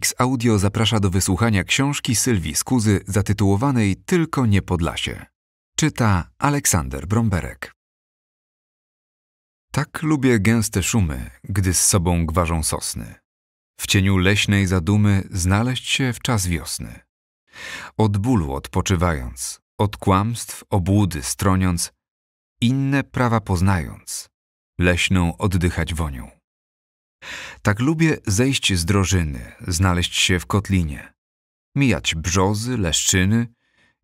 X Audio zaprasza do wysłuchania książki Sylwii Skuzy zatytułowanej Tylko nie Podlasie. Czyta Aleksander Bromberek. Tak lubię gęste szumy, gdy z sobą gwarzą sosny. W cieniu leśnej zadumy znaleźć się w czas wiosny. Od bólu odpoczywając, od kłamstw, obłudy stroniąc, inne prawa poznając, leśną oddychać wonią. Tak lubię zejść z drożyny, znaleźć się w kotlinie, mijać brzozy, leszczyny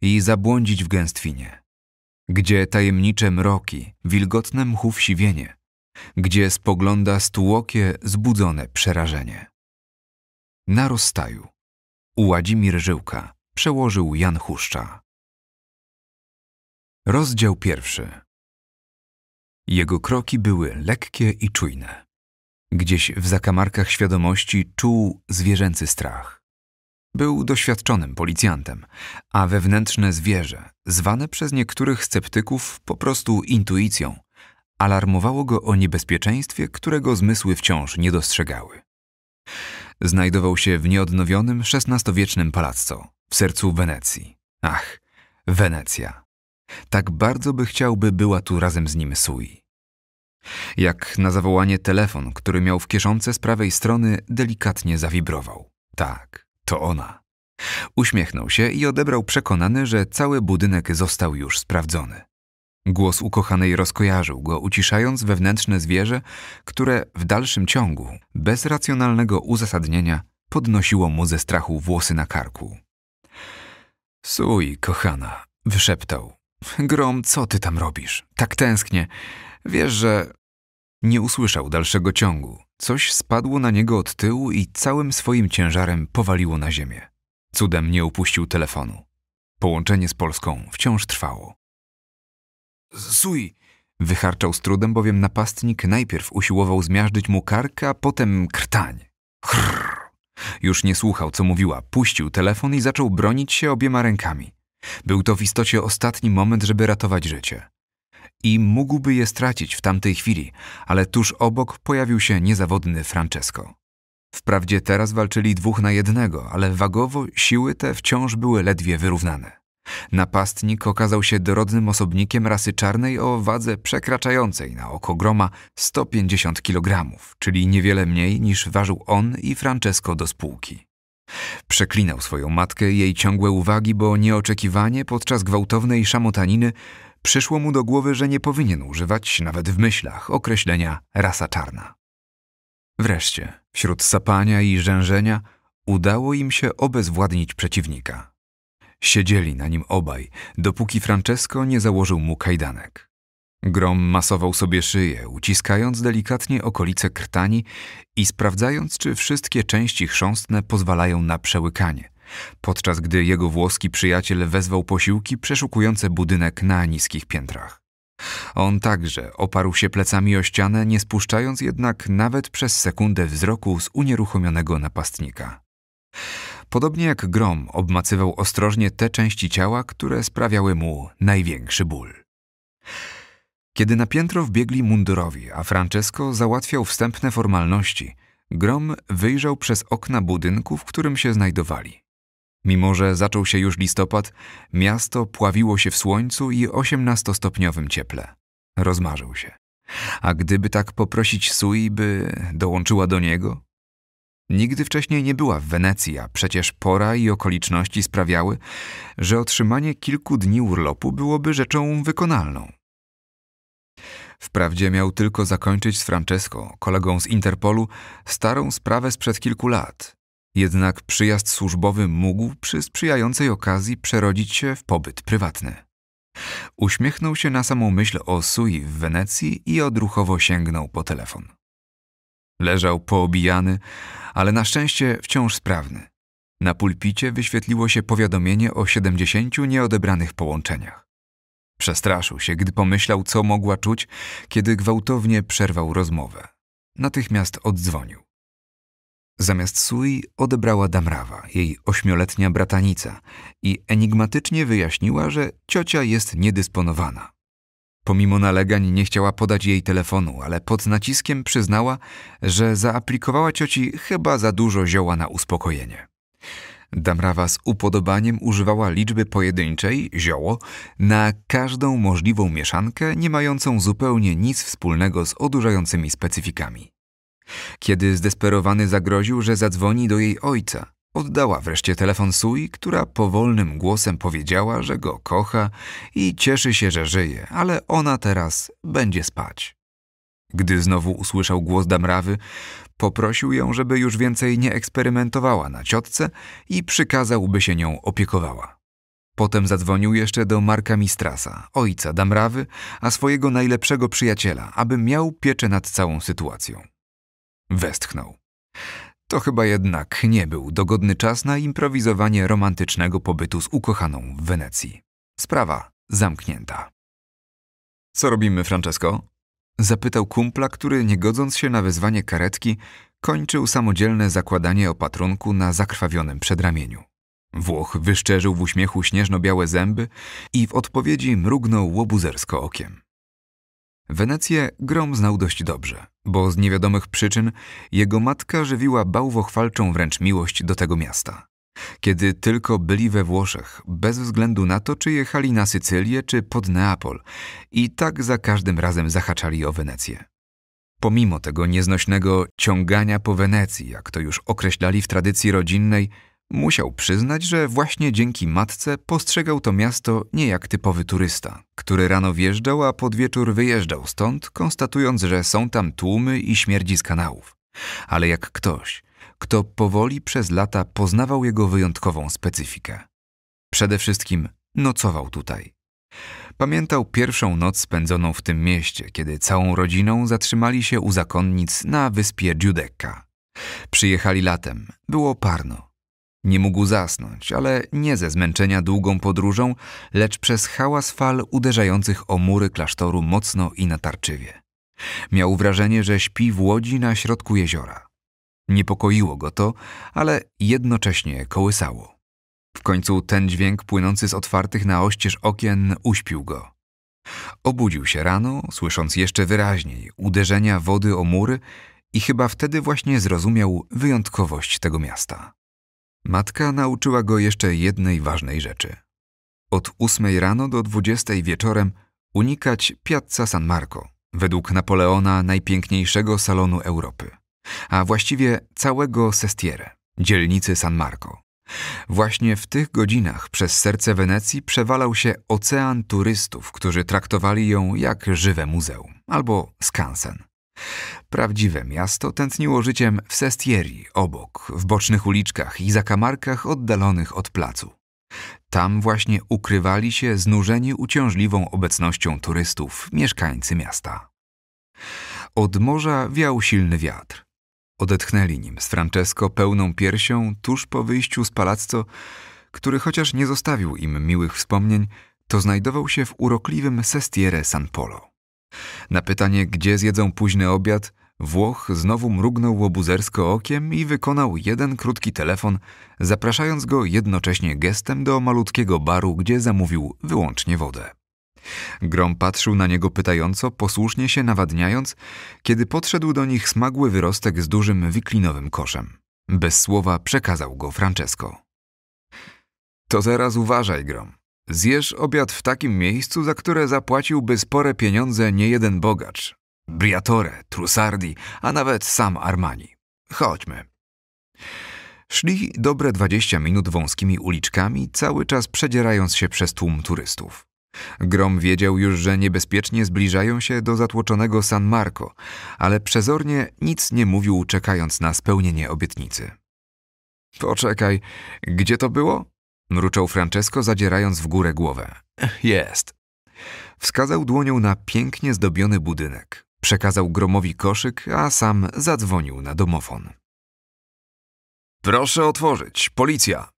i zabłądzić w gęstwinie, gdzie tajemnicze mroki, wilgotne mchów siwienie, gdzie spogląda stłokie zbudzone przerażenie. Na rozstaju Uładzimir Żyłka przełożył Jan Huszcza. Rozdział pierwszy. Jego kroki były lekkie i czujne. Gdzieś w zakamarkach świadomości czuł zwierzęcy strach. Był doświadczonym policjantem, a wewnętrzne zwierzę, zwane przez niektórych sceptyków po prostu intuicją, alarmowało go o niebezpieczeństwie, którego zmysły wciąż nie dostrzegały. Znajdował się w nieodnowionym XVI-wiecznym palazzo, w sercu Wenecji. Ach, Wenecja. Tak bardzo by chciał, by była tu razem z nim Sui. Jak na zawołanie telefon, który miał w kieszonce z prawej strony, delikatnie zawibrował. Tak, to ona. Uśmiechnął się i odebrał przekonany, że cały budynek został już sprawdzony. Głos ukochanej rozkojarzył go, uciszając wewnętrzne zwierzę, które w dalszym ciągu, bez racjonalnego uzasadnienia, podnosiło mu ze strachu włosy na karku. Suj, kochana, wyszeptał. Grom, co ty tam robisz? Tak tęsknię. Wiesz, że nie usłyszał dalszego ciągu. Coś spadło na niego od tyłu i całym swoim ciężarem powaliło na ziemię. Cudem nie upuścił telefonu. Połączenie z Polską wciąż trwało. Sui! Wycharczał z trudem, bowiem napastnik najpierw usiłował zmiażdżyć mu kark, a potem krtań. Chrrr. Już nie słuchał, co mówiła. Puścił telefon i zaczął bronić się obiema rękami. Był to w istocie ostatni moment, żeby ratować życie i mógłby je stracić w tamtej chwili, ale tuż obok pojawił się niezawodny Francesco. Wprawdzie teraz walczyli dwóch na jednego, ale wagowo siły te wciąż były ledwie wyrównane. Napastnik okazał się dorodnym osobnikiem rasy czarnej o wadze przekraczającej na oko groma 150 kg, czyli niewiele mniej niż ważył on i Francesco do spółki. Przeklinał swoją matkę i jej ciągłe uwagi, bo nieoczekiwanie podczas gwałtownej szamotaniny przyszło mu do głowy, że nie powinien używać, nawet w myślach, określenia rasa czarna. Wreszcie, wśród sapania i rzężenia, udało im się obezwładnić przeciwnika. Siedzieli na nim obaj, dopóki Francesco nie założył mu kajdanek. Grom masował sobie szyję, uciskając delikatnie okolice krtani i sprawdzając, czy wszystkie części chrząstne pozwalają na przełykanie – podczas gdy jego włoski przyjaciel wezwał posiłki przeszukujące budynek na niskich piętrach. On także oparł się plecami o ścianę, nie spuszczając jednak nawet przez sekundę wzroku z unieruchomionego napastnika. Podobnie jak Grom obmacywał ostrożnie te części ciała, które sprawiały mu największy ból. Kiedy na piętro wbiegli mundurowi, a Francesco załatwiał wstępne formalności, Grom wyjrzał przez okna budynku, w którym się znajdowali. Mimo, że zaczął się już listopad, miasto pławiło się w słońcu i osiemnastostopniowym stopniowym cieple. Rozmarzył się. A gdyby tak poprosić Sui, by dołączyła do niego? Nigdy wcześniej nie była w Wenecji, a przecież pora i okoliczności sprawiały, że otrzymanie kilku dni urlopu byłoby rzeczą wykonalną. Wprawdzie miał tylko zakończyć z Francesco, kolegą z Interpolu, starą sprawę sprzed kilku lat – jednak przyjazd służbowy mógł przy sprzyjającej okazji przerodzić się w pobyt prywatny. Uśmiechnął się na samą myśl o Sui w Wenecji i odruchowo sięgnął po telefon. Leżał poobijany, ale na szczęście wciąż sprawny. Na pulpicie wyświetliło się powiadomienie o 70 nieodebranych połączeniach. Przestraszył się, gdy pomyślał, co mogła czuć, kiedy gwałtownie przerwał rozmowę. Natychmiast oddzwonił. Zamiast Sui odebrała Damrawa, jej ośmioletnia bratanica, i enigmatycznie wyjaśniła, że ciocia jest niedysponowana. Pomimo nalegań nie chciała podać jej telefonu, ale pod naciskiem przyznała, że zaaplikowała cioci chyba za dużo zioła na uspokojenie. Damrawa z upodobaniem używała liczby pojedynczej, zioło, na każdą możliwą mieszankę, nie mającą zupełnie nic wspólnego z odurzającymi specyfikami. Kiedy zdesperowany zagroził, że zadzwoni do jej ojca, oddała wreszcie telefon Sui, która powolnym głosem powiedziała, że go kocha i cieszy się, że żyje, ale ona teraz będzie spać. Gdy znowu usłyszał głos Damrawy, poprosił ją, żeby już więcej nie eksperymentowała na ciotce i przykazał, by się nią opiekowała. Potem zadzwonił jeszcze do Marka Mistrasa, ojca Damrawy, a swojego najlepszego przyjaciela, aby miał pieczę nad całą sytuacją. Westchnął. To chyba jednak nie był dogodny czas na improwizowanie romantycznego pobytu z ukochaną w Wenecji. Sprawa zamknięta. Co robimy, Francesco? Zapytał kumpla, który, nie godząc się na wezwanie karetki, kończył samodzielne zakładanie opatrunku na zakrwawionym przedramieniu. Włoch wyszczerzył w uśmiechu śnieżno-białe zęby i w odpowiedzi mrugnął łobuzersko okiem. Wenecję Grom znał dość dobrze, bo z niewiadomych przyczyn jego matka żywiła bałwochwalczą wręcz miłość do tego miasta. Kiedy tylko byli we Włoszech, bez względu na to, czy jechali na Sycylię czy pod Neapol, i tak za każdym razem zahaczali o Wenecję. Pomimo tego nieznośnego ciągania po Wenecji, jak to już określali w tradycji rodzinnej, Musiał przyznać, że właśnie dzięki matce postrzegał to miasto nie jak typowy turysta, który rano wjeżdżał, a pod wieczór wyjeżdżał stąd, konstatując, że są tam tłumy i śmierdzi z kanałów. Ale jak ktoś, kto powoli przez lata poznawał jego wyjątkową specyfikę. Przede wszystkim nocował tutaj. Pamiętał pierwszą noc spędzoną w tym mieście, kiedy całą rodziną zatrzymali się u zakonnic na wyspie Giudecca. Przyjechali latem, było parno. Nie mógł zasnąć, ale nie ze zmęczenia długą podróżą, lecz przez hałas fal uderzających o mury klasztoru mocno i natarczywie. Miał wrażenie, że śpi w łodzi na środku jeziora. Niepokoiło go to, ale jednocześnie kołysało. W końcu ten dźwięk płynący z otwartych na oścież okien uśpił go. Obudził się rano, słysząc jeszcze wyraźniej uderzenia wody o mury i chyba wtedy właśnie zrozumiał wyjątkowość tego miasta. Matka nauczyła go jeszcze jednej ważnej rzeczy. Od ósmej rano do dwudziestej wieczorem unikać Piazza San Marco, według Napoleona najpiękniejszego salonu Europy, a właściwie całego Sestiere, dzielnicy San Marco. Właśnie w tych godzinach przez serce Wenecji przewalał się ocean turystów, którzy traktowali ją jak żywe muzeum albo skansen. Prawdziwe miasto tętniło życiem w Sestieri, obok, w bocznych uliczkach i zakamarkach oddalonych od placu. Tam właśnie ukrywali się znużeni uciążliwą obecnością turystów mieszkańcy miasta. Od morza wiał silny wiatr. Odetchnęli nim z Francesco pełną piersią tuż po wyjściu z palazzo, który chociaż nie zostawił im miłych wspomnień, to znajdował się w urokliwym Sestiere San Polo. Na pytanie, gdzie zjedzą późny obiad, Włoch znowu mrugnął łobuzersko okiem i wykonał jeden krótki telefon, zapraszając go jednocześnie gestem do malutkiego baru, gdzie zamówił wyłącznie wodę. Grom patrzył na niego pytająco, posłusznie się nawadniając, kiedy podszedł do nich smagły wyrostek z dużym wiklinowym koszem. Bez słowa przekazał go Francesco. To teraz uważaj, Grom. Zjesz obiad w takim miejscu, za które zapłaciłby spore pieniądze nie jeden bogacz. Briatore, Trusardi, a nawet sam Armani. Chodźmy. Szli dobre dwadzieścia minut wąskimi uliczkami, cały czas przedzierając się przez tłum turystów. Grom wiedział już, że niebezpiecznie zbliżają się do zatłoczonego San Marco, ale przezornie nic nie mówił, czekając na spełnienie obietnicy. Poczekaj, gdzie to było? Mruczał Francesco, zadzierając w górę głowę. Jest. Wskazał dłonią na pięknie zdobiony budynek. Przekazał gromowi koszyk, a sam zadzwonił na domofon. Proszę otworzyć, policja!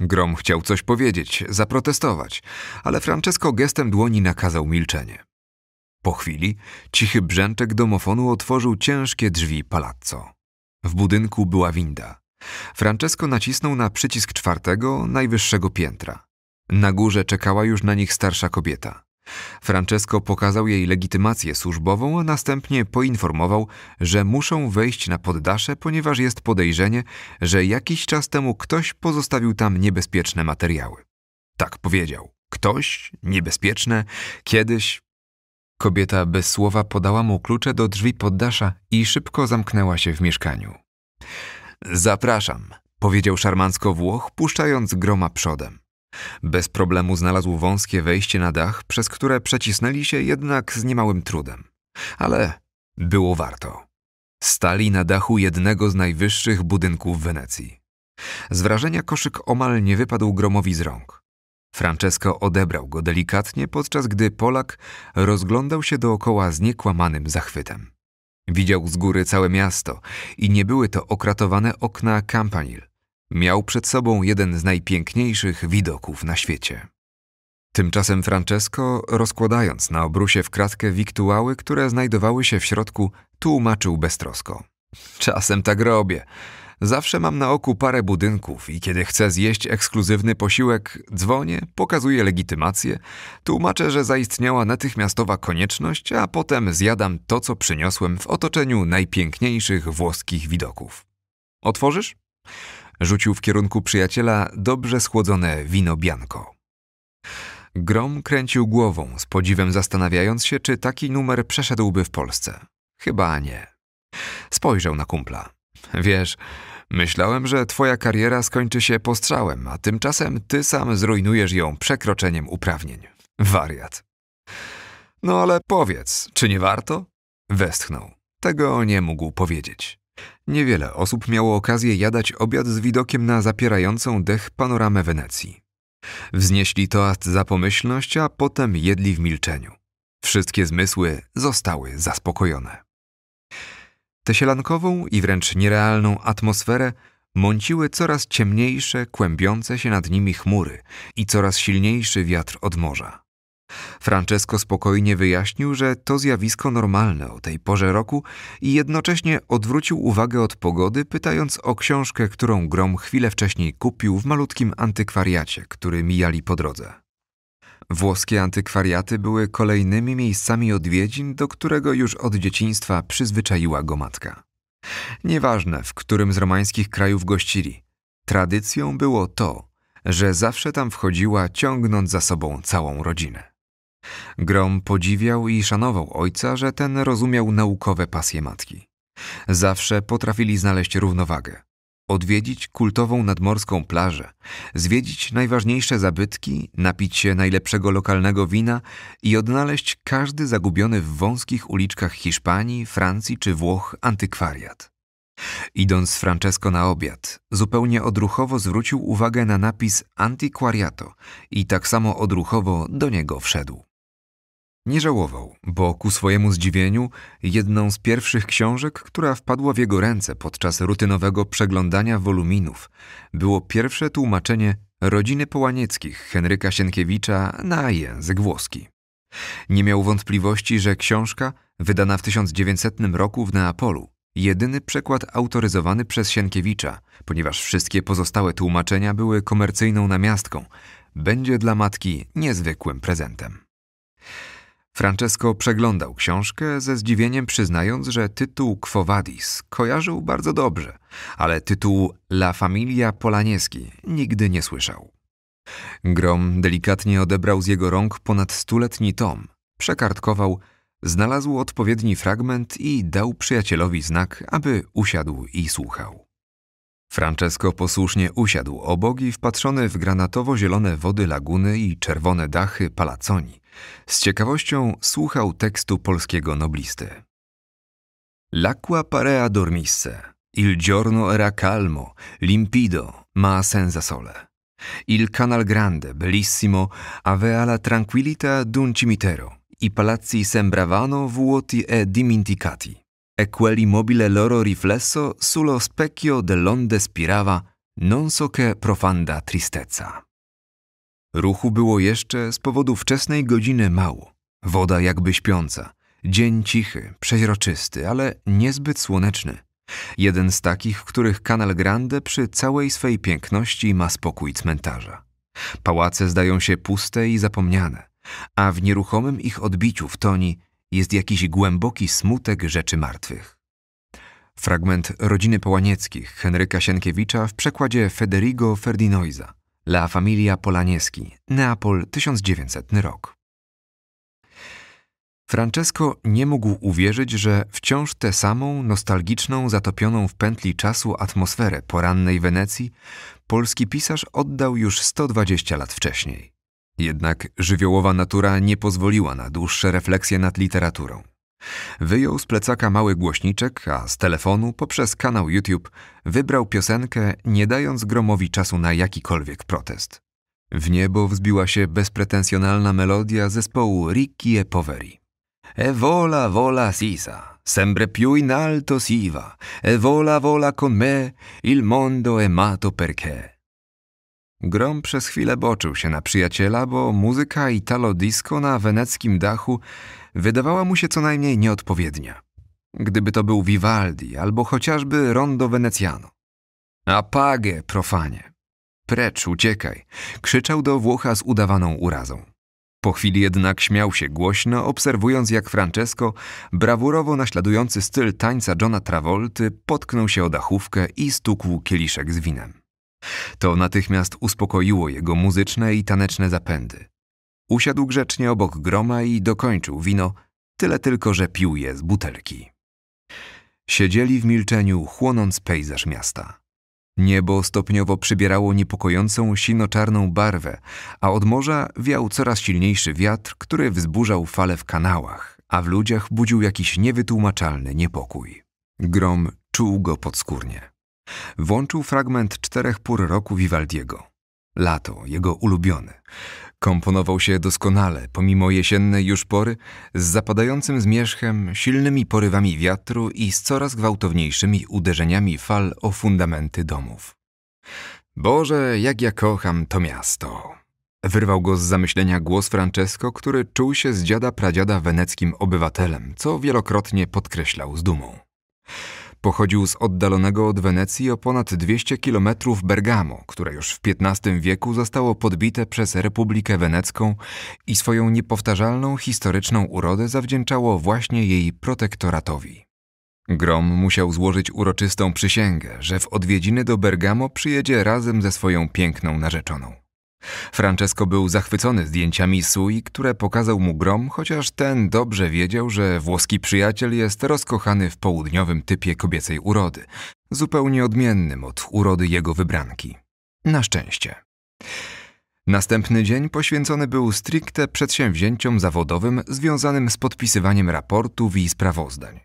Grom chciał coś powiedzieć, zaprotestować, ale Francesco gestem dłoni nakazał milczenie. Po chwili cichy brzęczek domofonu otworzył ciężkie drzwi palazzo. W budynku była winda. Francesco nacisnął na przycisk czwartego, najwyższego piętra. Na górze czekała już na nich starsza kobieta. Francesco pokazał jej legitymację służbową, a następnie poinformował, że muszą wejść na poddasze, ponieważ jest podejrzenie, że jakiś czas temu ktoś pozostawił tam niebezpieczne materiały. Tak powiedział. Ktoś, niebezpieczne, kiedyś. Kobieta bez słowa podała mu klucze do drzwi poddasza i szybko zamknęła się w mieszkaniu. Zapraszam, powiedział szarmancko Włoch, puszczając groma przodem. Bez problemu znalazł wąskie wejście na dach, przez które przecisnęli się jednak z niemałym trudem. Ale było warto. Stali na dachu jednego z najwyższych budynków Wenecji. Z wrażenia koszyk omal nie wypadł gromowi z rąk. Francesco odebrał go delikatnie, podczas gdy Polak rozglądał się dookoła z niekłamanym zachwytem. Widział z góry całe miasto i nie były to okratowane okna Campanil. Miał przed sobą jeden z najpiękniejszych widoków na świecie. Tymczasem Francesco, rozkładając na obrusie w kratkę wiktuały, które znajdowały się w środku, tłumaczył beztrosko. Czasem tak robię. Zawsze mam na oku parę budynków i kiedy chcę zjeść ekskluzywny posiłek, dzwonię, pokazuję legitymację, tłumaczę, że zaistniała natychmiastowa konieczność, a potem zjadam to, co przyniosłem w otoczeniu najpiękniejszych włoskich widoków. Otworzysz? Rzucił w kierunku przyjaciela dobrze schłodzone wino bianko. Grom kręcił głową, z podziwem zastanawiając się, czy taki numer przeszedłby w Polsce. Chyba nie. Spojrzał na kumpla. Wiesz, Myślałem, że twoja kariera skończy się postrzałem, a tymczasem ty sam zrujnujesz ją przekroczeniem uprawnień. Wariat. No ale powiedz, czy nie warto? Westchnął. Tego nie mógł powiedzieć. Niewiele osób miało okazję jadać obiad z widokiem na zapierającą dech panoramę Wenecji. Wznieśli toast za pomyślność, a potem jedli w milczeniu. Wszystkie zmysły zostały zaspokojone. Tę sielankową i wręcz nierealną atmosferę mąciły coraz ciemniejsze, kłębiące się nad nimi chmury i coraz silniejszy wiatr od morza. Francesco spokojnie wyjaśnił, że to zjawisko normalne o tej porze roku i jednocześnie odwrócił uwagę od pogody, pytając o książkę, którą Grom chwilę wcześniej kupił w malutkim antykwariacie, który mijali po drodze. Włoskie antykwariaty były kolejnymi miejscami odwiedzin, do którego już od dzieciństwa przyzwyczaiła go matka. Nieważne, w którym z romańskich krajów gościli, tradycją było to, że zawsze tam wchodziła, ciągnąc za sobą całą rodzinę. Grom podziwiał i szanował ojca, że ten rozumiał naukowe pasje matki. Zawsze potrafili znaleźć równowagę odwiedzić kultową nadmorską plażę, zwiedzić najważniejsze zabytki, napić się najlepszego lokalnego wina i odnaleźć każdy zagubiony w wąskich uliczkach Hiszpanii, Francji czy Włoch antykwariat. Idąc z Francesco na obiad, zupełnie odruchowo zwrócił uwagę na napis Antiquariato i tak samo odruchowo do niego wszedł. Nie żałował, bo ku swojemu zdziwieniu jedną z pierwszych książek, która wpadła w jego ręce podczas rutynowego przeglądania woluminów, było pierwsze tłumaczenie Rodziny Połanieckich Henryka Sienkiewicza na język włoski. Nie miał wątpliwości, że książka, wydana w 1900 roku w Neapolu, jedyny przekład autoryzowany przez Sienkiewicza, ponieważ wszystkie pozostałe tłumaczenia były komercyjną namiastką, będzie dla matki niezwykłym prezentem. Francesco przeglądał książkę ze zdziwieniem przyznając, że tytuł Quo Vadis kojarzył bardzo dobrze, ale tytuł La Familia Polanieski nigdy nie słyszał. Grom delikatnie odebrał z jego rąk ponad stuletni tom, przekartkował, znalazł odpowiedni fragment i dał przyjacielowi znak, aby usiadł i słuchał. Francesco posłusznie usiadł obok i wpatrzony w granatowo-zielone wody laguny i czerwone dachy palaconi Z ciekawością słuchał tekstu polskiego noblisty. L'acqua parea dormisse, il giorno era calmo, limpido, ma senza sole. Il canal grande, bellissimo, aveva la tranquillità d'un cimitero. I palazzi sembravano vuoti e dimenticati. E quell'immobile loro riflesso sullo specchio dell'onde spirava non so che profonda tristezza. Ruchu było jeszcze z powodu wczesnej godziny mało. Woda jakby śpiąca. Dzień cichy, przeźroczysty, ale niezbyt słoneczny. Jeden z takich, w których Canal Grande przy całej swej piękności ma spokój cmentarza. Pałace zdają się puste i zapomniane, a w nieruchomym ich odbiciu w toni jest jakiś głęboki smutek rzeczy martwych. Fragment Rodziny Połanieckich Henryka Sienkiewicza w przekładzie Federigo Ferdinoiza La Familia Polanieski, Neapol, 1900 rok. Francesco nie mógł uwierzyć, że wciąż tę samą, nostalgiczną, zatopioną w pętli czasu atmosferę porannej Wenecji polski pisarz oddał już 120 lat wcześniej. Jednak żywiołowa natura nie pozwoliła na dłuższe refleksje nad literaturą. Wyjął z plecaka mały głośniczek, a z telefonu poprzez kanał YouTube wybrał piosenkę, nie dając Gromowi czasu na jakikolwiek protest. W niebo wzbiła się bezpretensjonalna melodia zespołu Ricky e Poveri. E vola vola sisa, sempre più in alto si va, e vola vola con me, il mondo è mato perché. Grom przez chwilę boczył się na przyjaciela, bo muzyka italo-disco na weneckim dachu wydawała mu się co najmniej nieodpowiednia. Gdyby to był Vivaldi albo chociażby Rondo Wenecjano. Apagę, profanie! Precz, uciekaj! krzyczał do Włocha z udawaną urazą. Po chwili jednak śmiał się głośno, obserwując jak Francesco, brawurowo naśladujący styl tańca Johna Travolty, potknął się o dachówkę i stukł kieliszek z winem. To natychmiast uspokoiło jego muzyczne i taneczne zapędy. Usiadł grzecznie obok groma i dokończył wino, tyle tylko, że pił je z butelki. Siedzieli w milczeniu, chłonąc pejzaż miasta. Niebo stopniowo przybierało niepokojącą sinoczarną barwę, a od morza wiał coraz silniejszy wiatr, który wzburzał fale w kanałach, a w ludziach budził jakiś niewytłumaczalny niepokój. Grom czuł go podskórnie. Włączył fragment czterech pór roku Vivaldiego. Lato, jego ulubiony. Komponował się doskonale, pomimo jesiennej już pory, z zapadającym zmierzchem, silnymi porywami wiatru i z coraz gwałtowniejszymi uderzeniami fal o fundamenty domów. Boże, jak ja kocham to miasto! Wyrwał go z zamyślenia głos Francesco, który czuł się z dziada pradziada weneckim obywatelem, co wielokrotnie podkreślał z dumą. Pochodził z oddalonego od Wenecji o ponad 200 km Bergamo, które już w XV wieku zostało podbite przez Republikę Wenecką i swoją niepowtarzalną historyczną urodę zawdzięczało właśnie jej protektoratowi. Grom musiał złożyć uroczystą przysięgę, że w odwiedziny do Bergamo przyjedzie razem ze swoją piękną narzeczoną. Francesco był zachwycony zdjęciami Sui, które pokazał mu Grom, chociaż ten dobrze wiedział, że włoski przyjaciel jest rozkochany w południowym typie kobiecej urody, zupełnie odmiennym od urody jego wybranki. Na szczęście. Następny dzień poświęcony był stricte przedsięwzięciom zawodowym związanym z podpisywaniem raportów i sprawozdań.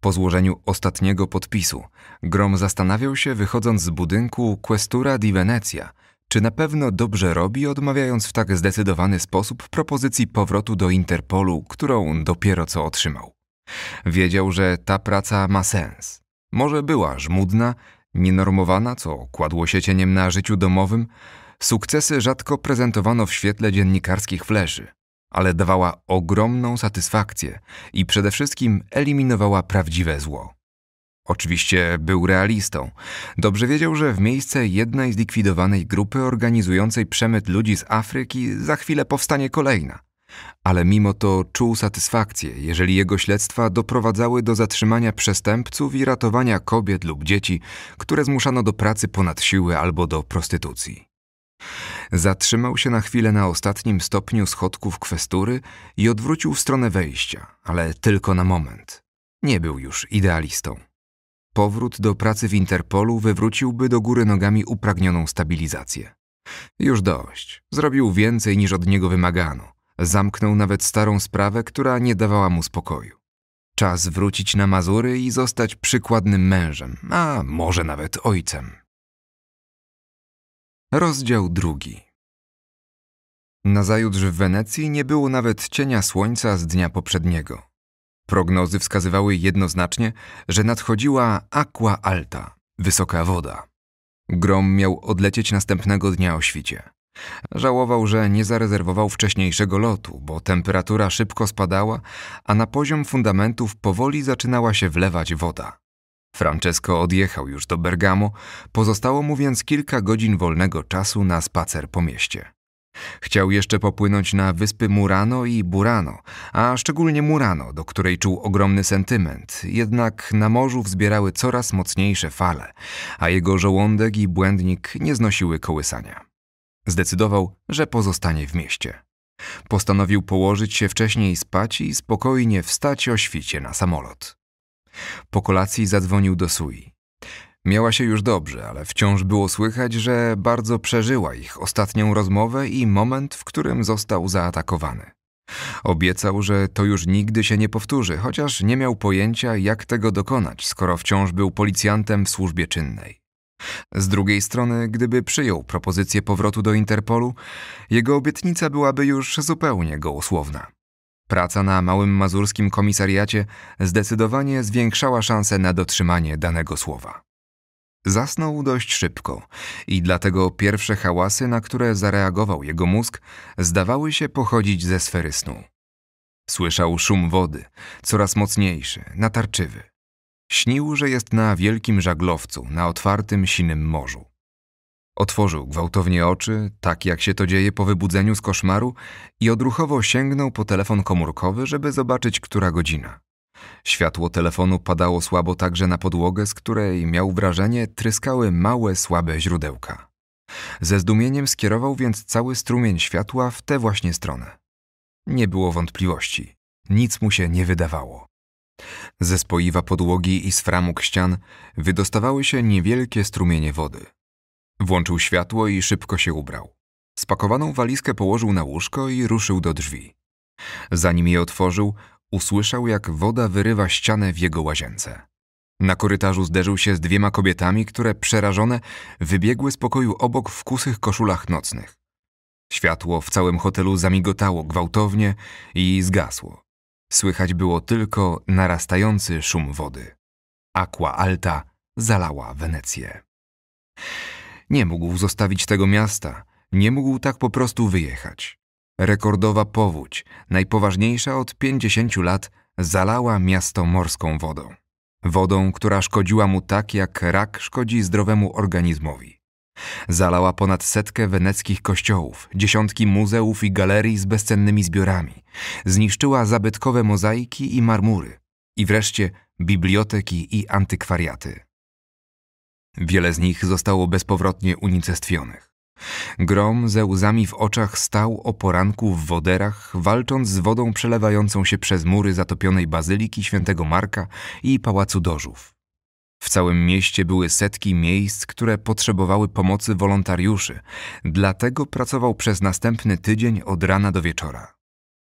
Po złożeniu ostatniego podpisu, Grom zastanawiał się, wychodząc z budynku Questura di Venezia – czy na pewno dobrze robi, odmawiając w tak zdecydowany sposób propozycji powrotu do Interpolu, którą dopiero co otrzymał? Wiedział, że ta praca ma sens. Może była żmudna, nienormowana, co kładło się cieniem na życiu domowym, sukcesy rzadko prezentowano w świetle dziennikarskich fleszy, ale dawała ogromną satysfakcję i przede wszystkim eliminowała prawdziwe zło. Oczywiście był realistą. Dobrze wiedział, że w miejsce jednej zlikwidowanej grupy organizującej przemyt ludzi z Afryki za chwilę powstanie kolejna. Ale mimo to czuł satysfakcję, jeżeli jego śledztwa doprowadzały do zatrzymania przestępców i ratowania kobiet lub dzieci, które zmuszano do pracy ponad siły albo do prostytucji. Zatrzymał się na chwilę na ostatnim stopniu schodków kwestury i odwrócił w stronę wejścia, ale tylko na moment. Nie był już idealistą. Powrót do pracy w Interpolu wywróciłby do góry nogami upragnioną stabilizację. Już dość. Zrobił więcej niż od niego wymagano. Zamknął nawet starą sprawę, która nie dawała mu spokoju. Czas wrócić na Mazury i zostać przykładnym mężem, a może nawet ojcem. Rozdział drugi. Nazajutrz w Wenecji nie było nawet cienia słońca z dnia poprzedniego. Prognozy wskazywały jednoznacznie, że nadchodziła aqua alta, wysoka woda. Grom miał odlecieć następnego dnia o świcie. Żałował, że nie zarezerwował wcześniejszego lotu, bo temperatura szybko spadała, a na poziom fundamentów powoli zaczynała się wlewać woda. Francesco odjechał już do Bergamo, pozostało mu więc kilka godzin wolnego czasu na spacer po mieście. Chciał jeszcze popłynąć na wyspy Murano i Burano, a szczególnie Murano, do której czuł ogromny sentyment, jednak na morzu wzbierały coraz mocniejsze fale, a jego żołądek i błędnik nie znosiły kołysania. Zdecydował, że pozostanie w mieście. Postanowił położyć się wcześniej spać i spokojnie wstać o świcie na samolot. Po kolacji zadzwonił do Sui. Miała się już dobrze, ale wciąż było słychać, że bardzo przeżyła ich ostatnią rozmowę i moment, w którym został zaatakowany. Obiecał, że to już nigdy się nie powtórzy, chociaż nie miał pojęcia, jak tego dokonać, skoro wciąż był policjantem w służbie czynnej. Z drugiej strony, gdyby przyjął propozycję powrotu do Interpolu, jego obietnica byłaby już zupełnie gołosłowna. Praca na małym mazurskim komisariacie zdecydowanie zwiększała szanse na dotrzymanie danego słowa. Zasnął dość szybko i dlatego pierwsze hałasy, na które zareagował jego mózg, zdawały się pochodzić ze sfery snu. Słyszał szum wody, coraz mocniejszy, natarczywy. Śnił, że jest na wielkim żaglowcu, na otwartym, sinym morzu. Otworzył gwałtownie oczy, tak jak się to dzieje po wybudzeniu z koszmaru, i odruchowo sięgnął po telefon komórkowy, żeby zobaczyć, która godzina. Światło telefonu padało słabo także na podłogę, z której, miał wrażenie, tryskały małe, słabe źródełka. Ze zdumieniem skierował więc cały strumień światła w tę właśnie stronę. Nie było wątpliwości. Nic mu się nie wydawało. Ze spoiwa podłogi i z framuk ścian wydostawały się niewielkie strumienie wody. Włączył światło i szybko się ubrał. Spakowaną walizkę położył na łóżko i ruszył do drzwi. Zanim je otworzył, usłyszał, jak woda wyrywa ścianę w jego łazience. Na korytarzu zderzył się z dwiema kobietami, które przerażone wybiegły z pokoju obok w kusych koszulach nocnych. Światło w całym hotelu zamigotało gwałtownie i zgasło. Słychać było tylko narastający szum wody. Aqua Alta zalała Wenecję. Nie mógł zostawić tego miasta, nie mógł tak po prostu wyjechać. Rekordowa powódź, najpoważniejsza od 50 lat, zalała miasto morską wodą. Wodą, która szkodziła mu tak, jak rak szkodzi zdrowemu organizmowi. Zalała ponad setkę weneckich kościołów, dziesiątki muzeów i galerii z bezcennymi zbiorami. Zniszczyła zabytkowe mozaiki i marmury. I wreszcie biblioteki i antykwariaty. Wiele z nich zostało bezpowrotnie unicestwionych. Grom ze łzami w oczach stał o poranku w woderach, walcząc z wodą przelewającą się przez mury zatopionej bazyliki świętego Marka i pałacu dożów. W całym mieście były setki miejsc, które potrzebowały pomocy wolontariuszy, dlatego pracował przez następny tydzień od rana do wieczora.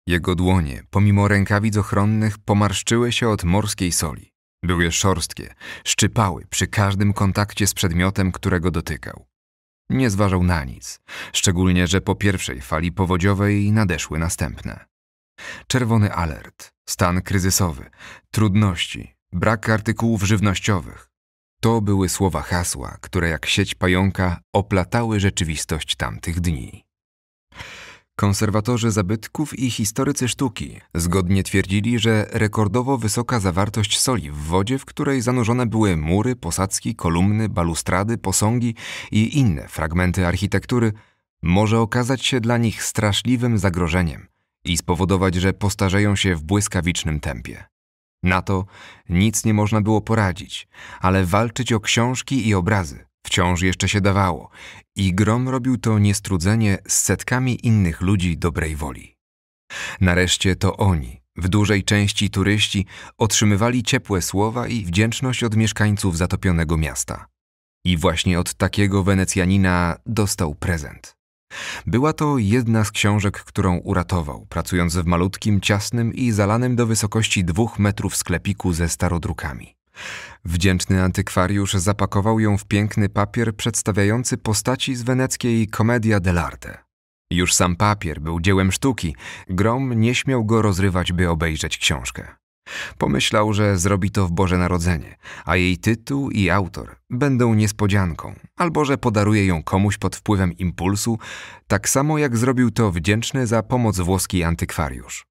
Jego dłonie, pomimo rękawic ochronnych, pomarszczyły się od morskiej soli. Były szorstkie, szczypały przy każdym kontakcie z przedmiotem, którego dotykał. Nie zważał na nic, szczególnie, że po pierwszej fali powodziowej nadeszły następne. Czerwony alert, stan kryzysowy, trudności, brak artykułów żywnościowych. To były słowa hasła, które jak sieć pająka oplatały rzeczywistość tamtych dni. Konserwatorzy zabytków i historycy sztuki zgodnie twierdzili, że rekordowo wysoka zawartość soli w wodzie, w której zanurzone były mury, posadzki, kolumny, balustrady, posągi i inne fragmenty architektury, może okazać się dla nich straszliwym zagrożeniem i spowodować, że postarzeją się w błyskawicznym tempie. Na to nic nie można było poradzić, ale walczyć o książki i obrazy, Wciąż jeszcze się dawało i Grom robił to niestrudzenie z setkami innych ludzi dobrej woli. Nareszcie to oni, w dużej części turyści, otrzymywali ciepłe słowa i wdzięczność od mieszkańców zatopionego miasta. I właśnie od takiego Wenecjanina dostał prezent. Była to jedna z książek, którą uratował, pracując w malutkim, ciasnym i zalanym do wysokości dwóch metrów sklepiku ze starodrukami. Wdzięczny antykwariusz zapakował ją w piękny papier przedstawiający postaci z weneckiej Commedia dell'arte. Już sam papier był dziełem sztuki, Grom nie śmiał go rozrywać, by obejrzeć książkę. Pomyślał, że zrobi to w Boże Narodzenie, a jej tytuł i autor będą niespodzianką, albo że podaruje ją komuś pod wpływem impulsu, tak samo jak zrobił to wdzięczny za pomoc włoski antykwariusz.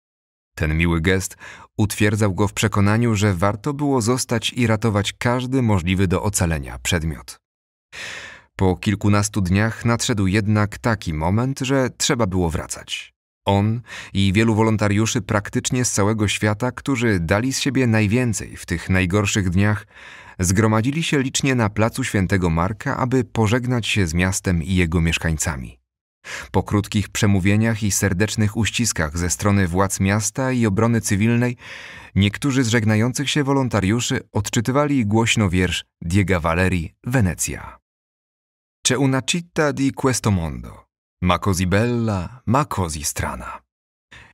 Ten miły gest utwierdzał go w przekonaniu, że warto było zostać i ratować każdy możliwy do ocalenia przedmiot. Po kilkunastu dniach nadszedł jednak taki moment, że trzeba było wracać. On i wielu wolontariuszy praktycznie z całego świata, którzy dali z siebie najwięcej w tych najgorszych dniach, zgromadzili się licznie na placu Świętego Marka, aby pożegnać się z miastem i jego mieszkańcami. Po krótkich przemówieniach i serdecznych uściskach ze strony władz miasta i obrony cywilnej, niektórzy z żegnających się wolontariuszy odczytywali głośno wiersz Diego Valeri Wenecja. C'è una città di questo mondo, ma così bella, ma così strana.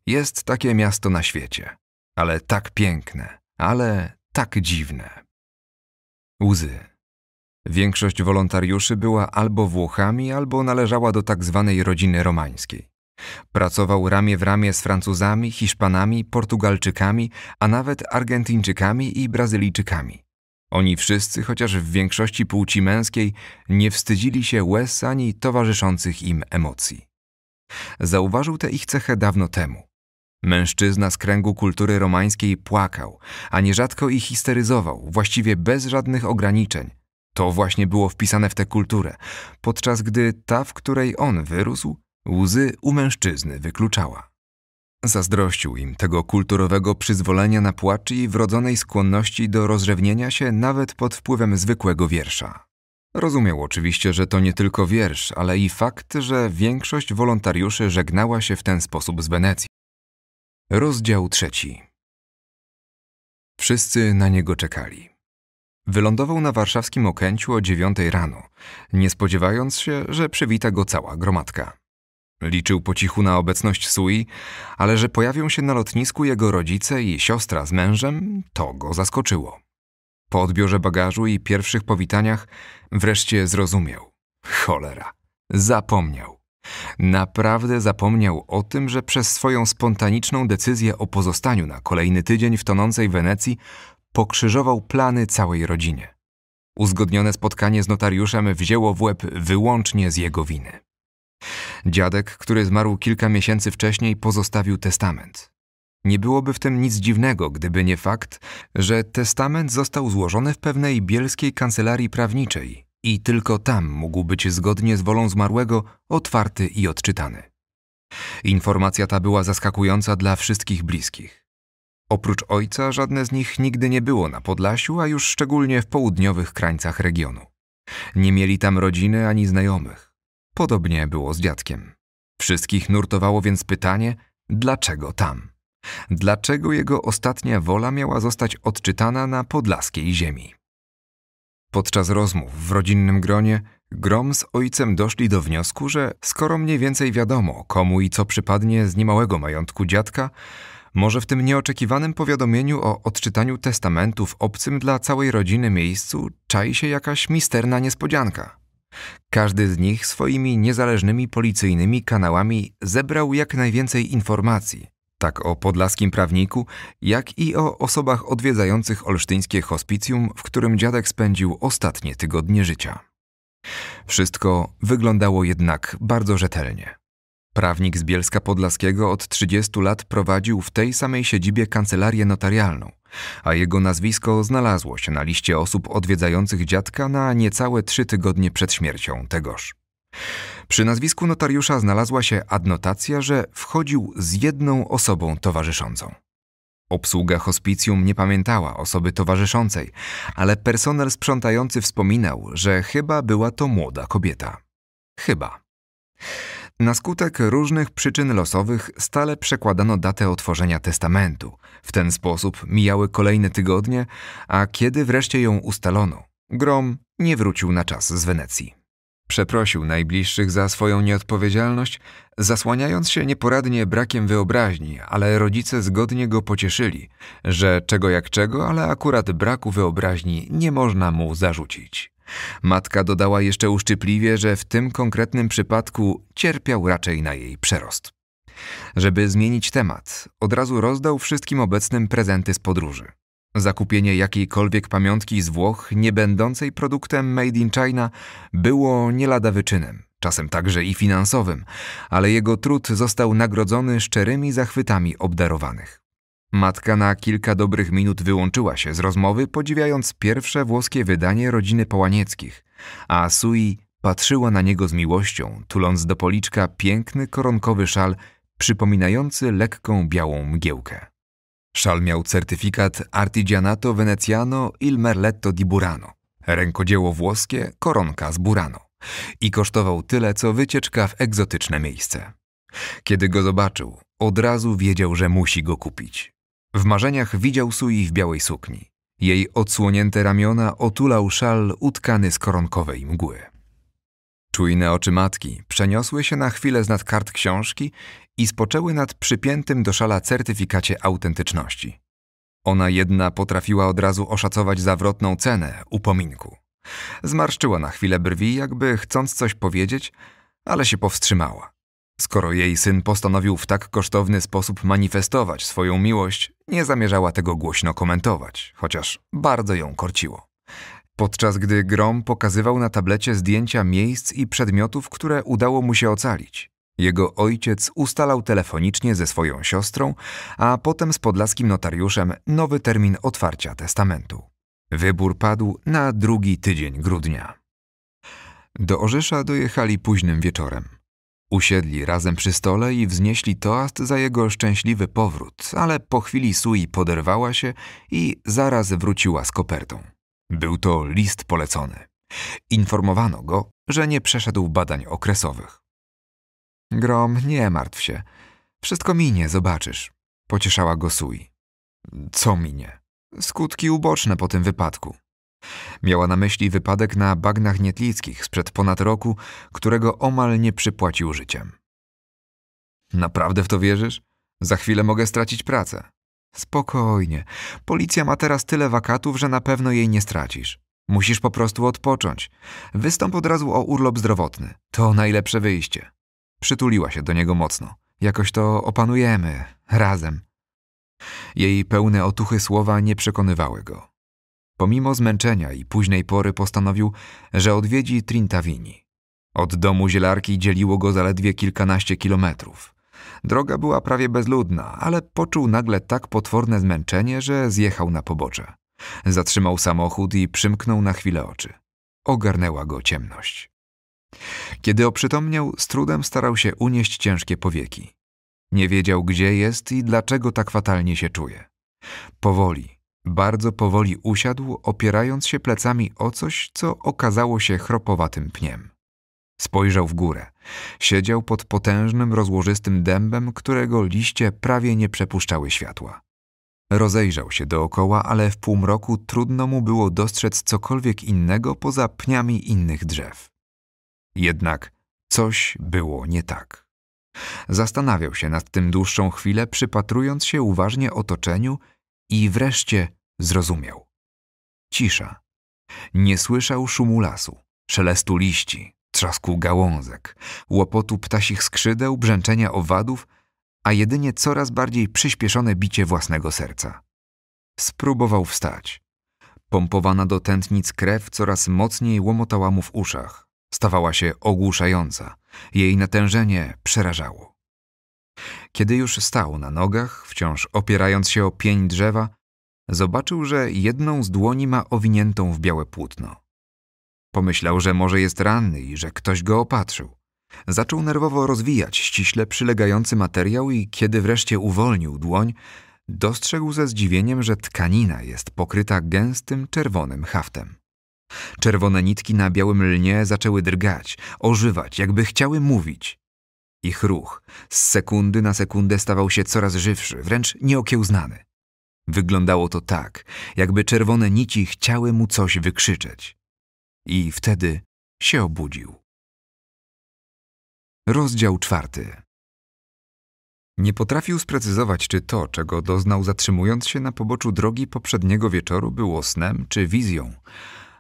Jest takie miasto na świecie, ale tak piękne, ale tak dziwne. Łzy Większość wolontariuszy była albo Włochami, albo należała do tak zwanej rodziny romańskiej. Pracował ramię w ramię z Francuzami, Hiszpanami, Portugalczykami, a nawet Argentyńczykami i Brazylijczykami. Oni wszyscy, chociaż w większości płci męskiej, nie wstydzili się łez ani towarzyszących im emocji. Zauważył tę ich cechę dawno temu. Mężczyzna z kręgu kultury romańskiej płakał, a nierzadko i histeryzował, właściwie bez żadnych ograniczeń, to właśnie było wpisane w tę kulturę, podczas gdy ta, w której on wyrósł, łzy u mężczyzny wykluczała. Zazdrościł im tego kulturowego przyzwolenia na płacz i wrodzonej skłonności do rozrzewnienia się nawet pod wpływem zwykłego wiersza. Rozumiał oczywiście, że to nie tylko wiersz, ale i fakt, że większość wolontariuszy żegnała się w ten sposób z Wenecji. Rozdział trzeci. Wszyscy na niego czekali. Wylądował na warszawskim Okęciu o dziewiątej rano, nie spodziewając się, że przywita go cała gromadka. Liczył po cichu na obecność Sui, ale że pojawią się na lotnisku jego rodzice i siostra z mężem, to go zaskoczyło. Po odbiorze bagażu i pierwszych powitaniach wreszcie zrozumiał. Cholera, zapomniał. Naprawdę zapomniał o tym, że przez swoją spontaniczną decyzję o pozostaniu na kolejny tydzień w tonącej Wenecji pokrzyżował plany całej rodzinie. Uzgodnione spotkanie z notariuszem wzięło w łeb wyłącznie z jego winy. Dziadek, który zmarł kilka miesięcy wcześniej, pozostawił testament. Nie byłoby w tym nic dziwnego, gdyby nie fakt, że testament został złożony w pewnej bielskiej kancelarii prawniczej i tylko tam mógł być zgodnie z wolą zmarłego otwarty i odczytany. Informacja ta była zaskakująca dla wszystkich bliskich. Oprócz ojca żadne z nich nigdy nie było na Podlasiu, a już szczególnie w południowych krańcach regionu. Nie mieli tam rodziny ani znajomych. Podobnie było z dziadkiem. Wszystkich nurtowało więc pytanie, dlaczego tam? Dlaczego jego ostatnia wola miała zostać odczytana na podlaskiej ziemi? Podczas rozmów w rodzinnym gronie Grom z ojcem doszli do wniosku, że skoro mniej więcej wiadomo, komu i co przypadnie z niemałego majątku dziadka, może w tym nieoczekiwanym powiadomieniu o odczytaniu testamentu w obcym dla całej rodziny miejscu czai się jakaś misterna niespodzianka. Każdy z nich swoimi niezależnymi policyjnymi kanałami zebrał jak najwięcej informacji, tak o podlaskim prawniku, jak i o osobach odwiedzających olsztyńskie hospicjum, w którym dziadek spędził ostatnie tygodnie życia. Wszystko wyglądało jednak bardzo rzetelnie. Prawnik z Bielska Podlaskiego od 30 lat prowadził w tej samej siedzibie kancelarię notarialną, a jego nazwisko znalazło się na liście osób odwiedzających dziadka na niecałe trzy tygodnie przed śmiercią tegoż. Przy nazwisku notariusza znalazła się adnotacja, że wchodził z jedną osobą towarzyszącą. Obsługa hospicjum nie pamiętała osoby towarzyszącej, ale personel sprzątający wspominał, że chyba była to młoda kobieta. Chyba. Na skutek różnych przyczyn losowych stale przekładano datę otworzenia testamentu. W ten sposób mijały kolejne tygodnie, a kiedy wreszcie ją ustalono, Grom nie wrócił na czas z Wenecji. Przeprosił najbliższych za swoją nieodpowiedzialność, zasłaniając się nieporadnie brakiem wyobraźni, ale rodzice zgodnie go pocieszyli, że czego jak czego, ale akurat braku wyobraźni nie można mu zarzucić. Matka dodała jeszcze uszczypliwie, że w tym konkretnym przypadku cierpiał raczej na jej przerost. Żeby zmienić temat, od razu rozdał wszystkim obecnym prezenty z podróży. Zakupienie jakiejkolwiek pamiątki z Włoch, nie będącej produktem made in China, było nie lada wyczynem, czasem także i finansowym, ale jego trud został nagrodzony szczerymi zachwytami obdarowanych. Matka na kilka dobrych minut wyłączyła się z rozmowy, podziwiając pierwsze włoskie wydanie rodziny Połanieckich, a Sui patrzyła na niego z miłością, tuląc do policzka piękny koronkowy szal przypominający lekką białą mgiełkę. Szal miał certyfikat Artigianato Veneziano il Merletto di Burano, rękodzieło włoskie koronka z Burano i kosztował tyle, co wycieczka w egzotyczne miejsce. Kiedy go zobaczył, od razu wiedział, że musi go kupić. W marzeniach widział Sui w białej sukni. Jej odsłonięte ramiona otulał szal utkany z koronkowej mgły. Czujne oczy matki przeniosły się na chwilę z nad kart książki i spoczęły nad przypiętym do szala certyfikacie autentyczności. Ona jedna potrafiła od razu oszacować zawrotną cenę upominku. Zmarszczyła na chwilę brwi, jakby chcąc coś powiedzieć, ale się powstrzymała. Skoro jej syn postanowił w tak kosztowny sposób manifestować swoją miłość, nie zamierzała tego głośno komentować, chociaż bardzo ją korciło. Podczas gdy Grom pokazywał na tablecie zdjęcia miejsc i przedmiotów, które udało mu się ocalić. Jego ojciec ustalał telefonicznie ze swoją siostrą, a potem z podlaskim notariuszem nowy termin otwarcia testamentu. Wybór padł na drugi tydzień grudnia. Do Orzesza dojechali późnym wieczorem. Usiedli razem przy stole i wznieśli toast za jego szczęśliwy powrót, ale po chwili Sui poderwała się i zaraz wróciła z kopertą. Był to list polecony. Informowano go, że nie przeszedł badań okresowych. Grom, nie martw się. Wszystko minie, zobaczysz. Pocieszała go Sui. Co minie? Skutki uboczne po tym wypadku. Miała na myśli wypadek na bagnach nietlickich sprzed ponad roku, którego omal nie przypłacił życiem. Naprawdę w to wierzysz? Za chwilę mogę stracić pracę. Spokojnie. Policja ma teraz tyle wakatów, że na pewno jej nie stracisz. Musisz po prostu odpocząć. Wystąp od razu o urlop zdrowotny. To najlepsze wyjście. Przytuliła się do niego mocno. Jakoś to opanujemy. Razem. Jej pełne otuchy słowa nie przekonywały go. Pomimo zmęczenia i późnej pory postanowił, że odwiedzi Trintavini. Od domu zielarki dzieliło go zaledwie kilkanaście kilometrów. Droga była prawie bezludna, ale poczuł nagle tak potworne zmęczenie, że zjechał na pobocze. Zatrzymał samochód i przymknął na chwilę oczy. Ogarnęła go ciemność. Kiedy oprzytomniał, z trudem starał się unieść ciężkie powieki. Nie wiedział, gdzie jest i dlaczego tak fatalnie się czuje. Powoli, bardzo powoli usiadł, opierając się plecami o coś, co okazało się chropowatym pniem. Spojrzał w górę. Siedział pod potężnym, rozłożystym dębem, którego liście prawie nie przepuszczały światła. Rozejrzał się dookoła, ale w półmroku trudno mu było dostrzec cokolwiek innego poza pniami innych drzew. Jednak coś było nie tak. Zastanawiał się nad tym dłuższą chwilę, przypatrując się uważnie otoczeniu i wreszcie zrozumiał. Cisza. Nie słyszał szumu lasu, szelestu liści, trzasku gałązek, łopotu ptasich skrzydeł, brzęczenia owadów, a jedynie coraz bardziej przyspieszone bicie własnego serca. Spróbował wstać. Pompowana do tętnic krew coraz mocniej łomotała mu w uszach. Stawała się ogłuszająca. Jej natężenie przerażało. Kiedy już stał na nogach, wciąż opierając się o pień drzewa, zobaczył, że jedną z dłoni ma owiniętą w białe płótno. Pomyślał, że może jest ranny i że ktoś go opatrzył. Zaczął nerwowo rozwijać ściśle przylegający materiał i kiedy wreszcie uwolnił dłoń, dostrzegł ze zdziwieniem, że tkanina jest pokryta gęstym czerwonym haftem. Czerwone nitki na białym lnie zaczęły drgać, ożywać, jakby chciały mówić. Ich ruch z sekundy na sekundę stawał się coraz żywszy, wręcz nieokiełznany. Wyglądało to tak, jakby czerwone nici chciały mu coś wykrzyczeć. I wtedy się obudził. Rozdział czwarty. Nie potrafił sprecyzować, czy to, czego doznał zatrzymując się na poboczu drogi poprzedniego wieczoru, było snem czy wizją,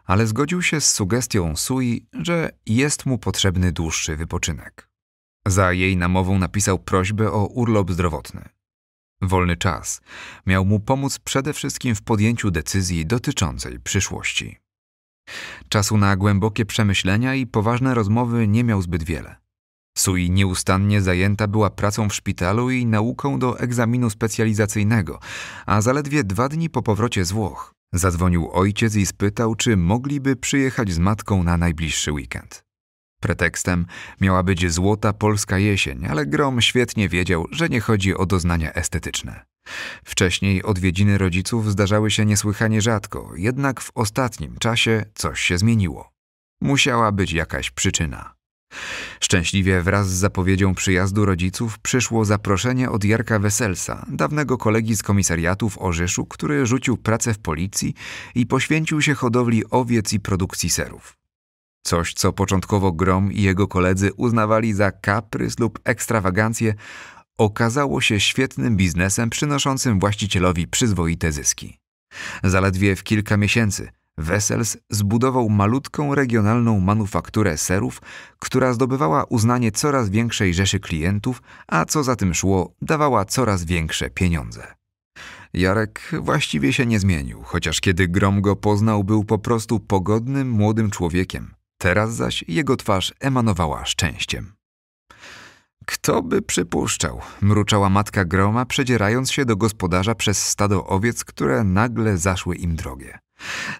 ale zgodził się z sugestią Sui, że jest mu potrzebny dłuższy wypoczynek. Za jej namową napisał prośbę o urlop zdrowotny. Wolny czas miał mu pomóc przede wszystkim w podjęciu decyzji dotyczącej przyszłości. Czasu na głębokie przemyślenia i poważne rozmowy nie miał zbyt wiele. Sui nieustannie zajęta była pracą w szpitalu i nauką do egzaminu specjalizacyjnego, a zaledwie dwa dni po powrocie z Włoch zadzwonił ojciec i spytał, czy mogliby przyjechać z matką na najbliższy weekend. Pretekstem miała być złota polska jesień, ale Grom świetnie wiedział, że nie chodzi o doznania estetyczne. Wcześniej odwiedziny rodziców zdarzały się niesłychanie rzadko, jednak w ostatnim czasie coś się zmieniło. Musiała być jakaś przyczyna. Szczęśliwie wraz z zapowiedzią przyjazdu rodziców przyszło zaproszenie od Jarka Weselsa, dawnego kolegi z komisariatu w Orzeszu, który rzucił pracę w policji i poświęcił się hodowli owiec i produkcji serów. Coś, co początkowo Grom i jego koledzy uznawali za kaprys lub ekstrawagancję, okazało się świetnym biznesem przynoszącym właścicielowi przyzwoite zyski. Zaledwie w kilka miesięcy Wessels zbudował malutką regionalną manufakturę serów, która zdobywała uznanie coraz większej rzeszy klientów, a co za tym szło, dawała coraz większe pieniądze. Jarek właściwie się nie zmienił, chociaż kiedy Grom go poznał, był po prostu pogodnym młodym człowiekiem. Teraz zaś jego twarz emanowała szczęściem. Kto by przypuszczał, mruczała matka groma, przedzierając się do gospodarza przez stado owiec, które nagle zaszły im drogie.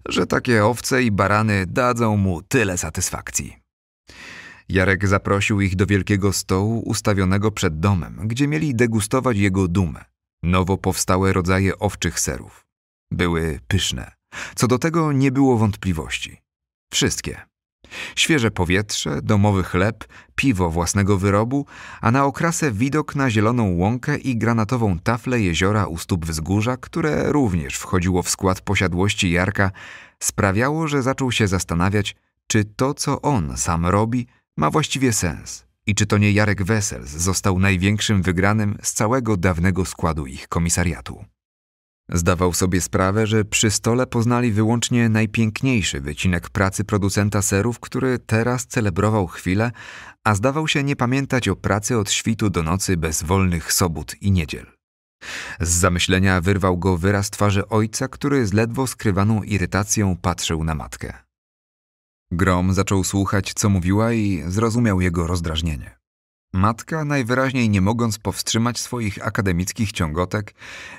Że takie owce i barany dadzą mu tyle satysfakcji. Jarek zaprosił ich do wielkiego stołu ustawionego przed domem, gdzie mieli degustować jego dumę. Nowo powstałe rodzaje owczych serów. Były pyszne. Co do tego nie było wątpliwości. Wszystkie. Świeże powietrze, domowy chleb, piwo własnego wyrobu, a na okrasę widok na zieloną łąkę i granatową taflę jeziora u stóp wzgórza, które również wchodziło w skład posiadłości Jarka, sprawiało, że zaczął się zastanawiać, czy to, co on sam robi, ma właściwie sens i czy to nie Jarek Wesels został największym wygranym z całego dawnego składu ich komisariatu. Zdawał sobie sprawę, że przy stole poznali wyłącznie najpiękniejszy wycinek pracy producenta serów, który teraz celebrował chwilę, a zdawał się nie pamiętać o pracy od świtu do nocy bez wolnych sobot i niedziel. Z zamyślenia wyrwał go wyraz twarzy ojca, który z ledwo skrywaną irytacją patrzył na matkę. Grom zaczął słuchać, co mówiła i zrozumiał jego rozdrażnienie. Matka, najwyraźniej nie mogąc powstrzymać swoich akademickich ciągotek,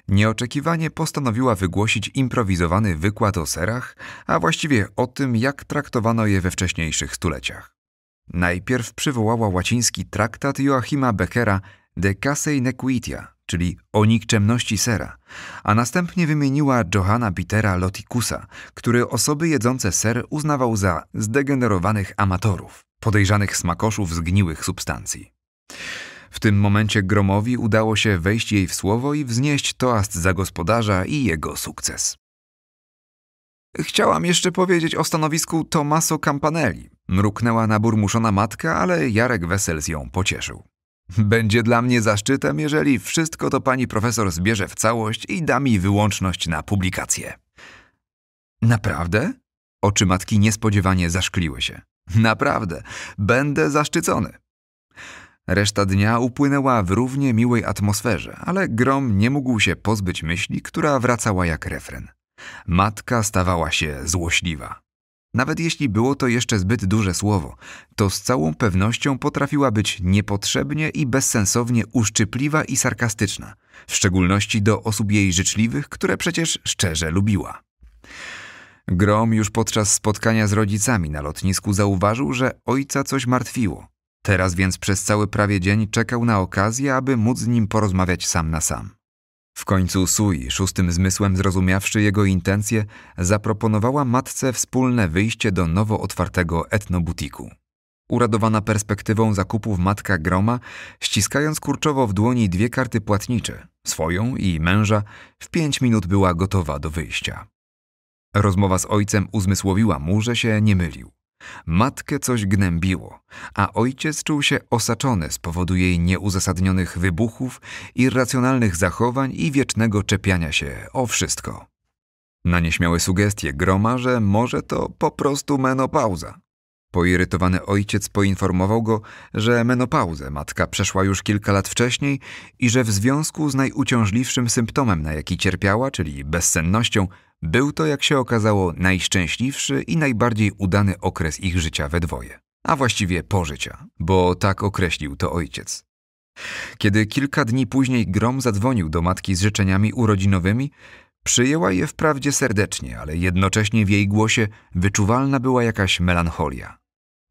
nieoczekiwanie postanowiła wygłosić improwizowany wykład o serach, a właściwie o tym, jak traktowano je we wcześniejszych stuleciach. Najpierw przywołała łaciński traktat Joachima Beckera De Case Necuitia, czyli o nikczemności sera, a następnie wymieniła Johanna Bittera Loticusa, który osoby jedzące ser uznawał za zdegenerowanych amatorów, podejrzanych smakoszów zgniłych substancji. W tym momencie Gromowi udało się wejść jej w słowo i wznieść toast za gospodarza i jego sukces. Chciałam jeszcze powiedzieć o stanowisku Tomaso Campanelli. Mruknęła naburmuszona matka, ale Jarek Wesels ją pocieszył. Będzie dla mnie zaszczytem, jeżeli wszystko to pani profesor zbierze w całość i da mi wyłączność na publikację. Naprawdę? Oczy matki niespodziewanie zaszkliły się. Naprawdę, będę zaszczycony. Reszta dnia upłynęła w równie miłej atmosferze, ale Grom nie mógł się pozbyć myśli, która wracała jak refren. Matka stawała się złośliwa. Nawet jeśli było to jeszcze zbyt duże słowo, to z całą pewnością potrafiła być niepotrzebnie i bezsensownie uszczypliwa i sarkastyczna, w szczególności do osób jej życzliwych, które przecież szczerze lubiła. Grom już podczas spotkania z rodzicami na lotnisku zauważył, że ojca coś martwiło. Teraz więc przez cały prawie dzień czekał na okazję, aby móc z nim porozmawiać sam na sam. W końcu Sui, szóstym zmysłem zrozumiawszy jego intencje, zaproponowała matce wspólne wyjście do nowo otwartego etnobutiku. Uradowana perspektywą zakupów matka groma, ściskając kurczowo w dłoni dwie karty płatnicze, swoją i męża, w pięć minut była gotowa do wyjścia. Rozmowa z ojcem uzmysłowiła mu, że się nie mylił. Matkę coś gnębiło, a ojciec czuł się osaczony z powodu jej nieuzasadnionych wybuchów, irracjonalnych zachowań i wiecznego czepiania się o wszystko. Na nieśmiałe sugestie groma, że może to po prostu menopauza. Poirytowany ojciec poinformował go, że menopauzę matka przeszła już kilka lat wcześniej i że w związku z najuciążliwszym symptomem, na jaki cierpiała, czyli bezsennością, był to, jak się okazało, najszczęśliwszy i najbardziej udany okres ich życia we dwoje. A właściwie pożycia, bo tak określił to ojciec. Kiedy kilka dni później Grom zadzwonił do matki z życzeniami urodzinowymi, przyjęła je wprawdzie serdecznie, ale jednocześnie w jej głosie wyczuwalna była jakaś melancholia.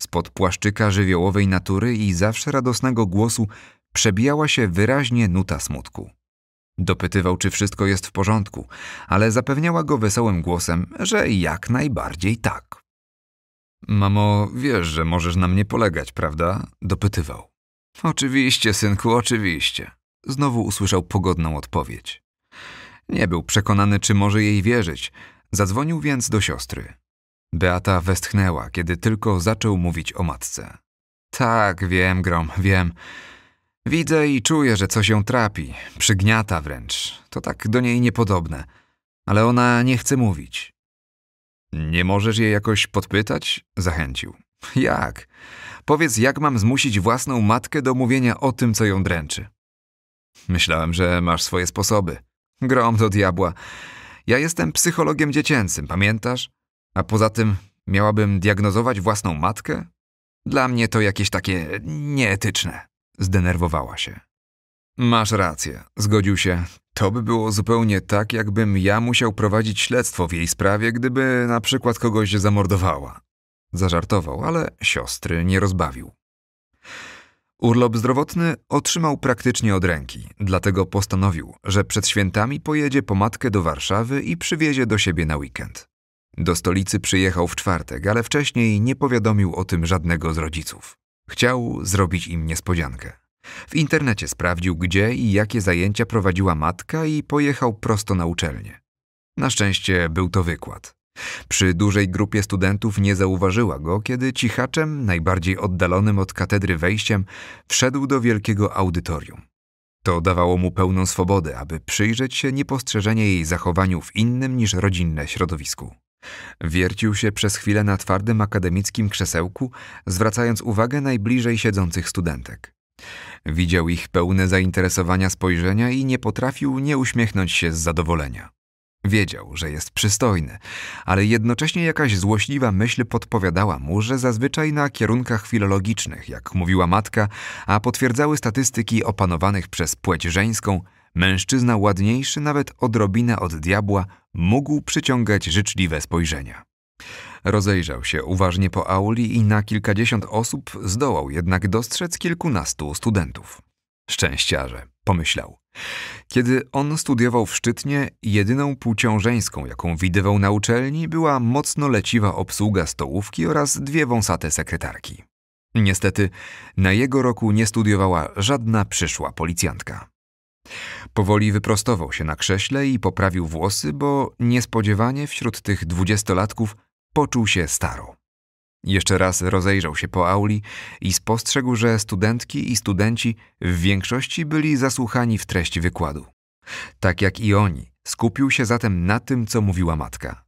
Spod płaszczyka żywiołowej natury i zawsze radosnego głosu przebijała się wyraźnie nuta smutku. Dopytywał, czy wszystko jest w porządku, ale zapewniała go wesołym głosem, że jak najbardziej tak. Mamo, wiesz, że możesz na mnie polegać, prawda? Dopytywał. Oczywiście, synku, oczywiście. Znowu usłyszał pogodną odpowiedź. Nie był przekonany, czy może jej wierzyć. Zadzwonił więc do siostry. Beata westchnęła, kiedy tylko zaczął mówić o matce. Tak, wiem, Grom, wiem. Widzę i czuję, że coś ją trapi, przygniata wręcz. To tak do niej niepodobne. Ale ona nie chce mówić. Nie możesz jej jakoś podpytać? Zachęcił. Jak? Powiedz, jak mam zmusić własną matkę do mówienia o tym, co ją dręczy. Myślałem, że masz swoje sposoby. Grom do diabła. Ja jestem psychologiem dziecięcym, pamiętasz? A poza tym miałabym diagnozować własną matkę? Dla mnie to jakieś takie nieetyczne. Zdenerwowała się. Masz rację, zgodził się. To by było zupełnie tak, jakbym ja musiał prowadzić śledztwo w jej sprawie, gdyby na przykład kogoś zamordowała. Zażartował, ale siostry nie rozbawił. Urlop zdrowotny otrzymał praktycznie od ręki, dlatego postanowił, że przed świętami pojedzie po matkę do Warszawy i przywiezie do siebie na weekend. Do stolicy przyjechał w czwartek, ale wcześniej nie powiadomił o tym żadnego z rodziców. Chciał zrobić im niespodziankę. W internecie sprawdził, gdzie i jakie zajęcia prowadziła matka i pojechał prosto na uczelnię. Na szczęście był to wykład. Przy dużej grupie studentów nie zauważyła go, kiedy cichaczem, najbardziej oddalonym od katedry wejściem, wszedł do wielkiego audytorium. To dawało mu pełną swobodę, aby przyjrzeć się niepostrzeżenie jej zachowaniu w innym niż rodzinne środowisku. Wiercił się przez chwilę na twardym akademickim krzesełku, zwracając uwagę najbliżej siedzących studentek. Widział ich pełne zainteresowania spojrzenia i nie potrafił nie uśmiechnąć się z zadowolenia. Wiedział, że jest przystojny, ale jednocześnie jakaś złośliwa myśl podpowiadała mu, że zazwyczaj na kierunkach filologicznych, jak mówiła matka, a potwierdzały statystyki opanowanych przez płeć żeńską, Mężczyzna ładniejszy, nawet odrobinę od diabła, mógł przyciągać życzliwe spojrzenia. Rozejrzał się uważnie po auli i na kilkadziesiąt osób zdołał jednak dostrzec kilkunastu studentów. Szczęściarze, pomyślał. Kiedy on studiował w Szczytnie, jedyną płcią żeńską, jaką widywał na uczelni, była mocno leciwa obsługa stołówki oraz dwie wąsate sekretarki. Niestety, na jego roku nie studiowała żadna przyszła policjantka. Powoli wyprostował się na krześle i poprawił włosy, bo niespodziewanie wśród tych dwudziestolatków poczuł się staro. Jeszcze raz rozejrzał się po auli i spostrzegł, że studentki i studenci w większości byli zasłuchani w treść wykładu. Tak jak i oni, skupił się zatem na tym, co mówiła matka.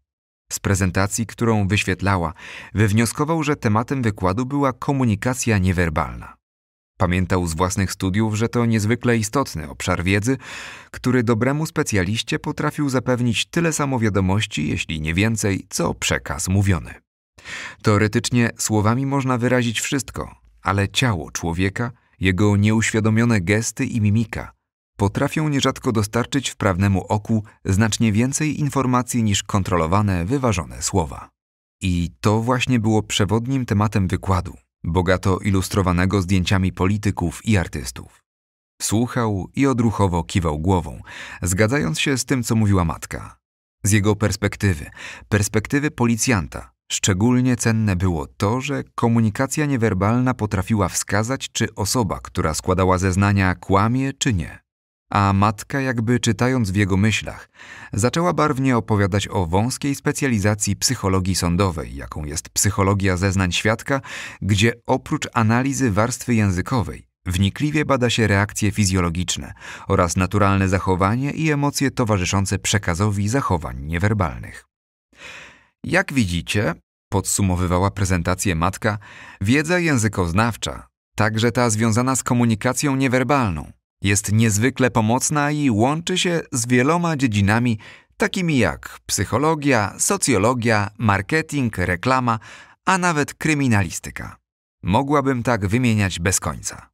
Z prezentacji, którą wyświetlała, wywnioskował, że tematem wykładu była komunikacja niewerbalna. Pamiętał z własnych studiów, że to niezwykle istotny obszar wiedzy, który dobremu specjaliście potrafił zapewnić tyle samo wiadomości, jeśli nie więcej, co przekaz mówiony. Teoretycznie słowami można wyrazić wszystko, ale ciało człowieka, jego nieuświadomione gesty i mimika potrafią nierzadko dostarczyć wprawnemu oku znacznie więcej informacji niż kontrolowane, wyważone słowa. I to właśnie było przewodnim tematem wykładu bogato ilustrowanego zdjęciami polityków i artystów. Słuchał i odruchowo kiwał głową, zgadzając się z tym, co mówiła matka. Z jego perspektywy, perspektywy policjanta, szczególnie cenne było to, że komunikacja niewerbalna potrafiła wskazać, czy osoba, która składała zeznania, kłamie czy nie a matka, jakby czytając w jego myślach, zaczęła barwnie opowiadać o wąskiej specjalizacji psychologii sądowej, jaką jest psychologia zeznań świadka, gdzie oprócz analizy warstwy językowej wnikliwie bada się reakcje fizjologiczne oraz naturalne zachowanie i emocje towarzyszące przekazowi zachowań niewerbalnych. Jak widzicie, podsumowywała prezentację matka, wiedza językoznawcza, także ta związana z komunikacją niewerbalną, jest niezwykle pomocna i łączy się z wieloma dziedzinami, takimi jak psychologia, socjologia, marketing, reklama, a nawet kryminalistyka. Mogłabym tak wymieniać bez końca.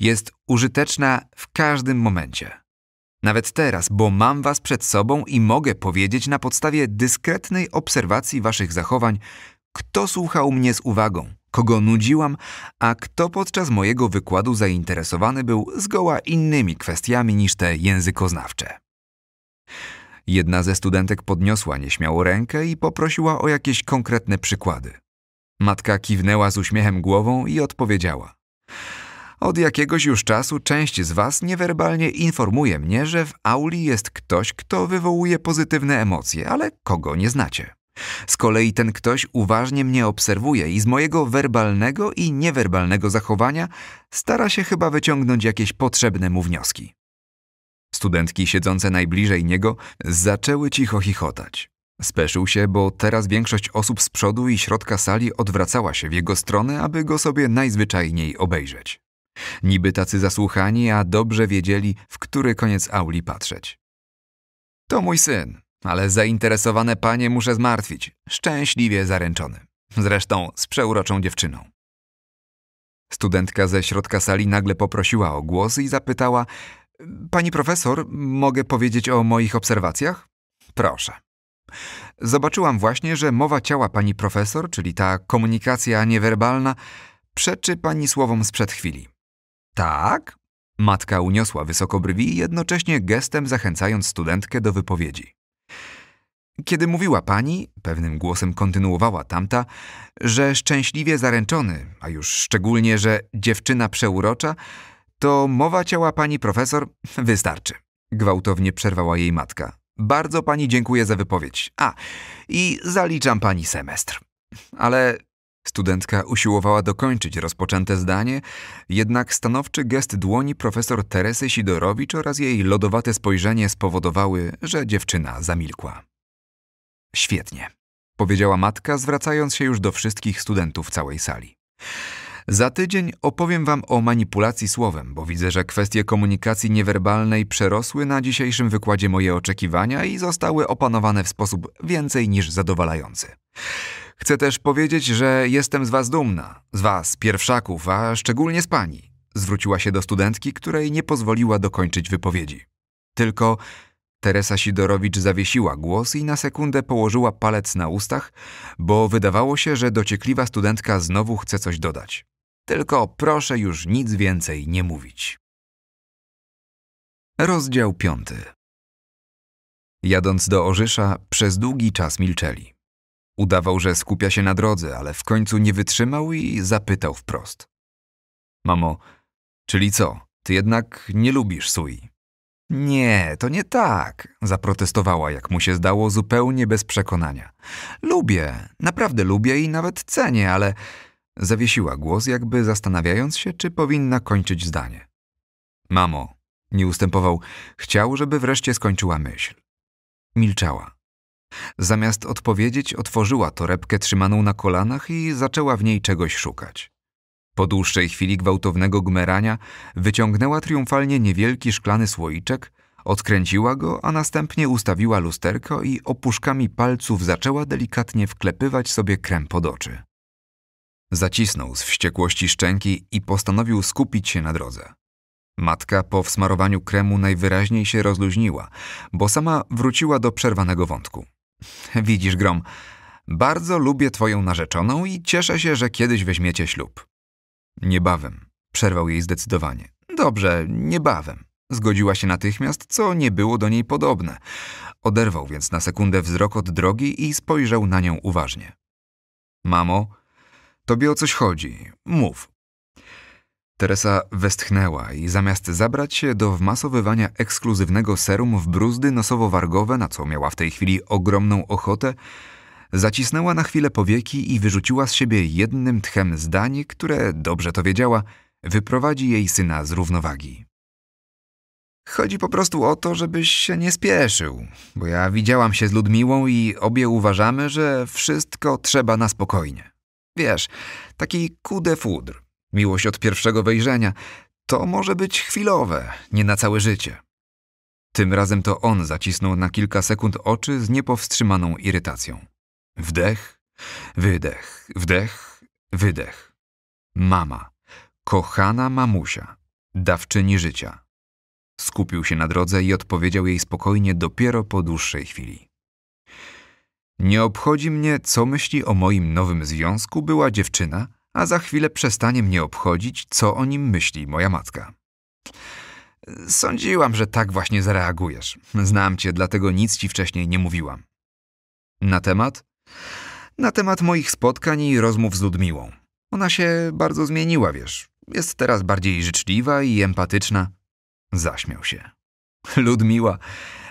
Jest użyteczna w każdym momencie. Nawet teraz, bo mam Was przed sobą i mogę powiedzieć na podstawie dyskretnej obserwacji Waszych zachowań, kto słuchał mnie z uwagą, kogo nudziłam, a kto podczas mojego wykładu zainteresowany był zgoła innymi kwestiami niż te językoznawcze. Jedna ze studentek podniosła nieśmiało rękę i poprosiła o jakieś konkretne przykłady. Matka kiwnęła z uśmiechem głową i odpowiedziała. Od jakiegoś już czasu część z was niewerbalnie informuje mnie, że w auli jest ktoś, kto wywołuje pozytywne emocje, ale kogo nie znacie. Z kolei ten ktoś uważnie mnie obserwuje i z mojego werbalnego i niewerbalnego zachowania stara się chyba wyciągnąć jakieś potrzebne mu wnioski. Studentki siedzące najbliżej niego zaczęły cicho chichotać. Speszył się, bo teraz większość osób z przodu i środka sali odwracała się w jego stronę, aby go sobie najzwyczajniej obejrzeć. Niby tacy zasłuchani, a dobrze wiedzieli, w który koniec auli patrzeć. To mój syn, ale zainteresowane panie muszę zmartwić, szczęśliwie zaręczony. Zresztą z przeuroczą dziewczyną. Studentka ze środka sali nagle poprosiła o głos i zapytała: Pani profesor, mogę powiedzieć o moich obserwacjach? Proszę. Zobaczyłam właśnie, że mowa ciała pani profesor, czyli ta komunikacja niewerbalna, przeczy pani słowom sprzed chwili. Tak? Matka uniosła wysoko brwi, jednocześnie gestem zachęcając studentkę do wypowiedzi. Kiedy mówiła pani, pewnym głosem kontynuowała tamta, że szczęśliwie zaręczony, a już szczególnie, że dziewczyna przeurocza, to mowa ciała pani profesor wystarczy. Gwałtownie przerwała jej matka. Bardzo pani dziękuję za wypowiedź. A, i zaliczam pani semestr. Ale studentka usiłowała dokończyć rozpoczęte zdanie, jednak stanowczy gest dłoni profesor Teresy Sidorowicz oraz jej lodowate spojrzenie spowodowały, że dziewczyna zamilkła. Świetnie, powiedziała matka, zwracając się już do wszystkich studentów całej sali. Za tydzień opowiem Wam o manipulacji słowem, bo widzę, że kwestie komunikacji niewerbalnej przerosły na dzisiejszym wykładzie moje oczekiwania i zostały opanowane w sposób więcej niż zadowalający. Chcę też powiedzieć, że jestem z Was dumna, z Was, pierwszaków, a szczególnie z Pani. Zwróciła się do studentki, której nie pozwoliła dokończyć wypowiedzi. Tylko Teresa Sidorowicz zawiesiła głos i na sekundę położyła palec na ustach, bo wydawało się, że dociekliwa studentka znowu chce coś dodać. Tylko proszę już nic więcej nie mówić. Rozdział piąty. Jadąc do Orzysza, przez długi czas milczeli. Udawał, że skupia się na drodze, ale w końcu nie wytrzymał i zapytał wprost. Mamo, czyli co, ty jednak nie lubisz Sui? Nie, to nie tak, zaprotestowała, jak mu się zdało, zupełnie bez przekonania. Lubię, naprawdę lubię i nawet cenię, ale zawiesiła głos, jakby zastanawiając się, czy powinna kończyć zdanie. Mamo, nie ustępował, chciał, żeby wreszcie skończyła myśl. Milczała. Zamiast odpowiedzieć, otworzyła torebkę trzymaną na kolanach i zaczęła w niej czegoś szukać. Po dłuższej chwili gwałtownego gmerania wyciągnęła triumfalnie niewielki szklany słoiczek, odkręciła go, a następnie ustawiła lusterko i opuszkami palców zaczęła delikatnie wklepywać sobie krem pod oczy. Zacisnął z wściekłości szczęki i postanowił skupić się na drodze. Matka po wsmarowaniu kremu najwyraźniej się rozluźniła, bo sama wróciła do przerwanego wątku. Widzisz, Grom, bardzo lubię twoją narzeczoną i cieszę się, że kiedyś weźmiecie ślub. Niebawem, przerwał jej zdecydowanie. Dobrze, niebawem. Zgodziła się natychmiast, co nie było do niej podobne. Oderwał więc na sekundę wzrok od drogi i spojrzał na nią uważnie. Mamo, tobie o coś chodzi. Mów. Teresa westchnęła i zamiast zabrać się do wmasowywania ekskluzywnego serum w bruzdy nosowo-wargowe, na co miała w tej chwili ogromną ochotę, Zacisnęła na chwilę powieki i wyrzuciła z siebie jednym tchem zdań, które, dobrze to wiedziała, wyprowadzi jej syna z równowagi. Chodzi po prostu o to, żebyś się nie spieszył, bo ja widziałam się z Ludmiłą i obie uważamy, że wszystko trzeba na spokojnie. Wiesz, taki kudefudr. miłość od pierwszego wejrzenia, to może być chwilowe, nie na całe życie. Tym razem to on zacisnął na kilka sekund oczy z niepowstrzymaną irytacją. Wdech, wydech, wdech, wydech. Mama, kochana mamusia, dawczyni życia. Skupił się na drodze i odpowiedział jej spokojnie dopiero po dłuższej chwili. Nie obchodzi mnie, co myśli o moim nowym związku była dziewczyna, a za chwilę przestanie mnie obchodzić, co o nim myśli moja matka. Sądziłam, że tak właśnie zareagujesz. Znam cię, dlatego nic ci wcześniej nie mówiłam. Na temat? Na temat moich spotkań i rozmów z Ludmiłą. Ona się bardzo zmieniła, wiesz. Jest teraz bardziej życzliwa i empatyczna. Zaśmiał się. Ludmiła,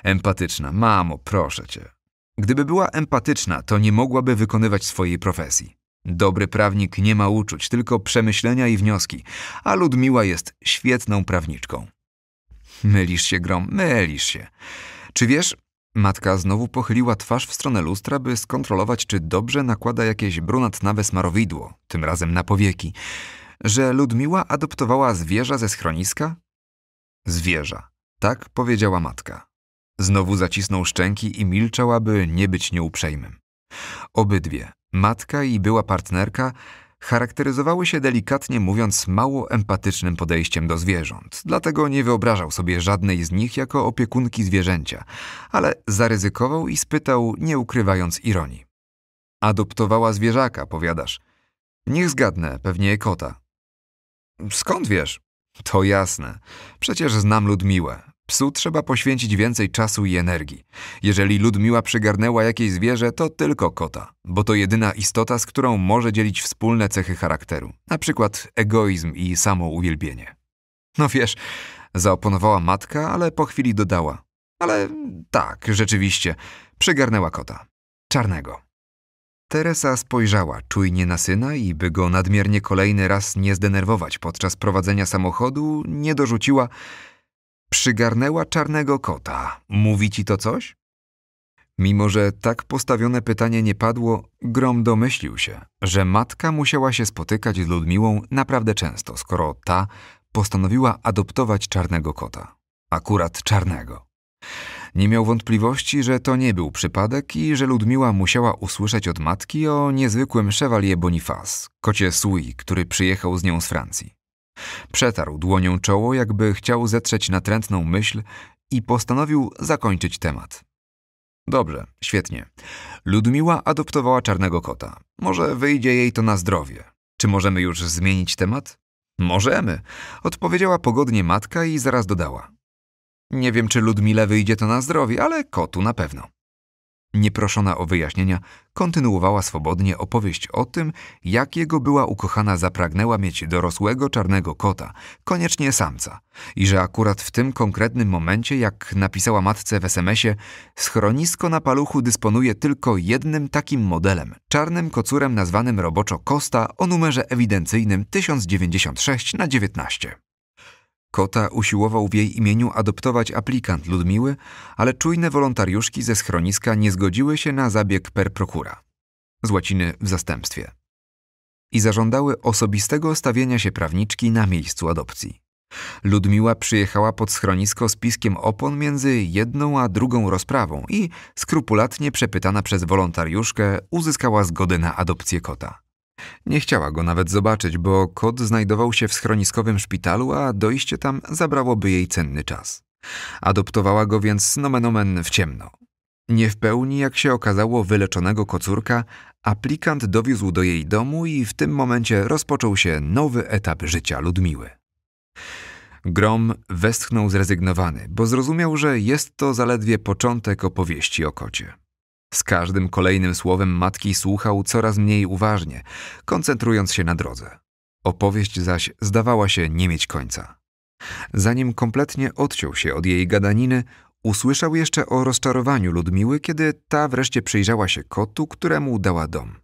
empatyczna. Mamo, proszę cię. Gdyby była empatyczna, to nie mogłaby wykonywać swojej profesji. Dobry prawnik nie ma uczuć, tylko przemyślenia i wnioski, a Ludmiła jest świetną prawniczką. Mylisz się, Grom, mylisz się. Czy wiesz, Matka znowu pochyliła twarz w stronę lustra, by skontrolować, czy dobrze nakłada jakieś brunatnawe smarowidło, tym razem na powieki. Że Ludmiła adoptowała zwierza ze schroniska? Zwierza. Tak powiedziała matka. Znowu zacisnął szczęki i milczał, aby nie być nieuprzejmym. Obydwie, matka i była partnerka, charakteryzowały się delikatnie mówiąc mało empatycznym podejściem do zwierząt, dlatego nie wyobrażał sobie żadnej z nich jako opiekunki zwierzęcia, ale zaryzykował i spytał, nie ukrywając ironii. Adoptowała zwierzaka, powiadasz. Niech zgadnę, pewnie kota. Skąd wiesz? To jasne. Przecież znam Ludmiłę. Psu trzeba poświęcić więcej czasu i energii. Jeżeli Ludmiła przygarnęła jakieś zwierzę, to tylko kota, bo to jedyna istota, z którą może dzielić wspólne cechy charakteru, na przykład egoizm i samouwielbienie. No wiesz, zaoponowała matka, ale po chwili dodała. Ale tak, rzeczywiście, przygarnęła kota. Czarnego. Teresa spojrzała czujnie na syna i by go nadmiernie kolejny raz nie zdenerwować podczas prowadzenia samochodu, nie dorzuciła – Przygarnęła czarnego kota. Mówi ci to coś? Mimo, że tak postawione pytanie nie padło, Grom domyślił się, że matka musiała się spotykać z Ludmiłą naprawdę często, skoro ta postanowiła adoptować czarnego kota. Akurat czarnego. Nie miał wątpliwości, że to nie był przypadek i że Ludmiła musiała usłyszeć od matki o niezwykłym Chevalier Boniface, kocie Sui, który przyjechał z nią z Francji. Przetarł dłonią czoło, jakby chciał zetrzeć natrętną myśl i postanowił zakończyć temat. Dobrze, świetnie. Ludmiła adoptowała czarnego kota. Może wyjdzie jej to na zdrowie. Czy możemy już zmienić temat? Możemy, odpowiedziała pogodnie matka i zaraz dodała. Nie wiem, czy Ludmile wyjdzie to na zdrowie, ale kotu na pewno. Nieproszona o wyjaśnienia, kontynuowała swobodnie opowieść o tym, jak jego była ukochana zapragnęła mieć dorosłego czarnego kota, koniecznie samca, i że akurat w tym konkretnym momencie, jak napisała matce w SMS-ie, schronisko na paluchu dysponuje tylko jednym takim modelem, czarnym kocurem nazwanym roboczo Kosta o numerze ewidencyjnym 1096 na 19. Kota usiłował w jej imieniu adoptować aplikant Ludmiły, ale czujne wolontariuszki ze schroniska nie zgodziły się na zabieg per procura, z łaciny w zastępstwie, i zażądały osobistego stawienia się prawniczki na miejscu adopcji. Ludmiła przyjechała pod schronisko z piskiem opon między jedną a drugą rozprawą i, skrupulatnie przepytana przez wolontariuszkę, uzyskała zgodę na adopcję kota. Nie chciała go nawet zobaczyć, bo kot znajdował się w schroniskowym szpitalu, a dojście tam zabrałoby jej cenny czas. Adoptowała go więc nomen omen w ciemno. Nie w pełni, jak się okazało, wyleczonego kocurka, aplikant dowiózł do jej domu i w tym momencie rozpoczął się nowy etap życia Ludmiły. Grom westchnął zrezygnowany, bo zrozumiał, że jest to zaledwie początek opowieści o kocie. Z każdym kolejnym słowem matki słuchał coraz mniej uważnie, koncentrując się na drodze. Opowieść zaś zdawała się nie mieć końca. Zanim kompletnie odciął się od jej gadaniny, usłyszał jeszcze o rozczarowaniu Ludmiły, kiedy ta wreszcie przyjrzała się kotu, któremu dała dom.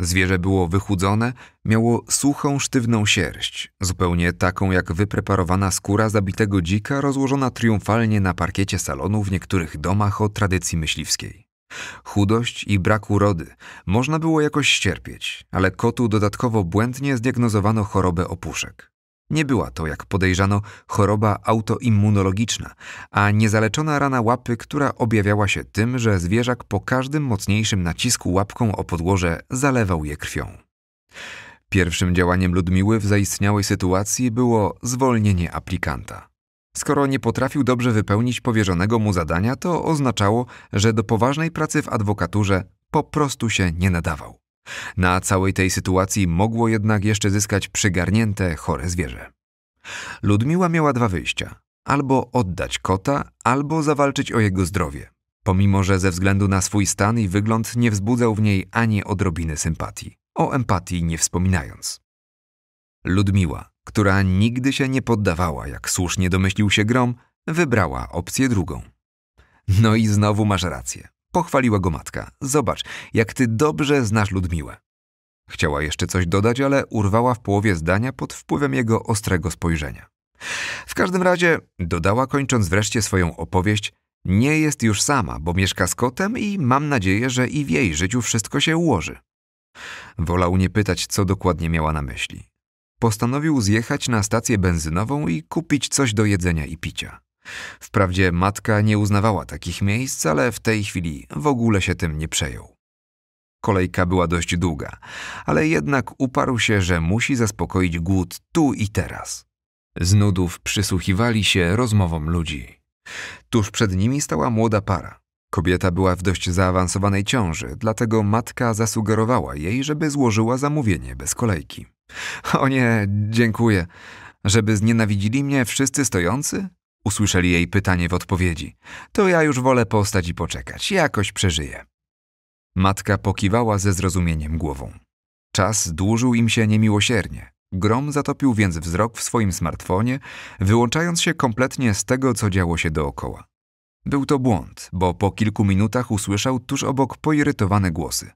Zwierzę było wychudzone, miało suchą, sztywną sierść, zupełnie taką jak wypreparowana skóra zabitego dzika rozłożona triumfalnie na parkiecie salonu w niektórych domach o tradycji myśliwskiej. Chudość i brak urody można było jakoś ścierpieć, ale kotu dodatkowo błędnie zdiagnozowano chorobę opuszek. Nie była to, jak podejrzano, choroba autoimmunologiczna, a niezaleczona rana łapy, która objawiała się tym, że zwierzak po każdym mocniejszym nacisku łapką o podłoże zalewał je krwią. Pierwszym działaniem Ludmiły w zaistniałej sytuacji było zwolnienie aplikanta. Skoro nie potrafił dobrze wypełnić powierzonego mu zadania, to oznaczało, że do poważnej pracy w adwokaturze po prostu się nie nadawał. Na całej tej sytuacji mogło jednak jeszcze zyskać przygarnięte, chore zwierzę. Ludmiła miała dwa wyjścia: albo oddać kota, albo zawalczyć o jego zdrowie, pomimo że ze względu na swój stan i wygląd nie wzbudzał w niej ani odrobiny sympatii, o empatii nie wspominając. Ludmiła, która nigdy się nie poddawała, jak słusznie domyślił się Grom, wybrała opcję drugą. No i znowu masz rację. Pochwaliła go matka. Zobacz, jak ty dobrze znasz Ludmiłę. Chciała jeszcze coś dodać, ale urwała w połowie zdania pod wpływem jego ostrego spojrzenia. W każdym razie, dodała kończąc wreszcie swoją opowieść, nie jest już sama, bo mieszka z kotem i mam nadzieję, że i w jej życiu wszystko się ułoży. Wolał nie pytać, co dokładnie miała na myśli postanowił zjechać na stację benzynową i kupić coś do jedzenia i picia. Wprawdzie matka nie uznawała takich miejsc, ale w tej chwili w ogóle się tym nie przejął. Kolejka była dość długa, ale jednak uparł się, że musi zaspokoić głód tu i teraz. Z nudów przysłuchiwali się rozmowom ludzi. Tuż przed nimi stała młoda para. Kobieta była w dość zaawansowanej ciąży, dlatego matka zasugerowała jej, żeby złożyła zamówienie bez kolejki. O nie, dziękuję. Żeby znienawidzili mnie wszyscy stojący? Usłyszeli jej pytanie w odpowiedzi. To ja już wolę postać i poczekać. Jakoś przeżyję. Matka pokiwała ze zrozumieniem głową. Czas dłużył im się niemiłosiernie. Grom zatopił więc wzrok w swoim smartfonie, wyłączając się kompletnie z tego, co działo się dookoła. Był to błąd, bo po kilku minutach usłyszał tuż obok poirytowane głosy.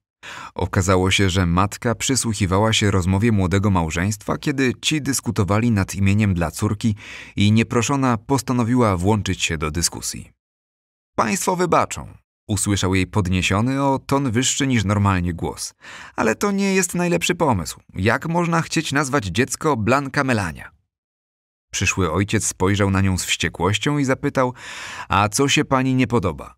Okazało się, że matka przysłuchiwała się rozmowie młodego małżeństwa, kiedy ci dyskutowali nad imieniem dla córki i nieproszona postanowiła włączyć się do dyskusji. Państwo wybaczą, usłyszał jej podniesiony o ton wyższy niż normalnie głos. Ale to nie jest najlepszy pomysł. Jak można chcieć nazwać dziecko Blanka Melania? Przyszły ojciec spojrzał na nią z wściekłością i zapytał: A co się pani nie podoba?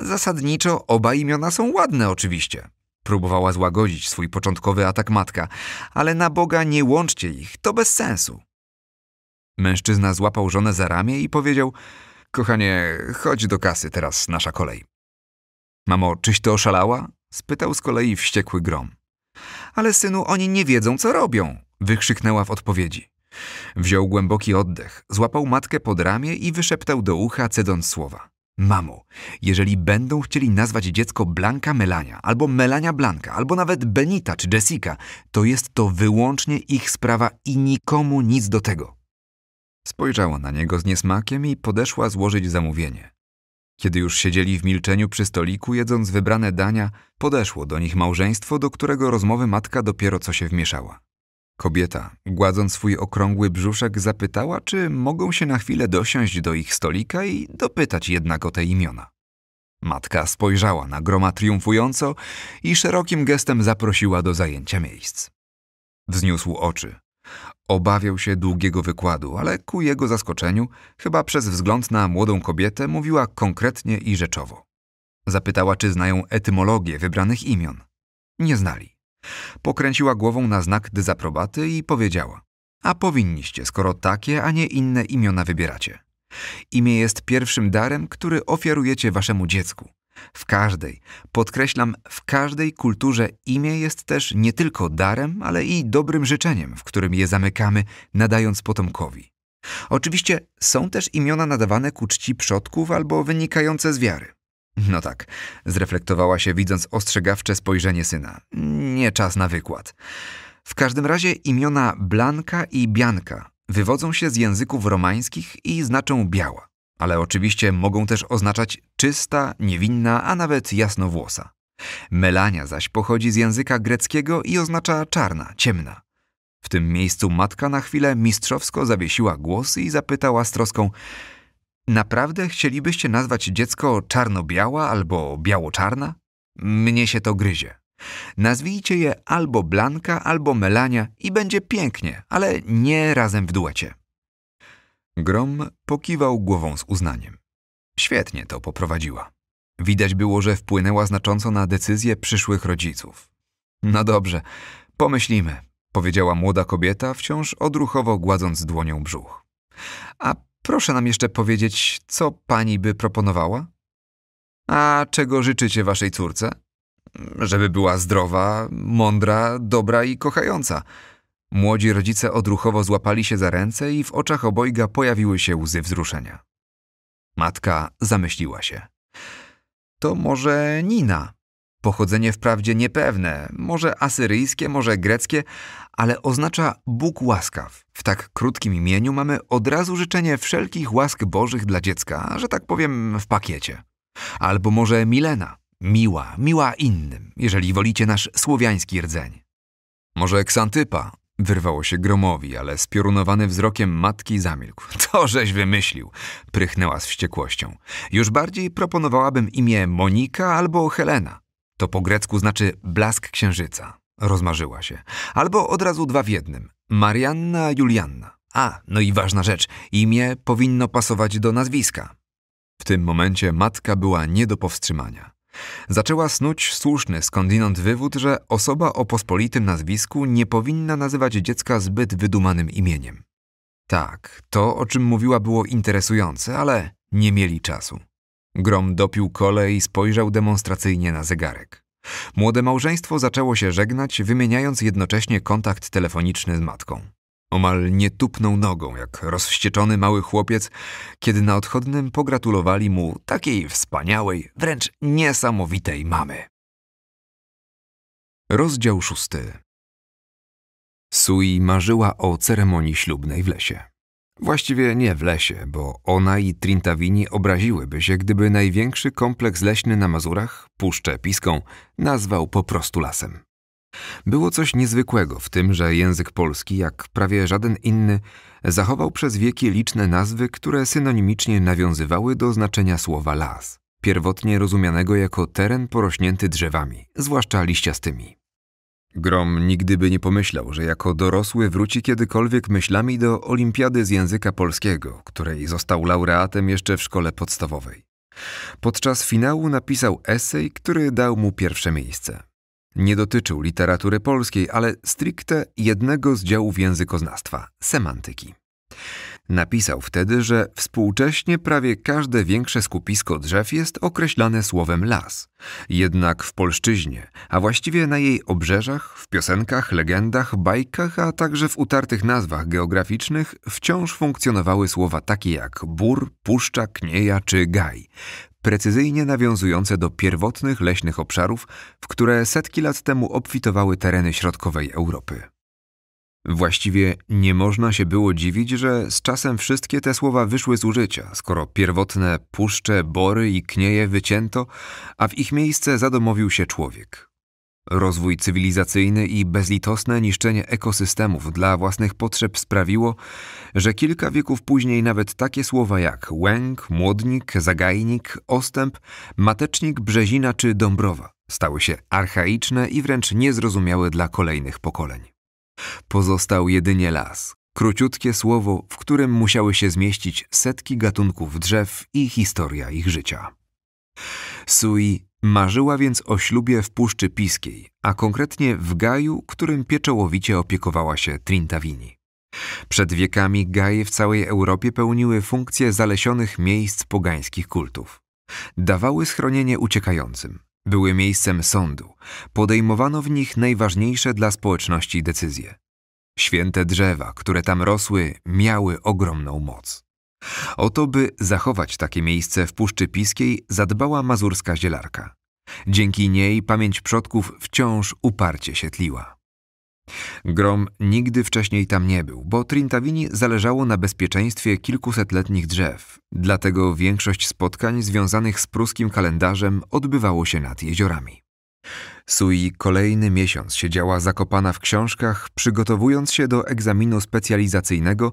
Zasadniczo oba imiona są ładne, oczywiście, Próbowała złagodzić swój początkowy atak matka, ale na Boga nie łączcie ich, to bez sensu. Mężczyzna złapał żonę za ramię i powiedział: Kochanie, chodź do kasy, teraz nasza kolej. Mamo, czyś to oszalała? spytał z kolei wściekły grom. Ale synu, oni nie wiedzą, co robią, wykrzyknęła w odpowiedzi. Wziął głęboki oddech, złapał matkę pod ramię i wyszeptał do ucha, cedząc słowa. Mamo, jeżeli będą chcieli nazwać dziecko Blanka Melania, albo Melania Blanka, albo nawet Benita czy Jessica, to jest to wyłącznie ich sprawa i nikomu nic do tego. Spojrzała na niego z niesmakiem i podeszła złożyć zamówienie. Kiedy już siedzieli w milczeniu przy stoliku, jedząc wybrane dania, podeszło do nich małżeństwo, do którego rozmowy matka dopiero co się wmieszała. Kobieta, gładząc swój okrągły brzuszek, zapytała, czy mogą się na chwilę dosiąść do ich stolika i dopytać jednak o te imiona. Matka spojrzała na groma triumfująco i szerokim gestem zaprosiła do zajęcia miejsc. Wzniósł oczy. Obawiał się długiego wykładu, ale ku jego zaskoczeniu, chyba przez wzgląd na młodą kobietę, mówiła konkretnie i rzeczowo. Zapytała, czy znają etymologię wybranych imion. Nie znali. Pokręciła głową na znak dezaprobaty i powiedziała. A powinniście, skoro takie, a nie inne imiona wybieracie. Imię jest pierwszym darem, który ofiarujecie waszemu dziecku. W każdej, podkreślam, w każdej kulturze imię jest też nie tylko darem, ale i dobrym życzeniem, w którym je zamykamy, nadając potomkowi. Oczywiście są też imiona nadawane ku czci przodków albo wynikające z wiary. No tak, zreflektowała się, widząc ostrzegawcze spojrzenie syna. Nie czas na wykład. W każdym razie imiona Blanka i Bianka wywodzą się z języków romańskich i znaczą biała, ale oczywiście mogą też oznaczać czysta, niewinna, a nawet jasnowłosa. Melania zaś pochodzi z języka greckiego i oznacza czarna, ciemna. W tym miejscu matka na chwilę mistrzowsko zawiesiła głosy i zapytała z troską – Naprawdę chcielibyście nazwać dziecko czarno-biała albo biało-czarna? Mnie się to gryzie. Nazwijcie je albo Blanka, albo Melania i będzie pięknie, ale nie razem w duecie. Grom pokiwał głową z uznaniem. Świetnie to poprowadziła. Widać było, że wpłynęła znacząco na decyzje przyszłych rodziców. No dobrze, pomyślimy, powiedziała młoda kobieta, wciąż odruchowo gładząc dłonią brzuch. A Proszę nam jeszcze powiedzieć, co pani by proponowała? A czego życzycie waszej córce? Żeby była zdrowa, mądra, dobra i kochająca. Młodzi rodzice odruchowo złapali się za ręce i w oczach obojga pojawiły się łzy wzruszenia. Matka zamyśliła się. To może Nina. Pochodzenie wprawdzie niepewne, może asyryjskie, może greckie, ale oznacza Bóg łaskaw. W tak krótkim imieniu mamy od razu życzenie wszelkich łask bożych dla dziecka, że tak powiem w pakiecie. Albo może Milena, miła, miła innym, jeżeli wolicie nasz słowiański rdzeń. Może Eksantypa, Wyrwało się gromowi, ale spiorunowany wzrokiem matki zamilkł. To żeś wymyślił! Prychnęła z wściekłością. Już bardziej proponowałabym imię Monika albo Helena. To po grecku znaczy blask księżyca. Rozmarzyła się. Albo od razu dwa w jednym. Marianna Julianna. A, no i ważna rzecz. Imię powinno pasować do nazwiska. W tym momencie matka była nie do powstrzymania. Zaczęła snuć słuszny skądinąd wywód, że osoba o pospolitym nazwisku nie powinna nazywać dziecka zbyt wydumanym imieniem. Tak, to o czym mówiła było interesujące, ale nie mieli czasu. Grom dopił kolej i spojrzał demonstracyjnie na zegarek. Młode małżeństwo zaczęło się żegnać, wymieniając jednocześnie kontakt telefoniczny z matką. Omal nie tupnął nogą, jak rozwścieczony mały chłopiec, kiedy na odchodnym pogratulowali mu takiej wspaniałej, wręcz niesamowitej mamy. Rozdział szósty. Sui marzyła o ceremonii ślubnej w lesie. Właściwie nie w lesie, bo ona i Trintavini obraziłyby się, gdyby największy kompleks leśny na Mazurach, Puszczę Piską, nazwał po prostu lasem. Było coś niezwykłego w tym, że język polski, jak prawie żaden inny, zachował przez wieki liczne nazwy, które synonimicznie nawiązywały do znaczenia słowa las, pierwotnie rozumianego jako teren porośnięty drzewami, zwłaszcza liściastymi. Grom nigdy by nie pomyślał, że jako dorosły wróci kiedykolwiek myślami do Olimpiady z Języka Polskiego, której został laureatem jeszcze w szkole podstawowej. Podczas finału napisał esej, który dał mu pierwsze miejsce. Nie dotyczył literatury polskiej, ale stricte jednego z działów językoznawstwa – semantyki. Napisał wtedy, że współcześnie prawie każde większe skupisko drzew jest określane słowem las. Jednak w polszczyźnie, a właściwie na jej obrzeżach, w piosenkach, legendach, bajkach, a także w utartych nazwach geograficznych wciąż funkcjonowały słowa takie jak bur, puszcza, knieja czy gaj precyzyjnie nawiązujące do pierwotnych leśnych obszarów, w które setki lat temu obfitowały tereny środkowej Europy. Właściwie nie można się było dziwić, że z czasem wszystkie te słowa wyszły z użycia, skoro pierwotne puszcze, bory i knieje wycięto, a w ich miejsce zadomowił się człowiek. Rozwój cywilizacyjny i bezlitosne niszczenie ekosystemów dla własnych potrzeb sprawiło, że kilka wieków później nawet takie słowa jak łęk, młodnik, zagajnik, ostęp, matecznik, brzezina czy dąbrowa stały się archaiczne i wręcz niezrozumiałe dla kolejnych pokoleń. Pozostał jedynie las. Króciutkie słowo, w którym musiały się zmieścić setki gatunków drzew i historia ich życia. Sui marzyła więc o ślubie w Puszczy Piskiej, a konkretnie w gaju, którym pieczołowicie opiekowała się Trintavini. Przed wiekami gaje w całej Europie pełniły funkcję zalesionych miejsc pogańskich kultów. Dawały schronienie uciekającym, były miejscem sądu. Podejmowano w nich najważniejsze dla społeczności decyzje. Święte drzewa, które tam rosły, miały ogromną moc. O to, by zachować takie miejsce w Puszczy Piskiej, zadbała mazurska zielarka. Dzięki niej pamięć przodków wciąż uparcie się tliła. Grom nigdy wcześniej tam nie był, bo Trintavini zależało na bezpieczeństwie kilkusetletnich drzew. Dlatego większość spotkań związanych z pruskim kalendarzem odbywało się nad jeziorami. Sui kolejny miesiąc siedziała zakopana w książkach, przygotowując się do egzaminu specjalizacyjnego,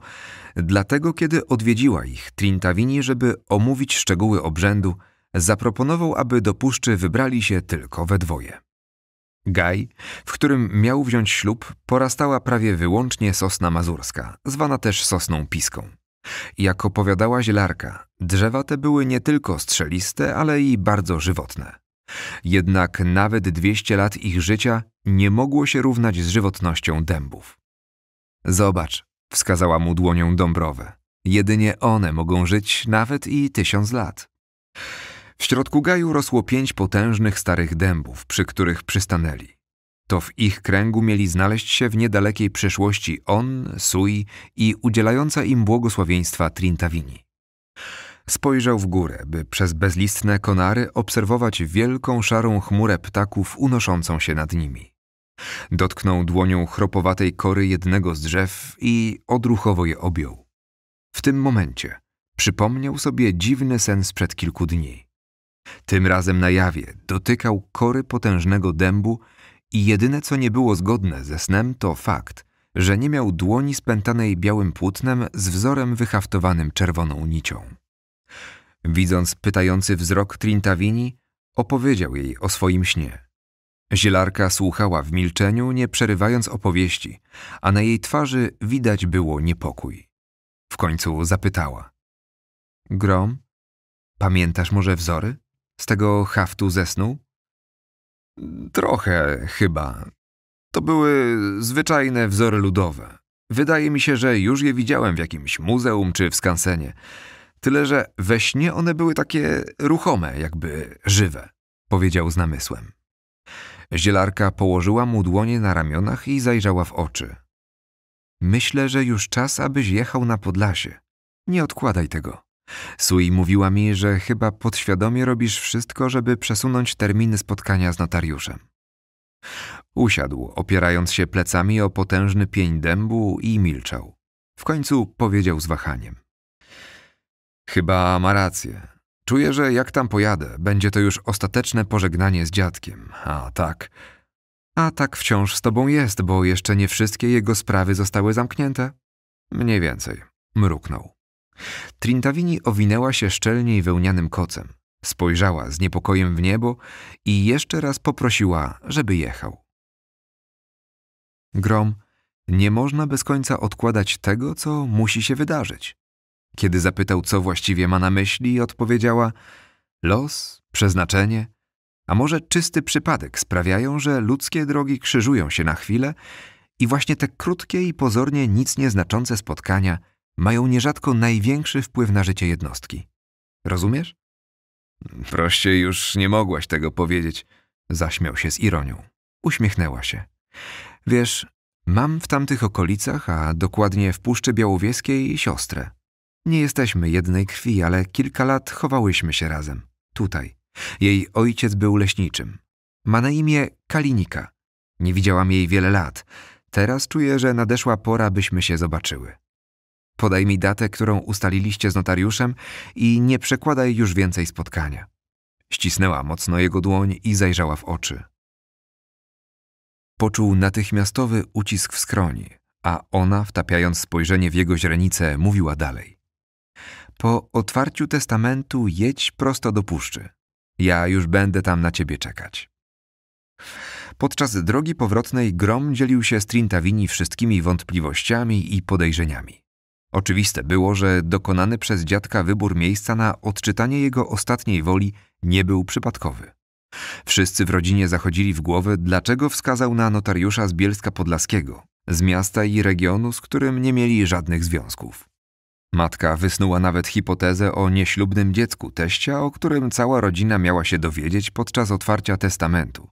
dlatego kiedy odwiedziła ich Trintavini, żeby omówić szczegóły obrzędu, zaproponował, aby do puszczy wybrali się tylko we dwoje. Gaj, w którym miał wziąć ślub, porastała prawie wyłącznie sosna mazurska, zwana też sosną piską. Jak opowiadała zielarka, drzewa te były nie tylko strzeliste, ale i bardzo żywotne. Jednak nawet 200 lat ich życia nie mogło się równać z żywotnością dębów. Zobacz, wskazała mu dłonią Dąbrowę. Jedynie one mogą żyć nawet i tysiąc lat. W środku gaju rosło pięć potężnych starych dębów, przy których przystanęli. To w ich kręgu mieli znaleźć się w niedalekiej przyszłości on, Sui i udzielająca im błogosławieństwa Trintavini. Spojrzał w górę, by przez bezlistne konary obserwować wielką szarą chmurę ptaków unoszącą się nad nimi. Dotknął dłonią chropowatej kory jednego z drzew i odruchowo je objął. W tym momencie przypomniał sobie dziwny sen sprzed kilku dni. Tym razem na jawie dotykał kory potężnego dębu i jedyne co nie było zgodne ze snem to fakt, że nie miał dłoni spętanej białym płótnem z wzorem wyhaftowanym czerwoną nicią. Widząc pytający wzrok Trintavini, opowiedział jej o swoim śnie. Zielarka słuchała w milczeniu, nie przerywając opowieści, a na jej twarzy widać było niepokój. W końcu zapytała. Grom, pamiętasz może wzory? Z tego haftu zesnął? Trochę chyba. To były zwyczajne wzory ludowe. Wydaje mi się, że już je widziałem w jakimś muzeum czy w skansenie. Tyle, że we śnie one były takie ruchome, jakby żywe, powiedział z namysłem. Zielarka położyła mu dłonie na ramionach i zajrzała w oczy. Myślę, że już czas, abyś jechał na Podlasie. Nie odkładaj tego. Sui mówiła mi, że chyba podświadomie robisz wszystko, żeby przesunąć terminy spotkania z notariuszem. Usiadł, opierając się plecami o potężny pień dębu i milczał. W końcu powiedział z wahaniem. Chyba ma rację. Czuję, że jak tam pojadę, będzie to już ostateczne pożegnanie z dziadkiem. A tak. A tak wciąż z tobą jest, bo jeszcze nie wszystkie jego sprawy zostały zamknięte. Mniej więcej. Mruknął. Trintavini owinęła się szczelniej wełnianym kocem, spojrzała z niepokojem w niebo i jeszcze raz poprosiła, żeby jechał. Grom, nie można bez końca odkładać tego, co musi się wydarzyć. Kiedy zapytał, co właściwie ma na myśli, odpowiedziała: Los, przeznaczenie, a może czysty przypadek sprawiają, że ludzkie drogi krzyżują się na chwilę i właśnie te krótkie i pozornie nic nieznaczące spotkania mają nierzadko największy wpływ na życie jednostki. Rozumiesz? Prościej już nie mogłaś tego powiedzieć, zaśmiał się z ironią. Uśmiechnęła się. Wiesz, mam w tamtych okolicach, a dokładnie w Puszczy Białowieskiej, siostrę. Nie jesteśmy jednej krwi, ale kilka lat chowałyśmy się razem. Tutaj. Jej ojciec był leśniczym. Ma na imię Kalinika. Nie widziałam jej wiele lat. Teraz czuję, że nadeszła pora, byśmy się zobaczyły. Podaj mi datę, którą ustaliliście z notariuszem i nie przekładaj już więcej spotkania. Ścisnęła mocno jego dłoń i zajrzała w oczy. Poczuł natychmiastowy ucisk w skroni, a ona, wtapiając spojrzenie w jego źrenice, mówiła dalej. Po otwarciu testamentu jedź prosto do puszczy. Ja już będę tam na ciebie czekać. Podczas drogi powrotnej Grom dzielił się z Trintavini wszystkimi wątpliwościami i podejrzeniami. Oczywiste było, że dokonany przez dziadka wybór miejsca na odczytanie jego ostatniej woli nie był przypadkowy. Wszyscy w rodzinie zachodzili w głowę, dlaczego wskazał na notariusza z Bielska Podlaskiego, z miasta i regionu, z którym nie mieli żadnych związków. Matka wysnuła nawet hipotezę o nieślubnym dziecku teścia, o którym cała rodzina miała się dowiedzieć podczas otwarcia testamentu,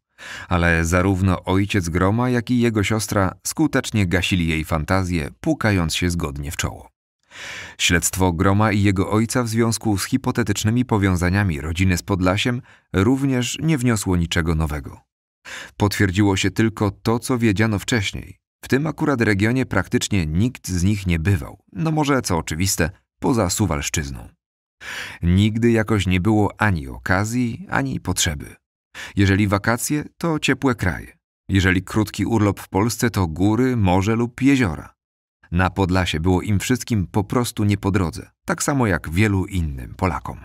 ale zarówno ojciec Groma, jak i jego siostra skutecznie gasili jej fantazję, pukając się zgodnie w czoło. Śledztwo Groma i jego ojca w związku z hipotetycznymi powiązaniami rodziny z Podlasiem również nie wniosło niczego nowego. Potwierdziło się tylko to, co wiedziano wcześniej. W tym akurat regionie praktycznie nikt z nich nie bywał, no może co oczywiste, poza Suwalszczyzną. Nigdy jakoś nie było ani okazji, ani potrzeby. Jeżeli wakacje, to ciepłe kraje. Jeżeli krótki urlop w Polsce, to góry, morze lub jeziora. Na Podlasie było im wszystkim po prostu nie po drodze, tak samo jak wielu innym Polakom.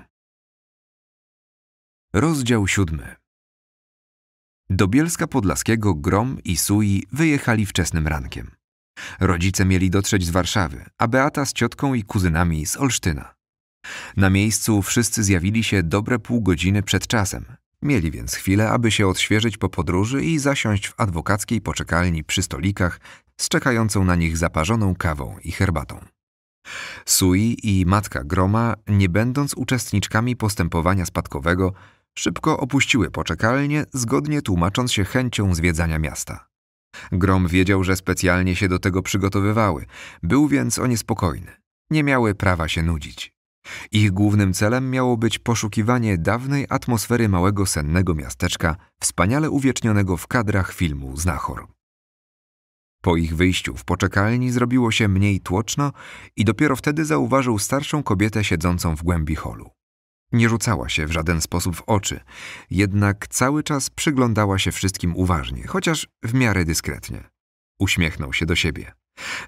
Rozdział siódmy. Do Bielska Podlaskiego Grom i Sui wyjechali wczesnym rankiem. Rodzice mieli dotrzeć z Warszawy, a Beata z ciotką i kuzynami z Olsztyna. Na miejscu wszyscy zjawili się dobre pół godziny przed czasem, Mieli więc chwilę, aby się odświeżyć po podróży i zasiąść w adwokackiej poczekalni przy stolikach z czekającą na nich zaparzoną kawą i herbatą. Sui i matka Groma, nie będąc uczestniczkami postępowania spadkowego, szybko opuściły poczekalnię, zgodnie tłumacząc się chęcią zwiedzania miasta. Grom wiedział, że specjalnie się do tego przygotowywały, był więc o niespokojny. Nie miały prawa się nudzić. Ich głównym celem miało być poszukiwanie dawnej atmosfery małego sennego miasteczka, wspaniale uwiecznionego w kadrach filmu Znachor. Po ich wyjściu w poczekalni zrobiło się mniej tłoczno i dopiero wtedy zauważył starszą kobietę siedzącą w głębi holu. Nie rzucała się w żaden sposób w oczy, jednak cały czas przyglądała się wszystkim uważnie, chociaż w miarę dyskretnie. Uśmiechnął się do siebie.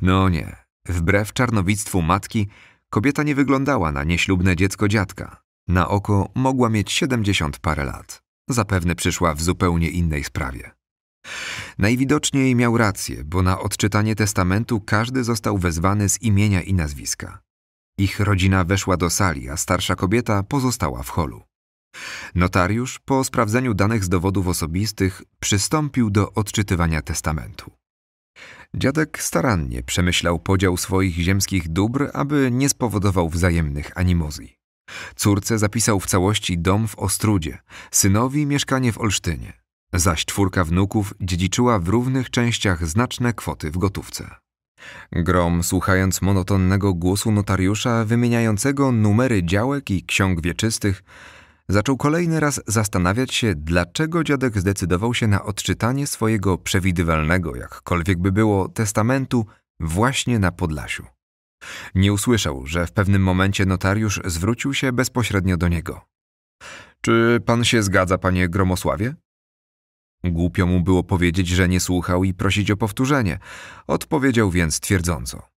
No nie, wbrew czarnowictwu matki, Kobieta nie wyglądała na nieślubne dziecko dziadka. Na oko mogła mieć siedemdziesiąt parę lat. Zapewne przyszła w zupełnie innej sprawie. Najwidoczniej miał rację, bo na odczytanie testamentu każdy został wezwany z imienia i nazwiska. Ich rodzina weszła do sali, a starsza kobieta pozostała w holu. Notariusz, po sprawdzeniu danych z dowodów osobistych, przystąpił do odczytywania testamentu. Dziadek starannie przemyślał podział swoich ziemskich dóbr, aby nie spowodował wzajemnych animozji. Córce zapisał w całości dom w Ostrudzie, synowi mieszkanie w Olsztynie, zaś czwórka wnuków dziedziczyła w równych częściach znaczne kwoty w gotówce. Grom, słuchając monotonnego głosu notariusza wymieniającego numery działek i ksiąg wieczystych, zaczął kolejny raz zastanawiać się, dlaczego dziadek zdecydował się na odczytanie swojego przewidywalnego, jakkolwiek by było, testamentu właśnie na Podlasiu. Nie usłyszał, że w pewnym momencie notariusz zwrócił się bezpośrednio do niego. Czy pan się zgadza, panie Gromosławie? Głupio mu było powiedzieć, że nie słuchał i prosić o powtórzenie. Odpowiedział więc twierdząco.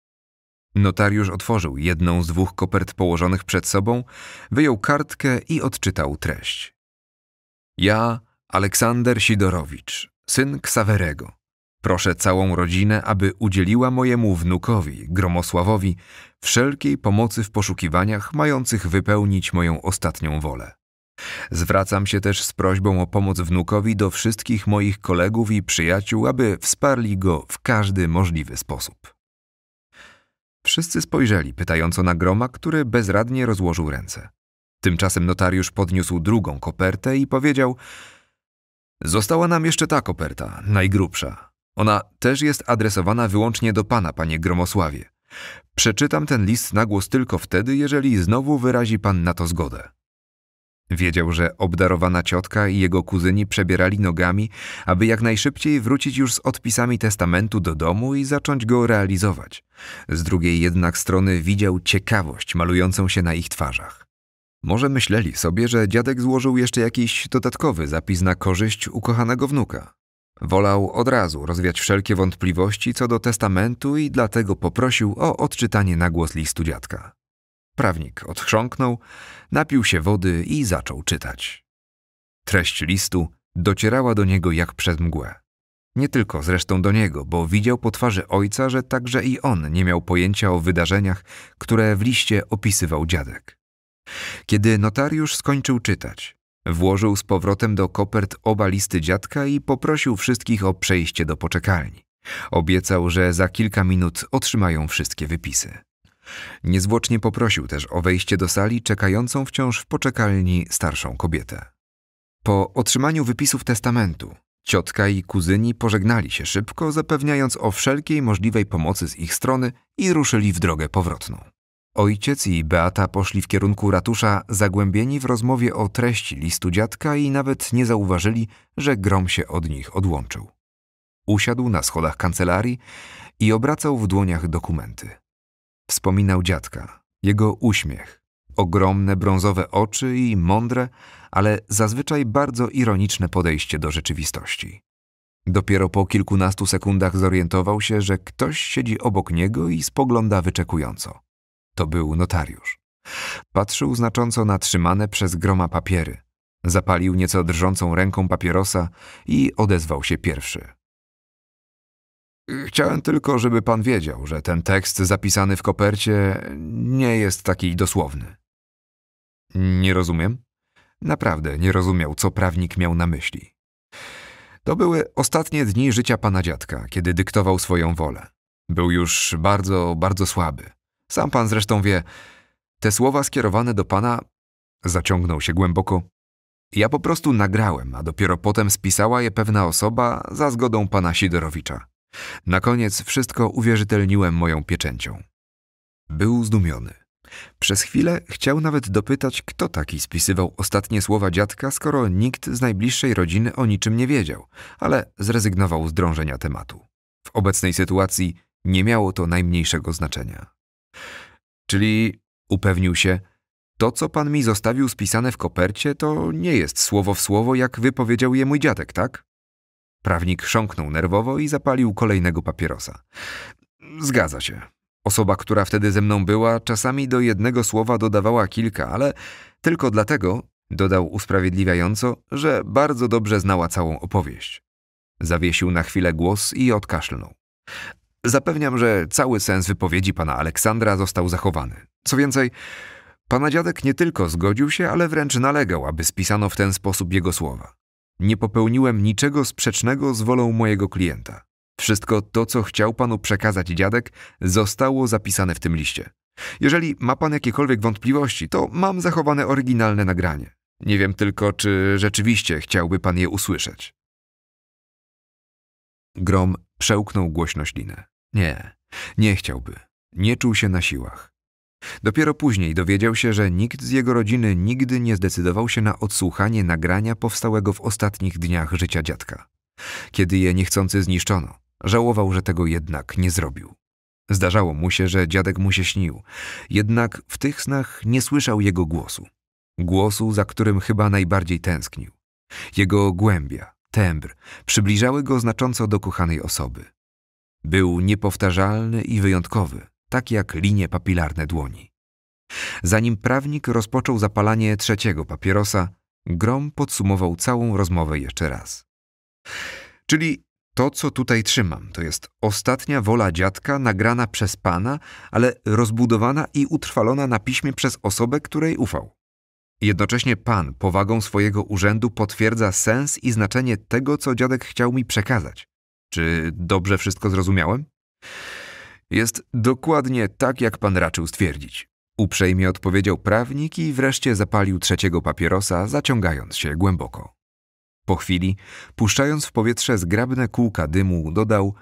Notariusz otworzył jedną z dwóch kopert położonych przed sobą, wyjął kartkę i odczytał treść. Ja, Aleksander Sidorowicz, syn Ksawerego, proszę całą rodzinę, aby udzieliła mojemu wnukowi, Gromosławowi, wszelkiej pomocy w poszukiwaniach mających wypełnić moją ostatnią wolę. Zwracam się też z prośbą o pomoc wnukowi do wszystkich moich kolegów i przyjaciół, aby wsparli go w każdy możliwy sposób. Wszyscy spojrzeli pytająco na groma, który bezradnie rozłożył ręce. Tymczasem notariusz podniósł drugą kopertę i powiedział: Została nam jeszcze ta koperta, najgrubsza. Ona też jest adresowana wyłącznie do pana, panie Gromosławie. Przeczytam ten list na głos tylko wtedy, jeżeli znowu wyrazi pan na to zgodę. Wiedział, że obdarowana ciotka i jego kuzyni przebierali nogami, aby jak najszybciej wrócić już z odpisami testamentu do domu i zacząć go realizować. Z drugiej jednak strony widział ciekawość malującą się na ich twarzach. Może myśleli sobie, że dziadek złożył jeszcze jakiś dodatkowy zapis na korzyść ukochanego wnuka. Wolał od razu rozwiać wszelkie wątpliwości co do testamentu i dlatego poprosił o odczytanie na głos listu dziadka. Prawnik odchrząknął, napił się wody i zaczął czytać. Treść listu docierała do niego jak przez mgłę. Nie tylko zresztą do niego, bo widział po twarzy ojca, że także i on nie miał pojęcia o wydarzeniach, które w liście opisywał dziadek. Kiedy notariusz skończył czytać, włożył z powrotem do kopert oba listy dziadka i poprosił wszystkich o przejście do poczekalni. Obiecał, że za kilka minut otrzymają wszystkie wypisy. Niezwłocznie poprosił też o wejście do sali czekającą wciąż w poczekalni starszą kobietę. Po otrzymaniu wypisów testamentu, ciotka i kuzyni pożegnali się szybko, zapewniając o wszelkiej możliwej pomocy z ich strony i ruszyli w drogę powrotną. Ojciec i Beata poszli w kierunku ratusza, zagłębieni w rozmowie o treści listu dziadka i nawet nie zauważyli, że grom się od nich odłączył. Usiadł na schodach kancelarii i obracał w dłoniach dokumenty. Wspominał dziadka, jego uśmiech, ogromne brązowe oczy i mądre, ale zazwyczaj bardzo ironiczne podejście do rzeczywistości. Dopiero po kilkunastu sekundach zorientował się, że ktoś siedzi obok niego i spogląda wyczekująco. To był notariusz. Patrzył znacząco na trzymane przez groma papiery. Zapalił nieco drżącą ręką papierosa i odezwał się pierwszy. Chciałem tylko, żeby pan wiedział, że ten tekst zapisany w kopercie nie jest taki dosłowny. Nie rozumiem? Naprawdę nie rozumiał, co prawnik miał na myśli. To były ostatnie dni życia pana dziadka, kiedy dyktował swoją wolę. Był już bardzo, bardzo słaby. Sam pan zresztą wie, te słowa skierowane do pana zaciągnął się głęboko. Ja po prostu nagrałem, a dopiero potem spisała je pewna osoba za zgodą pana Sidorowicza. Na koniec wszystko uwierzytelniłem moją pieczęcią. Był zdumiony. Przez chwilę chciał nawet dopytać, kto taki spisywał ostatnie słowa dziadka, skoro nikt z najbliższej rodziny o niczym nie wiedział, ale zrezygnował z drążenia tematu. W obecnej sytuacji nie miało to najmniejszego znaczenia. Czyli, upewnił się, to, co pan mi zostawił spisane w kopercie, to nie jest słowo w słowo, jak wypowiedział je mój dziadek, tak? Prawnik chrząknął nerwowo i zapalił kolejnego papierosa. Zgadza się. Osoba, która wtedy ze mną była, czasami do jednego słowa dodawała kilka, ale tylko dlatego, dodał usprawiedliwiająco, że bardzo dobrze znała całą opowieść. Zawiesił na chwilę głos i odkaszlnął. Zapewniam, że cały sens wypowiedzi pana Aleksandra został zachowany. Co więcej, pana dziadek nie tylko zgodził się, ale wręcz nalegał, aby spisano w ten sposób jego słowa nie popełniłem niczego sprzecznego z wolą mojego klienta. Wszystko to, co chciał panu przekazać dziadek, zostało zapisane w tym liście. Jeżeli ma pan jakiekolwiek wątpliwości, to mam zachowane oryginalne nagranie. Nie wiem tylko, czy rzeczywiście chciałby pan je usłyszeć. Grom przełknął głośno ślinę. Nie, nie chciałby. Nie czuł się na siłach. Dopiero później dowiedział się, że nikt z jego rodziny nigdy nie zdecydował się na odsłuchanie nagrania powstałego w ostatnich dniach życia dziadka. Kiedy je niechcący zniszczono, żałował, że tego jednak nie zrobił. Zdarzało mu się, że dziadek mu się śnił, jednak w tych snach nie słyszał jego głosu. Głosu, za którym chyba najbardziej tęsknił. Jego głębia, tembr przybliżały go znacząco do kochanej osoby. Był niepowtarzalny i wyjątkowy, tak jak linie papilarne dłoni. Zanim prawnik rozpoczął zapalanie trzeciego papierosa, Grom podsumował całą rozmowę jeszcze raz. Czyli to, co tutaj trzymam, to jest ostatnia wola dziadka nagrana przez pana, ale rozbudowana i utrwalona na piśmie przez osobę, której ufał. Jednocześnie pan powagą swojego urzędu potwierdza sens i znaczenie tego, co dziadek chciał mi przekazać. Czy dobrze wszystko zrozumiałem? jest dokładnie tak, jak pan raczył stwierdzić. Uprzejmie odpowiedział prawnik i wreszcie zapalił trzeciego papierosa, zaciągając się głęboko. Po chwili, puszczając w powietrze zgrabne kółka dymu, dodał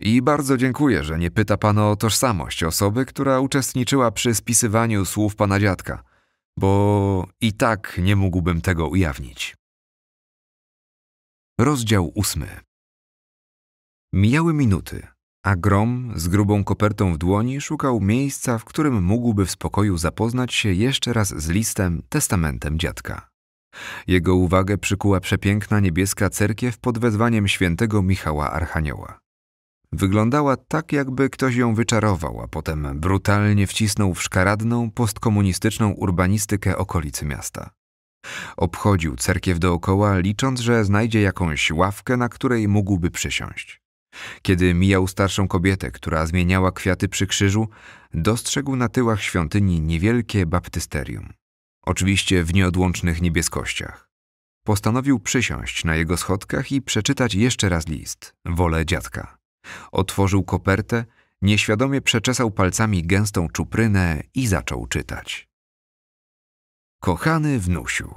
i bardzo dziękuję, że nie pyta pan o tożsamość osoby, która uczestniczyła przy spisywaniu słów pana dziadka, bo i tak nie mógłbym tego ujawnić. Rozdział ósmy. Mijały minuty a Grom z grubą kopertą w dłoni szukał miejsca, w którym mógłby w spokoju zapoznać się jeszcze raz z listem, testamentem dziadka. Jego uwagę przykuła przepiękna niebieska cerkiew pod wezwaniem świętego Michała Archanioła. Wyglądała tak, jakby ktoś ją wyczarował, a potem brutalnie wcisnął w szkaradną, postkomunistyczną urbanistykę okolicy miasta. Obchodził cerkiew dookoła, licząc, że znajdzie jakąś ławkę, na której mógłby przysiąść. Kiedy mijał starszą kobietę, która zmieniała kwiaty przy krzyżu, dostrzegł na tyłach świątyni niewielkie baptysterium. Oczywiście w nieodłącznych niebieskościach. Postanowił przysiąść na jego schodkach i przeczytać jeszcze raz list, wolę dziadka. Otworzył kopertę, nieświadomie przeczesał palcami gęstą czuprynę i zaczął czytać. Kochany wnusiu,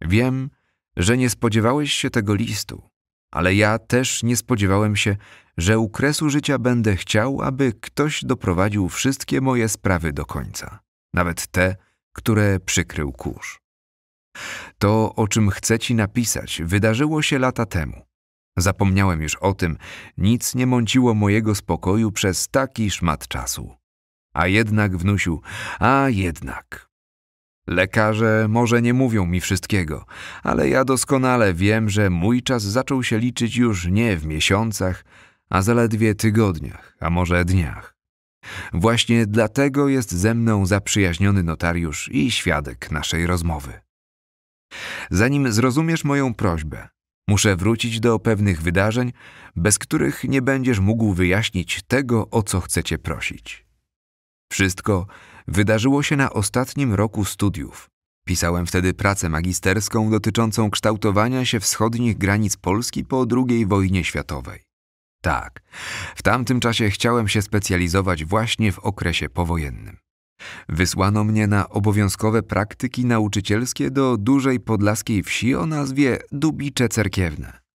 wiem, że nie spodziewałeś się tego listu, ale ja też nie spodziewałem się, że u kresu życia będę chciał, aby ktoś doprowadził wszystkie moje sprawy do końca, nawet te, które przykrył kurz. To, o czym chcę ci napisać, wydarzyło się lata temu. Zapomniałem już o tym, nic nie mąciło mojego spokoju przez taki szmat czasu. A jednak wnusiu, a jednak. Lekarze może nie mówią mi wszystkiego, ale ja doskonale wiem, że mój czas zaczął się liczyć już nie w miesiącach, a zaledwie tygodniach, a może dniach. Właśnie dlatego jest ze mną zaprzyjaźniony notariusz i świadek naszej rozmowy. Zanim zrozumiesz moją prośbę, muszę wrócić do pewnych wydarzeń, bez których nie będziesz mógł wyjaśnić tego, o co chcecie prosić. Wszystko wydarzyło się na ostatnim roku studiów. Pisałem wtedy pracę magisterską dotyczącą kształtowania się wschodnich granic Polski po II wojnie światowej. Tak, w tamtym czasie chciałem się specjalizować właśnie w okresie powojennym. Wysłano mnie na obowiązkowe praktyki nauczycielskie do dużej podlaskiej wsi o nazwie Dubicze Cerkiewne.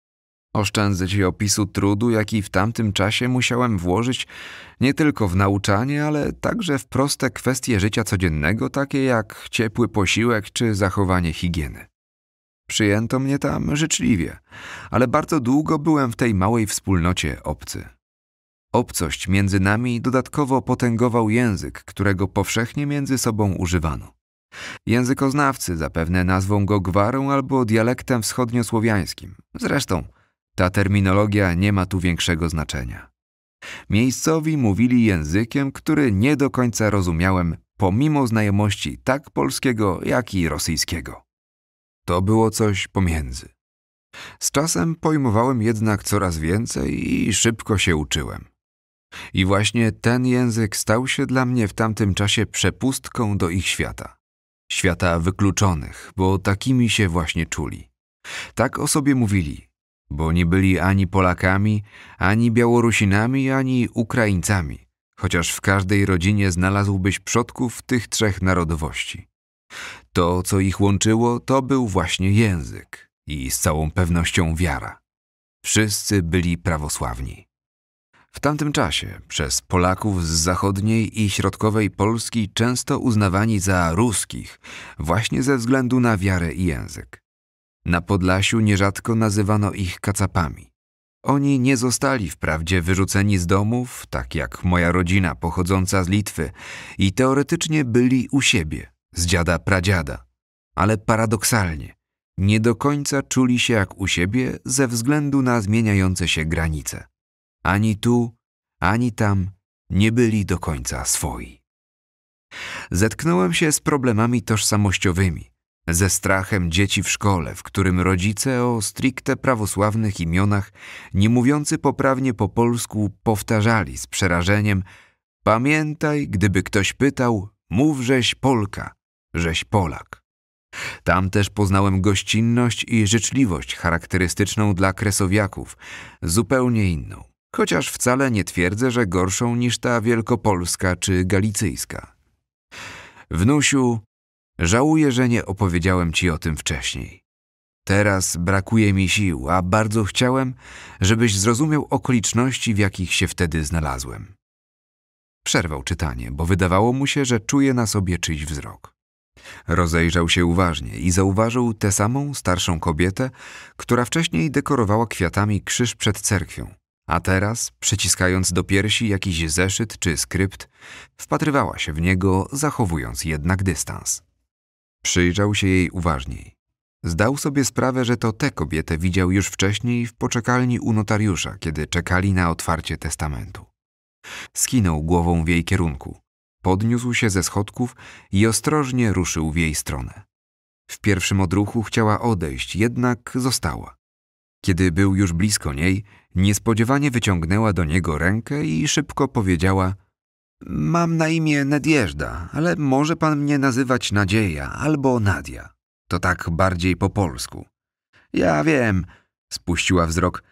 Oszczędzę ci opisu trudu, jaki w tamtym czasie musiałem włożyć nie tylko w nauczanie, ale także w proste kwestie życia codziennego, takie jak ciepły posiłek czy zachowanie higieny. Przyjęto mnie tam życzliwie, ale bardzo długo byłem w tej małej wspólnocie obcy. Obcość między nami dodatkowo potęgował język, którego powszechnie między sobą używano. Językoznawcy zapewne nazwą go gwarą albo dialektem wschodniosłowiańskim. Zresztą – ta terminologia nie ma tu większego znaczenia. Miejscowi mówili językiem, który nie do końca rozumiałem, pomimo znajomości tak polskiego, jak i rosyjskiego. To było coś pomiędzy. Z czasem pojmowałem jednak coraz więcej i szybko się uczyłem. I właśnie ten język stał się dla mnie w tamtym czasie przepustką do ich świata. Świata wykluczonych, bo takimi się właśnie czuli. Tak o sobie mówili, bo nie byli ani Polakami, ani Białorusinami, ani Ukraińcami, chociaż w każdej rodzinie znalazłbyś przodków tych trzech narodowości. To, co ich łączyło, to był właśnie język i z całą pewnością wiara. Wszyscy byli prawosławni. W tamtym czasie przez Polaków z zachodniej i środkowej Polski często uznawani za ruskich właśnie ze względu na wiarę i język. Na Podlasiu nierzadko nazywano ich kacapami. Oni nie zostali wprawdzie wyrzuceni z domów, tak jak moja rodzina pochodząca z Litwy, i teoretycznie byli u siebie, z dziada pradziada. Ale paradoksalnie, nie do końca czuli się jak u siebie ze względu na zmieniające się granice. Ani tu, ani tam nie byli do końca swoi zetknąłem się z problemami tożsamościowymi, ze strachem dzieci w szkole, w którym rodzice o stricte prawosławnych imionach, nie mówiący poprawnie po polsku, powtarzali z przerażeniem: Pamiętaj, gdyby ktoś pytał, mów żeś Polka, żeś Polak. Tam też poznałem gościnność i życzliwość charakterystyczną dla kresowiaków, zupełnie inną, chociaż wcale nie twierdzę, że gorszą niż ta wielkopolska czy galicyjska. Wnusiu, Żałuję, że nie opowiedziałem ci o tym wcześniej. Teraz brakuje mi sił, a bardzo chciałem, żebyś zrozumiał okoliczności, w jakich się wtedy znalazłem. Przerwał czytanie, bo wydawało mu się, że czuje na sobie czyjś wzrok. Rozejrzał się uważnie i zauważył tę samą starszą kobietę, która wcześniej dekorowała kwiatami krzyż przed cerkwią, a teraz, przyciskając do piersi jakiś zeszyt czy skrypt, wpatrywała się w niego, zachowując jednak dystans. Przyjrzał się jej uważniej. Zdał sobie sprawę, że to tę kobietę widział już wcześniej w poczekalni u notariusza, kiedy czekali na otwarcie testamentu. Skinął głową w jej kierunku. Podniósł się ze schodków i ostrożnie ruszył w jej stronę. W pierwszym odruchu chciała odejść, jednak została. Kiedy był już blisko niej, niespodziewanie wyciągnęła do niego rękę i szybko powiedziała – Mam na imię Nadjeżda, ale może pan mnie nazywać Nadzieja albo Nadia. To tak bardziej po polsku. Ja wiem, spuściła wzrok.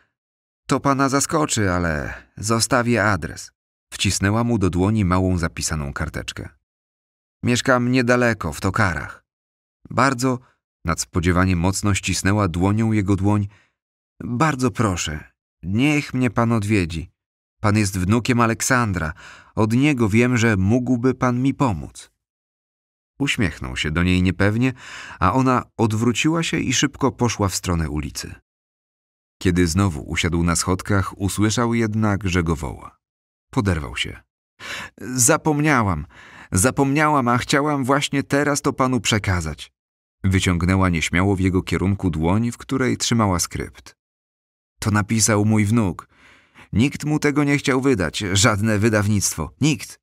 To pana zaskoczy, ale zostawię adres. Wcisnęła mu do dłoni małą zapisaną karteczkę. Mieszkam niedaleko, w Tokarach. Bardzo, nadspodziewanie mocno ścisnęła dłonią jego dłoń. Bardzo proszę, niech mnie pan odwiedzi. Pan jest wnukiem Aleksandra. Od niego wiem, że mógłby pan mi pomóc. Uśmiechnął się do niej niepewnie, a ona odwróciła się i szybko poszła w stronę ulicy. Kiedy znowu usiadł na schodkach, usłyszał jednak, że go woła. Poderwał się. Zapomniałam, zapomniałam, a chciałam właśnie teraz to panu przekazać. Wyciągnęła nieśmiało w jego kierunku dłoń, w której trzymała skrypt. To napisał mój wnuk. Nikt mu tego nie chciał wydać, żadne wydawnictwo. Nikt.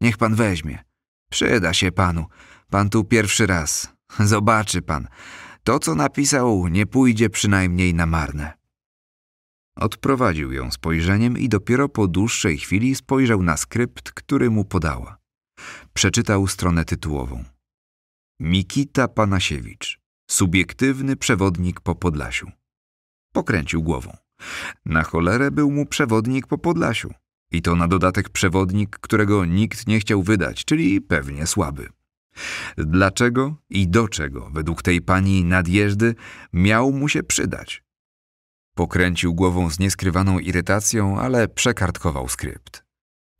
Niech pan weźmie. Przyda się panu. Pan tu pierwszy raz. Zobaczy pan. To, co napisał, nie pójdzie przynajmniej na marne. Odprowadził ją spojrzeniem i dopiero po dłuższej chwili spojrzał na skrypt, który mu podała. Przeczytał stronę tytułową. Mikita Panasiewicz. Subiektywny przewodnik po Podlasiu. Pokręcił głową. Na cholerę był mu przewodnik po Podlasiu. I to na dodatek przewodnik, którego nikt nie chciał wydać, czyli pewnie słaby. Dlaczego i do czego, według tej pani nadjeżdy, miał mu się przydać? Pokręcił głową z nieskrywaną irytacją, ale przekartkował skrypt.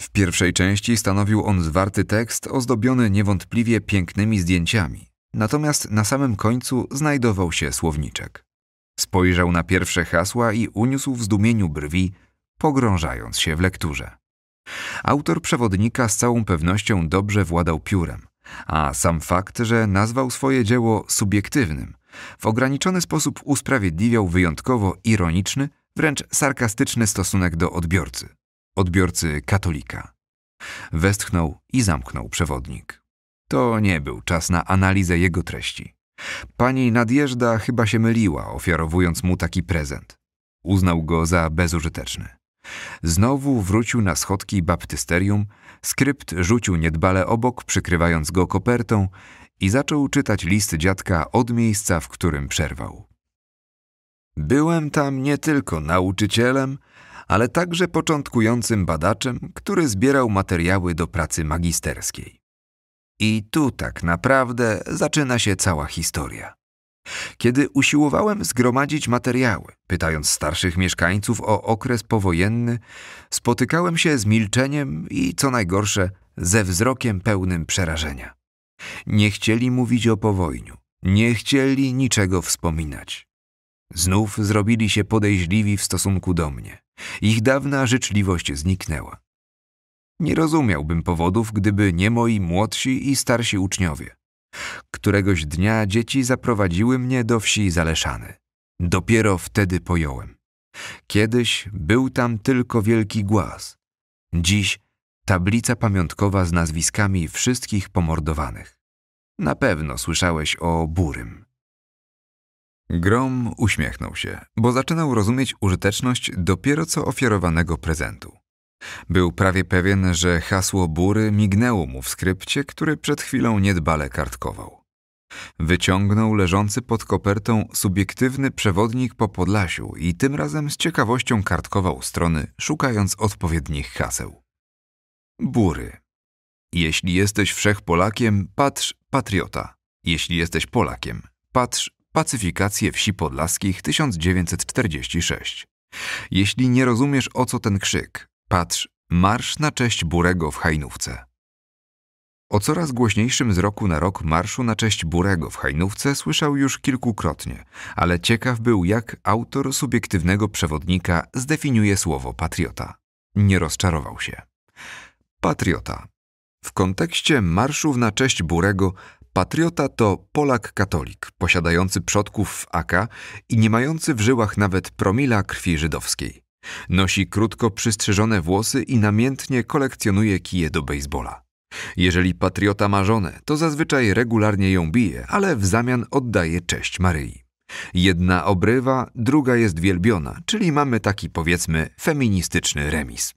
W pierwszej części stanowił on zwarty tekst ozdobiony niewątpliwie pięknymi zdjęciami, natomiast na samym końcu znajdował się słowniczek. Spojrzał na pierwsze hasła i uniósł w zdumieniu brwi, pogrążając się w lekturze. Autor przewodnika z całą pewnością dobrze władał piórem, a sam fakt, że nazwał swoje dzieło subiektywnym, w ograniczony sposób usprawiedliwiał wyjątkowo ironiczny, wręcz sarkastyczny stosunek do odbiorcy, odbiorcy katolika. Westchnął i zamknął przewodnik. To nie był czas na analizę jego treści. Pani Nadjeżda chyba się myliła, ofiarowując mu taki prezent. Uznał go za bezużyteczny. Znowu wrócił na schodki baptysterium, skrypt rzucił niedbale obok, przykrywając go kopertą i zaczął czytać list dziadka od miejsca, w którym przerwał. Byłem tam nie tylko nauczycielem, ale także początkującym badaczem, który zbierał materiały do pracy magisterskiej. I tu tak naprawdę zaczyna się cała historia. Kiedy usiłowałem zgromadzić materiały, pytając starszych mieszkańców o okres powojenny, spotykałem się z milczeniem i, co najgorsze, ze wzrokiem pełnym przerażenia. Nie chcieli mówić o powojniu, nie chcieli niczego wspominać. Znów zrobili się podejrzliwi w stosunku do mnie. Ich dawna życzliwość zniknęła. Nie rozumiałbym powodów, gdyby nie moi młodsi i starsi uczniowie. Któregoś dnia dzieci zaprowadziły mnie do wsi Zaleszany. Dopiero wtedy pojąłem. Kiedyś był tam tylko wielki głaz. Dziś tablica pamiątkowa z nazwiskami wszystkich pomordowanych. Na pewno słyszałeś o Burym. Grom uśmiechnął się, bo zaczynał rozumieć użyteczność dopiero co ofiarowanego prezentu. Był prawie pewien, że hasło bury mignęło mu w skrypcie, który przed chwilą niedbale kartkował. Wyciągnął leżący pod kopertą subiektywny przewodnik po Podlasiu i tym razem z ciekawością kartkował strony, szukając odpowiednich haseł. Bury. Jeśli jesteś wszechpolakiem, patrz Patriota. Jeśli jesteś Polakiem, patrz Pacyfikację Wsi Podlaskich 1946. Jeśli nie rozumiesz, o co ten krzyk, Patrz, marsz na cześć Burego w Hajnówce. O coraz głośniejszym z roku na rok marszu na cześć Burego w Hajnówce słyszał już kilkukrotnie, ale ciekaw był, jak autor subiektywnego przewodnika zdefiniuje słowo patriota. Nie rozczarował się. Patriota. W kontekście marszów na cześć Burego Patriota to Polak-katolik, posiadający przodków w AK i nie mający w żyłach nawet promila krwi żydowskiej. Nosi krótko przystrzyżone włosy i namiętnie kolekcjonuje kije do baseballa. Jeżeli patriota ma żonę, to zazwyczaj regularnie ją bije, ale w zamian oddaje cześć Maryi. Jedna obrywa, druga jest wielbiona, czyli mamy taki powiedzmy feministyczny remis.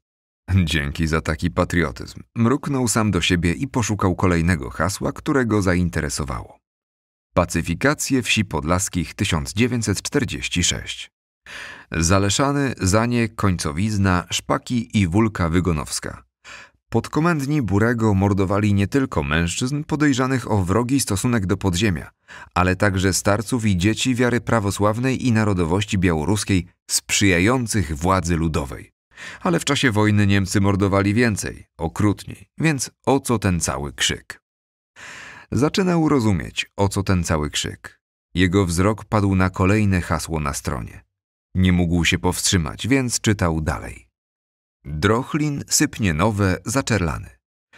Dzięki za taki patriotyzm. Mruknął sam do siebie i poszukał kolejnego hasła, które go zainteresowało. Pacyfikację wsi podlaskich 1946. Zaleszany, Zanie, Końcowizna, Szpaki i Wulka Wygonowska. Podkomendni Burego mordowali nie tylko mężczyzn podejrzanych o wrogi stosunek do podziemia, ale także starców i dzieci wiary prawosławnej i narodowości białoruskiej sprzyjających władzy ludowej. Ale w czasie wojny Niemcy mordowali więcej, okrutniej, więc o co ten cały krzyk? Zaczynał rozumieć, o co ten cały krzyk. Jego wzrok padł na kolejne hasło na stronie. Nie mógł się powstrzymać, więc czytał dalej. Drochlin sypnie nowe, zaczerlany.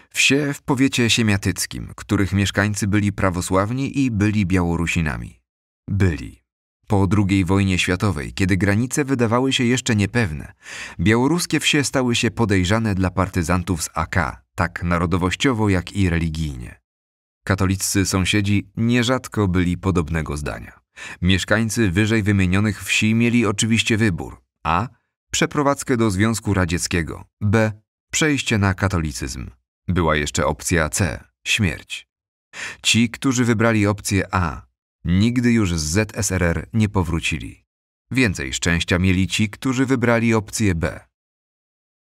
Wsie w powiecie siemiatyckim, których mieszkańcy byli prawosławni i byli Białorusinami. Byli. Po II wojnie światowej, kiedy granice wydawały się jeszcze niepewne, białoruskie wsie stały się podejrzane dla partyzantów z AK, tak narodowościowo jak i religijnie. Katoliccy sąsiedzi nierzadko byli podobnego zdania. Mieszkańcy wyżej wymienionych wsi mieli oczywiście wybór a. przeprowadzkę do Związku Radzieckiego, b. przejście na katolicyzm. Była jeszcze opcja c. śmierć. Ci, którzy wybrali opcję A, nigdy już z ZSRR nie powrócili. Więcej szczęścia mieli ci, którzy wybrali opcję B.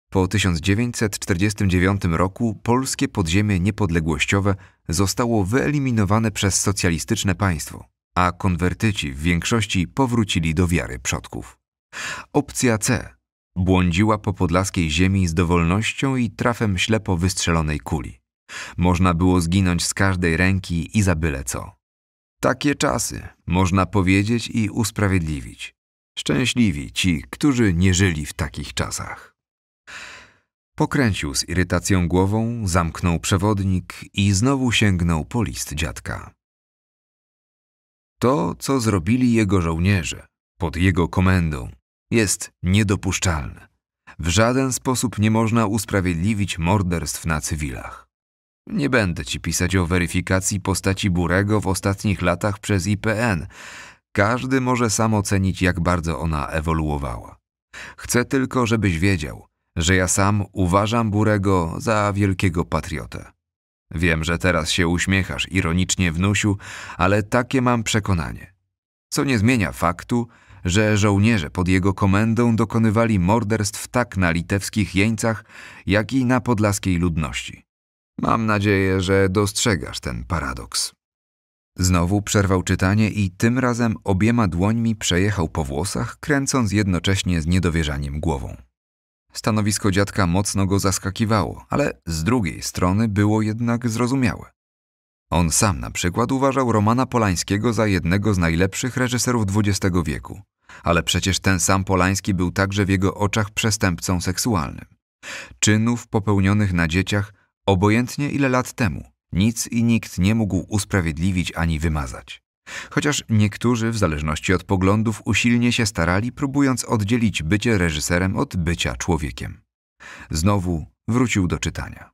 Po 1949 roku polskie podziemie niepodległościowe zostało wyeliminowane przez socjalistyczne państwo a konwertyci w większości powrócili do wiary przodków. Opcja C błądziła po podlaskiej ziemi z dowolnością i trafem ślepo wystrzelonej kuli. Można było zginąć z każdej ręki i za byle co. Takie czasy można powiedzieć i usprawiedliwić. Szczęśliwi ci, którzy nie żyli w takich czasach. Pokręcił z irytacją głową, zamknął przewodnik i znowu sięgnął po list dziadka. To, co zrobili jego żołnierze pod jego komendą, jest niedopuszczalne. W żaden sposób nie można usprawiedliwić morderstw na cywilach. Nie będę ci pisać o weryfikacji postaci Burego w ostatnich latach przez IPN. Każdy może sam ocenić, jak bardzo ona ewoluowała. Chcę tylko, żebyś wiedział, że ja sam uważam Burego za wielkiego patriotę. Wiem, że teraz się uśmiechasz ironicznie, wnusiu, ale takie mam przekonanie. Co nie zmienia faktu, że żołnierze pod jego komendą dokonywali morderstw tak na litewskich jeńcach, jak i na podlaskiej ludności. Mam nadzieję, że dostrzegasz ten paradoks. Znowu przerwał czytanie i tym razem obiema dłońmi przejechał po włosach, kręcąc jednocześnie z niedowierzaniem głową. Stanowisko dziadka mocno go zaskakiwało, ale z drugiej strony było jednak zrozumiałe. On sam na przykład uważał Romana Polańskiego za jednego z najlepszych reżyserów XX wieku, ale przecież ten sam Polański był także w jego oczach przestępcą seksualnym. Czynów popełnionych na dzieciach, obojętnie ile lat temu, nic i nikt nie mógł usprawiedliwić ani wymazać. Chociaż niektórzy, w zależności od poglądów, usilnie się starali, próbując oddzielić bycie reżyserem od bycia człowiekiem. Znowu wrócił do czytania.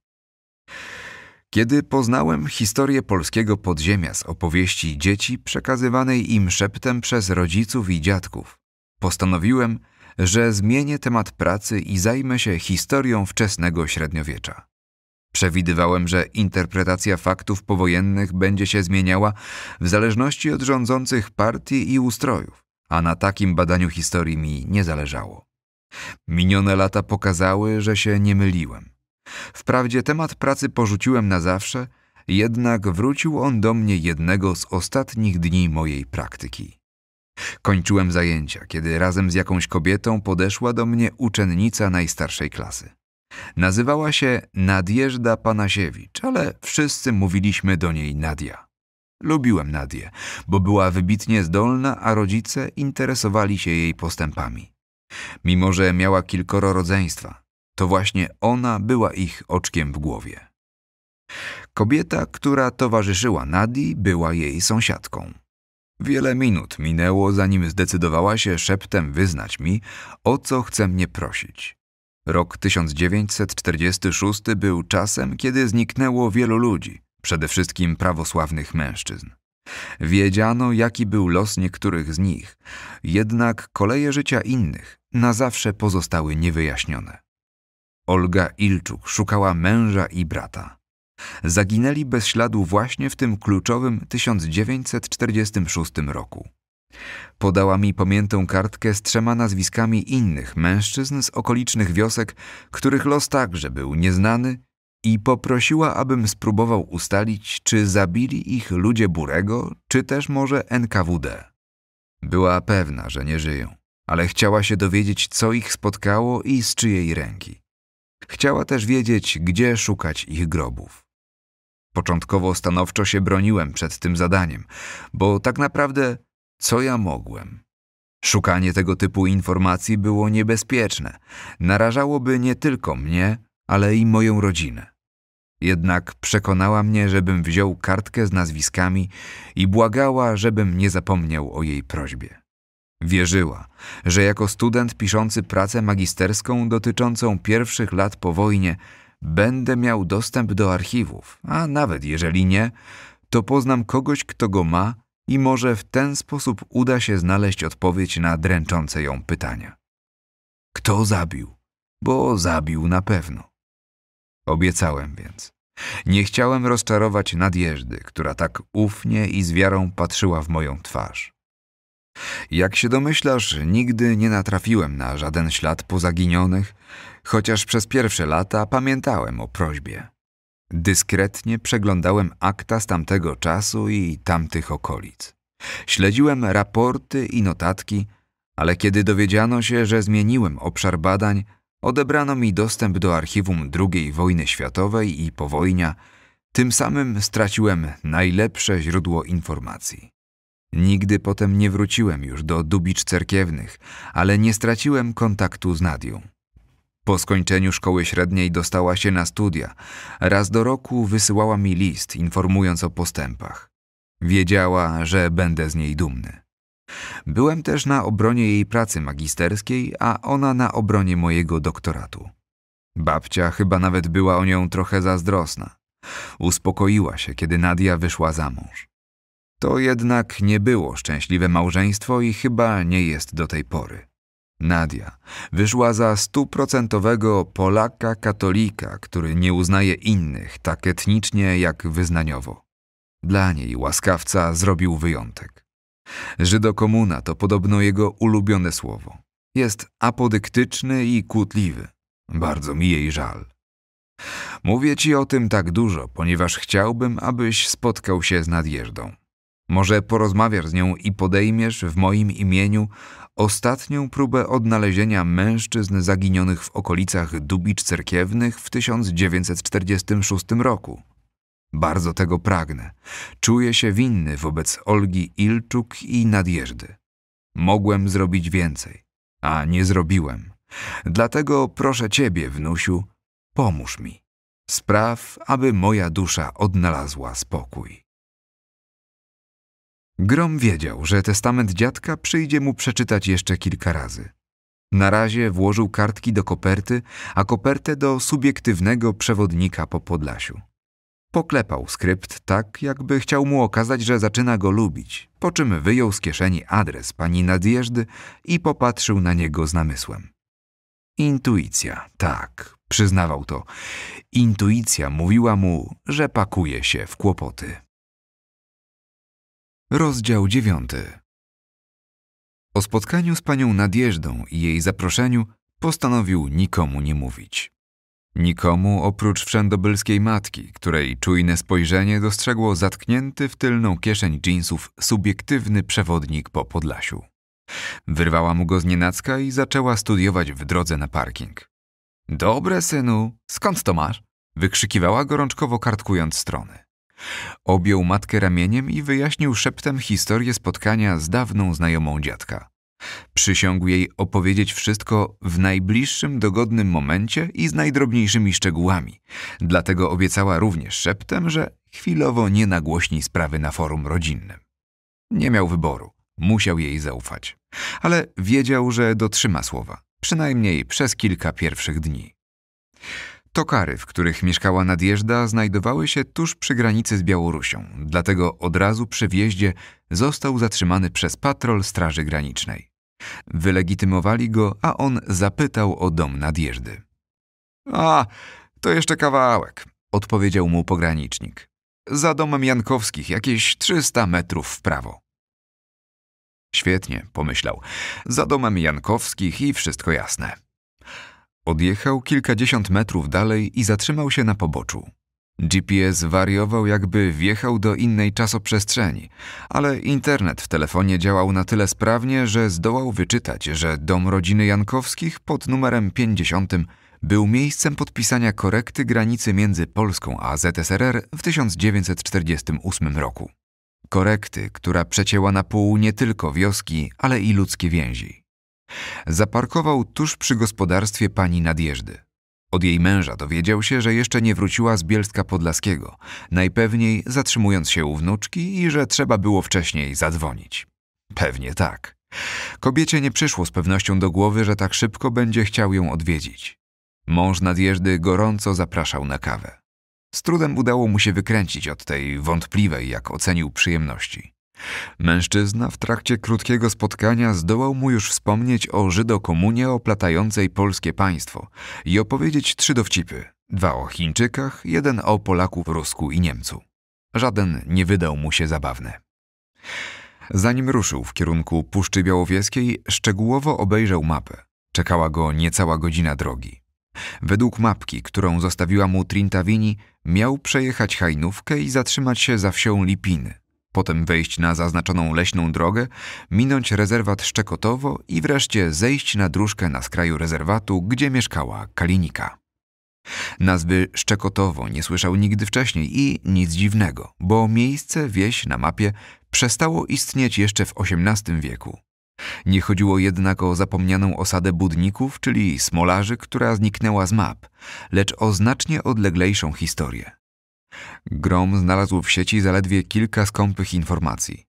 Kiedy poznałem historię polskiego podziemia z opowieści dzieci przekazywanej im szeptem przez rodziców i dziadków, postanowiłem, że zmienię temat pracy i zajmę się historią wczesnego średniowiecza. Przewidywałem, że interpretacja faktów powojennych będzie się zmieniała w zależności od rządzących partii i ustrojów, a na takim badaniu historii mi nie zależało. Minione lata pokazały, że się nie myliłem. Wprawdzie temat pracy porzuciłem na zawsze, jednak wrócił on do mnie jednego z ostatnich dni mojej praktyki. Kończyłem zajęcia, kiedy razem z jakąś kobietą podeszła do mnie uczennica najstarszej klasy. Nazywała się Nadjeżda Panasiewicz, ale wszyscy mówiliśmy do niej Nadia. Lubiłem Nadię, bo była wybitnie zdolna, a rodzice interesowali się jej postępami. Mimo, że miała kilkoro rodzeństwa, to właśnie ona była ich oczkiem w głowie. Kobieta, która towarzyszyła Nadii, była jej sąsiadką. Wiele minut minęło, zanim zdecydowała się szeptem wyznać mi, o co chce mnie prosić. Rok 1946 był czasem, kiedy zniknęło wielu ludzi, przede wszystkim prawosławnych mężczyzn. Wiedziano, jaki był los niektórych z nich, jednak koleje życia innych na zawsze pozostały niewyjaśnione. Olga Ilczuk szukała męża i brata. Zaginęli bez śladu właśnie w tym kluczowym 1946 roku. Podała mi pamiętą kartkę z trzema nazwiskami innych mężczyzn z okolicznych wiosek, których los także był nieznany i poprosiła, abym spróbował ustalić, czy zabili ich ludzie Burego, czy też może NKWD. Była pewna, że nie żyją, ale chciała się dowiedzieć, co ich spotkało i z czyjej ręki. Chciała też wiedzieć, gdzie szukać ich grobów. Początkowo stanowczo się broniłem przed tym zadaniem, bo tak naprawdę co ja mogłem. Szukanie tego typu informacji było niebezpieczne. Narażałoby nie tylko mnie, ale i moją rodzinę. Jednak przekonała mnie, żebym wziął kartkę z nazwiskami i błagała, żebym nie zapomniał o jej prośbie. Wierzyła, że jako student piszący pracę magisterską dotyczącą pierwszych lat po wojnie będę miał dostęp do archiwów, a nawet jeżeli nie, to poznam kogoś, kto go ma i może w ten sposób uda się znaleźć odpowiedź na dręczące ją pytania. Kto zabił? Bo zabił na pewno. Obiecałem więc. Nie chciałem rozczarować nadjeżdy, która tak ufnie i z wiarą patrzyła w moją twarz. Jak się domyślasz, nigdy nie natrafiłem na żaden ślad po zaginionych, chociaż przez pierwsze lata pamiętałem o prośbie. Dyskretnie przeglądałem akta z tamtego czasu i tamtych okolic. Śledziłem raporty i notatki, ale kiedy dowiedziano się, że zmieniłem obszar badań, odebrano mi dostęp do archiwum II wojny światowej i powojnia, tym samym straciłem najlepsze źródło informacji. Nigdy potem nie wróciłem już do Dubicz Cerkiewnych, ale nie straciłem kontaktu z Nadium. Po skończeniu szkoły średniej dostała się na studia. Raz do roku wysyłała mi list informując o postępach. Wiedziała, że będę z niej dumny. Byłem też na obronie jej pracy magisterskiej, a ona na obronie mojego doktoratu. Babcia chyba nawet była o nią trochę zazdrosna. Uspokoiła się, kiedy Nadia wyszła za mąż. To jednak nie było szczęśliwe małżeństwo i chyba nie jest do tej pory. Nadia wyszła za stuprocentowego Polaka katolika, który nie uznaje innych tak etnicznie jak wyznaniowo. Dla niej łaskawca zrobił wyjątek. Żydokomuna to podobno jego ulubione słowo. Jest apodyktyczny i kłótliwy. Bardzo mi jej żal. Mówię ci o tym tak dużo, ponieważ chciałbym, abyś spotkał się z Nadjeżdą. Może porozmawiasz z nią i podejmiesz w moim imieniu ostatnią próbę odnalezienia mężczyzn zaginionych w okolicach Dubicz Cerkiewnych w 1946 roku. Bardzo tego pragnę. Czuję się winny wobec Olgi Ilczuk i Nadjeżdy. Mogłem zrobić więcej, a nie zrobiłem. Dlatego proszę Ciebie, wnusiu, pomóż mi. Spraw, aby moja dusza odnalazła spokój. Grom wiedział, że testament dziadka przyjdzie mu przeczytać jeszcze kilka razy. Na razie włożył kartki do koperty, a kopertę do subiektywnego przewodnika po Podlasiu. Poklepał skrypt tak, jakby chciał mu okazać, że zaczyna go lubić, po czym wyjął z kieszeni adres pani Nadjeżdy i popatrzył na niego z namysłem. Intuicja, tak, przyznawał to. Intuicja mówiła mu, że pakuje się w kłopoty. Rozdział 9. O spotkaniu z panią Nadjeżdą i jej zaproszeniu postanowił nikomu nie mówić. Nikomu oprócz wszędobylskiej matki, której czujne spojrzenie dostrzegło zatknięty w tylną kieszeń dżinsów subiektywny przewodnik po Podlasiu. Wyrwała mu go z nienacka i zaczęła studiować w drodze na parking. Dobre synu, skąd to masz? Wykrzykiwała gorączkowo kartkując strony. Objął matkę ramieniem i wyjaśnił szeptem historię spotkania z dawną znajomą dziadka. Przysiągł jej opowiedzieć wszystko w najbliższym dogodnym momencie i z najdrobniejszymi szczegółami. Dlatego obiecała również szeptem, że chwilowo nie nagłośni sprawy na forum rodzinnym. Nie miał wyboru, musiał jej zaufać. Ale wiedział, że dotrzyma słowa, przynajmniej przez kilka pierwszych dni. Tokary, w których mieszkała Nadjeżda, znajdowały się tuż przy granicy z Białorusią, dlatego od razu przy wjeździe został zatrzymany przez patrol Straży Granicznej. Wylegitymowali go, a on zapytał o dom Nadjeżdy. A, to jeszcze kawałek, odpowiedział mu pogranicznik. Za domem Jankowskich, jakieś 300 metrów w prawo. Świetnie, pomyślał. Za domem Jankowskich i wszystko jasne. Odjechał kilkadziesiąt metrów dalej i zatrzymał się na poboczu. GPS wariował, jakby wjechał do innej czasoprzestrzeni, ale internet w telefonie działał na tyle sprawnie, że zdołał wyczytać, że dom rodziny Jankowskich pod numerem 50 był miejscem podpisania korekty granicy między Polską a ZSRR w 1948 roku. Korekty, która przecięła na pół nie tylko wioski, ale i ludzkie więzi. Zaparkował tuż przy gospodarstwie pani Nadjeżdy. Od jej męża dowiedział się, że jeszcze nie wróciła z Bielska Podlaskiego, najpewniej zatrzymując się u wnuczki i że trzeba było wcześniej zadzwonić. Pewnie tak. Kobiecie nie przyszło z pewnością do głowy, że tak szybko będzie chciał ją odwiedzić. Mąż nadjeżdy gorąco zapraszał na kawę. Z trudem udało mu się wykręcić od tej wątpliwej, jak ocenił, przyjemności. Mężczyzna w trakcie krótkiego spotkania zdołał mu już wspomnieć o Żydokomunie oplatającej polskie państwo i opowiedzieć trzy dowcipy. Dwa o Chińczykach, jeden o Polaku, Rusku i Niemcu. Żaden nie wydał mu się zabawny. Zanim ruszył w kierunku Puszczy Białowieskiej, szczegółowo obejrzał mapę. Czekała go niecała godzina drogi. Według mapki, którą zostawiła mu Trintavini, miał przejechać Hajnówkę i zatrzymać się za wsią Lipiny potem wejść na zaznaczoną leśną drogę, minąć rezerwat Szczekotowo i wreszcie zejść na dróżkę na skraju rezerwatu, gdzie mieszkała Kalinika. Nazwy Szczekotowo nie słyszał nigdy wcześniej i nic dziwnego, bo miejsce, wieś na mapie przestało istnieć jeszcze w XVIII wieku. Nie chodziło jednak o zapomnianą osadę budników, czyli smolarzy, która zniknęła z map, lecz o znacznie odleglejszą historię. Grom znalazł w sieci zaledwie kilka skąpych informacji.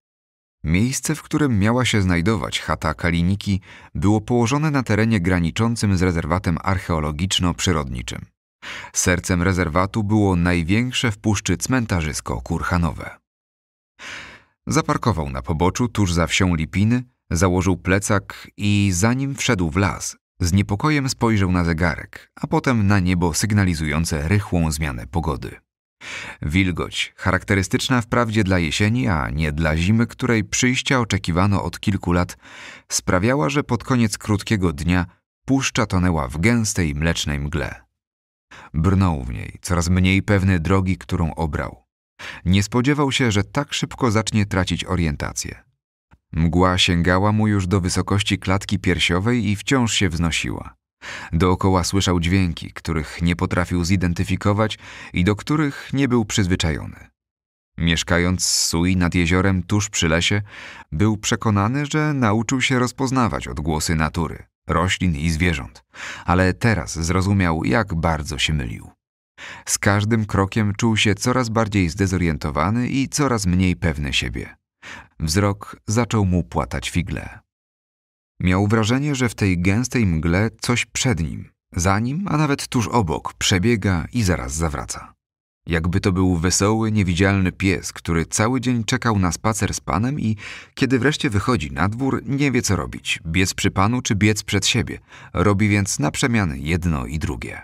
Miejsce, w którym miała się znajdować chata Kaliniki, było położone na terenie graniczącym z rezerwatem archeologiczno-przyrodniczym. Sercem rezerwatu było największe w puszczy cmentarzysko kurhanowe. Zaparkował na poboczu tuż za wsią Lipiny, założył plecak i zanim wszedł w las, z niepokojem spojrzał na zegarek, a potem na niebo sygnalizujące rychłą zmianę pogody. Wilgoć, charakterystyczna wprawdzie dla jesieni, a nie dla zimy, której przyjścia oczekiwano od kilku lat, sprawiała, że pod koniec krótkiego dnia puszcza tonęła w gęstej, mlecznej mgle. Brnął w niej, coraz mniej pewny drogi, którą obrał. Nie spodziewał się, że tak szybko zacznie tracić orientację. Mgła sięgała mu już do wysokości klatki piersiowej i wciąż się wznosiła. Dookoła słyszał dźwięki, których nie potrafił zidentyfikować i do których nie był przyzwyczajony. Mieszkając z Sui nad jeziorem tuż przy lesie, był przekonany, że nauczył się rozpoznawać odgłosy natury, roślin i zwierząt, ale teraz zrozumiał, jak bardzo się mylił. Z każdym krokiem czuł się coraz bardziej zdezorientowany i coraz mniej pewny siebie. Wzrok zaczął mu płatać figle. Miał wrażenie, że w tej gęstej mgle coś przed nim, za nim, a nawet tuż obok, przebiega i zaraz zawraca. Jakby to był wesoły, niewidzialny pies, który cały dzień czekał na spacer z panem i kiedy wreszcie wychodzi na dwór, nie wie co robić: biec przy panu czy biec przed siebie. Robi więc na przemiany jedno i drugie.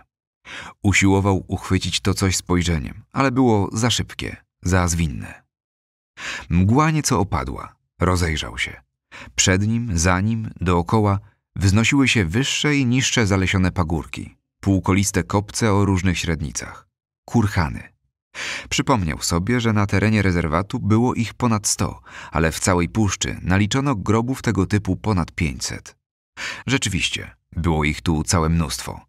Usiłował uchwycić to coś spojrzeniem, ale było za szybkie, za zwinne. Mgła nieco opadła, rozejrzał się. Przed nim, za nim, dookoła wznosiły się wyższe i niższe zalesione pagórki, półkoliste kopce o różnych średnicach, kurhany. Przypomniał sobie, że na terenie rezerwatu było ich ponad 100, ale w całej puszczy naliczono grobów tego typu ponad 500. Rzeczywiście, było ich tu całe mnóstwo.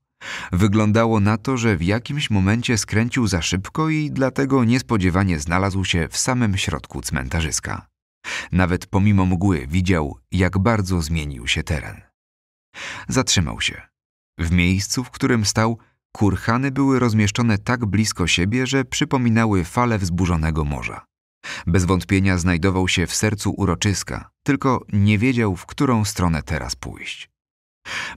Wyglądało na to, że w jakimś momencie skręcił za szybko i dlatego niespodziewanie znalazł się w samym środku cmentarzyska. Nawet pomimo mgły widział, jak bardzo zmienił się teren. Zatrzymał się. W miejscu, w którym stał, kurhany były rozmieszczone tak blisko siebie, że przypominały fale wzburzonego morza. Bez wątpienia znajdował się w sercu uroczyska, tylko nie wiedział, w którą stronę teraz pójść.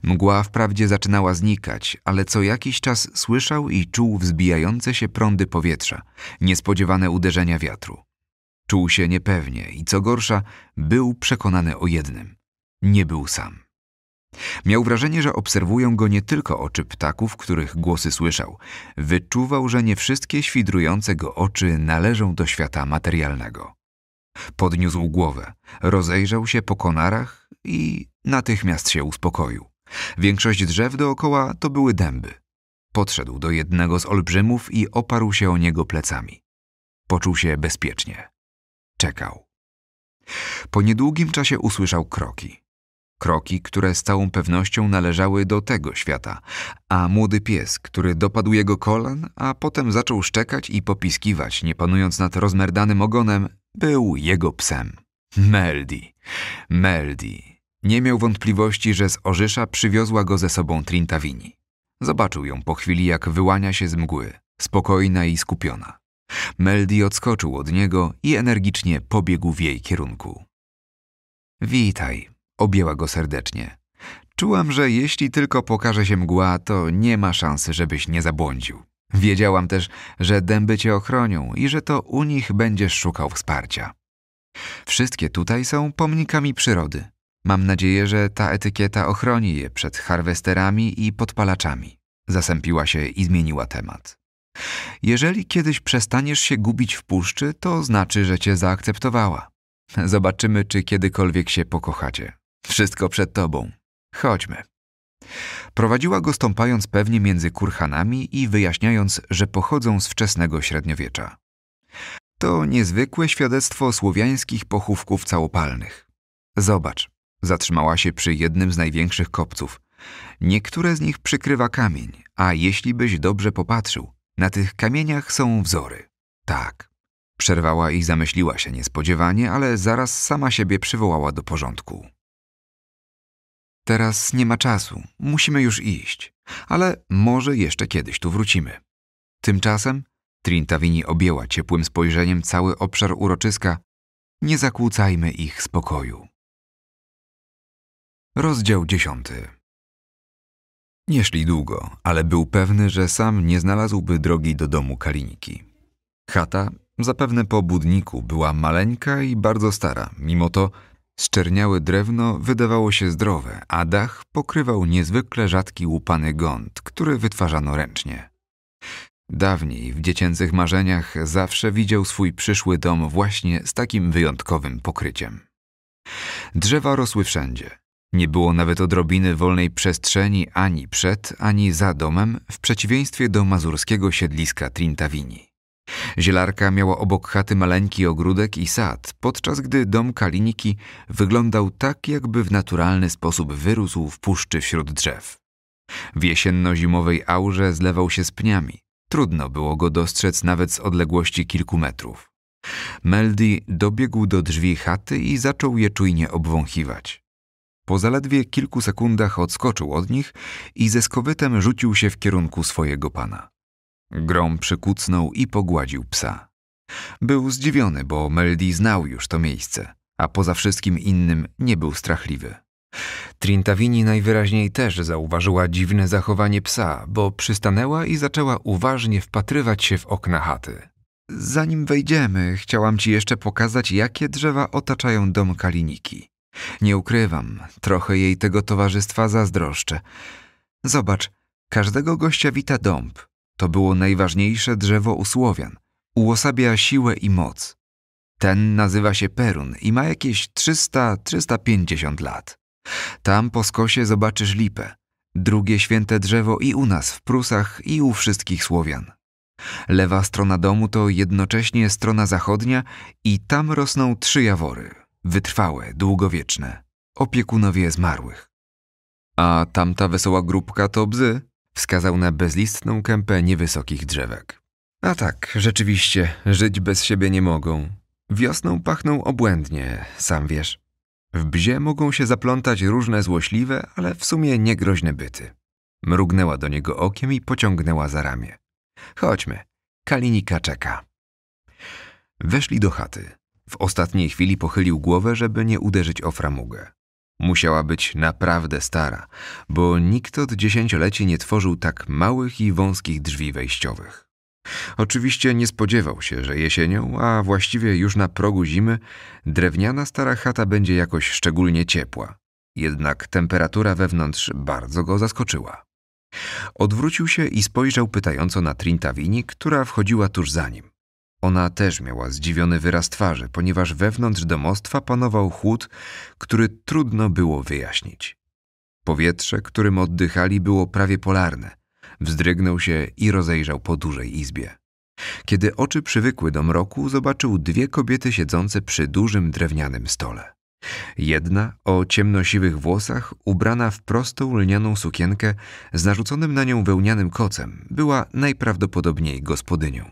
Mgła wprawdzie zaczynała znikać, ale co jakiś czas słyszał i czuł wzbijające się prądy powietrza, niespodziewane uderzenia wiatru. Czuł się niepewnie i co gorsza, był przekonany o jednym. Nie był sam. Miał wrażenie, że obserwują go nie tylko oczy ptaków, których głosy słyszał. Wyczuwał, że nie wszystkie świdrujące go oczy należą do świata materialnego. Podniósł głowę, rozejrzał się po konarach i natychmiast się uspokoił. Większość drzew dookoła to były dęby. Podszedł do jednego z olbrzymów i oparł się o niego plecami. Poczuł się bezpiecznie czekał. Po niedługim czasie usłyszał kroki. Kroki, które z całą pewnością należały do tego świata, a młody pies, który dopadł jego kolan, a potem zaczął szczekać i popiskiwać, nie panując nad rozmerdanym ogonem, był jego psem. Meldi. Meldi. Nie miał wątpliwości, że z Orzysza przywiozła go ze sobą Trintavini. Zobaczył ją po chwili, jak wyłania się z mgły, spokojna i skupiona. Meldy odskoczył od niego i energicznie pobiegł w jej kierunku. Witaj, objęła go serdecznie. Czułam, że jeśli tylko pokaże się mgła, to nie ma szansy, żebyś nie zabłądził. Wiedziałam też, że dęby cię ochronią i że to u nich będziesz szukał wsparcia. Wszystkie tutaj są pomnikami przyrody. Mam nadzieję, że ta etykieta ochroni je przed harwesterami i podpalaczami. Zasępiła się i zmieniła temat. Jeżeli kiedyś przestaniesz się gubić w puszczy, to znaczy, że cię zaakceptowała. Zobaczymy, czy kiedykolwiek się pokochacie. Wszystko przed tobą. Chodźmy. Prowadziła go stąpając pewnie między kurhanami i wyjaśniając, że pochodzą z wczesnego średniowiecza. To niezwykłe świadectwo słowiańskich pochówków całopalnych. Zobacz, zatrzymała się przy jednym z największych kopców. Niektóre z nich przykrywa kamień, a jeśli byś dobrze popatrzył, na tych kamieniach są wzory. Tak. Przerwała i zamyśliła się niespodziewanie, ale zaraz sama siebie przywołała do porządku. Teraz nie ma czasu, musimy już iść, ale może jeszcze kiedyś tu wrócimy. Tymczasem Trintavini objęła ciepłym spojrzeniem cały obszar uroczyska. Nie zakłócajmy ich spokoju. Rozdział dziesiąty. Nie szli długo, ale był pewny, że sam nie znalazłby drogi do domu Kaliniki. Chata, zapewne po budniku, była maleńka i bardzo stara. Mimo to Zczerniałe drewno wydawało się zdrowe, a dach pokrywał niezwykle rzadki łupany gąd, który wytwarzano ręcznie. Dawniej w dziecięcych marzeniach zawsze widział swój przyszły dom właśnie z takim wyjątkowym pokryciem. Drzewa rosły wszędzie. Nie było nawet odrobiny wolnej przestrzeni ani przed, ani za domem, w przeciwieństwie do mazurskiego siedliska Trintavini. Zielarka miała obok chaty maleńki ogródek i sad, podczas gdy dom Kaliniki wyglądał tak, jakby w naturalny sposób wyrósł w puszczy wśród drzew. W jesienno-zimowej aurze zlewał się z pniami. Trudno było go dostrzec nawet z odległości kilku metrów. Meldi dobiegł do drzwi chaty i zaczął je czujnie obwąchiwać. Po zaledwie kilku sekundach odskoczył od nich i ze skowytem rzucił się w kierunku swojego pana. Grom przykucnął i pogładził psa. Był zdziwiony, bo Meldi znał już to miejsce, a poza wszystkim innym nie był strachliwy. Trintavini najwyraźniej też zauważyła dziwne zachowanie psa, bo przystanęła i zaczęła uważnie wpatrywać się w okna chaty. Zanim wejdziemy, chciałam ci jeszcze pokazać, jakie drzewa otaczają dom Kaliniki. Nie ukrywam, trochę jej tego towarzystwa zazdroszczę. Zobacz, każdego gościa wita dąb. To było najważniejsze drzewo u Słowian. Uosabia siłę i moc. Ten nazywa się Perun i ma jakieś 300-350 lat. Tam po skosie zobaczysz lipę. Drugie święte drzewo i u nas w Prusach i u wszystkich Słowian. Lewa strona domu to jednocześnie strona zachodnia i tam rosną trzy jawory, wytrwałe, długowieczne, opiekunowie zmarłych. A tamta wesoła grupka to bzy, wskazał na bezlistną kępę niewysokich drzewek. A tak, rzeczywiście, żyć bez siebie nie mogą. Wiosną pachną obłędnie, sam wiesz. W bzie mogą się zaplątać różne złośliwe, ale w sumie niegroźne byty. Mrugnęła do niego okiem i pociągnęła za ramię. Chodźmy, Kalinika czeka. Weszli do chaty. W ostatniej chwili pochylił głowę, żeby nie uderzyć o framugę. Musiała być naprawdę stara, bo nikt od dziesięcioleci nie tworzył tak małych i wąskich drzwi wejściowych. Oczywiście nie spodziewał się, że jesienią, a właściwie już na progu zimy, drewniana stara chata będzie jakoś szczególnie ciepła. Jednak temperatura wewnątrz bardzo go zaskoczyła. Odwrócił się i spojrzał pytająco na Trintawini, która wchodziła tuż za nim. Ona też miała zdziwiony wyraz twarzy, ponieważ wewnątrz domostwa panował chłód, który trudno było wyjaśnić. Powietrze, którym oddychali, było prawie polarne. Wzdrygnął się i rozejrzał po dużej izbie. Kiedy oczy przywykły do mroku, zobaczył dwie kobiety siedzące przy dużym drewnianym stole. Jedna, o ciemnosiwych włosach, ubrana w prostą lnianą sukienkę z narzuconym na nią wełnianym kocem, była najprawdopodobniej gospodynią.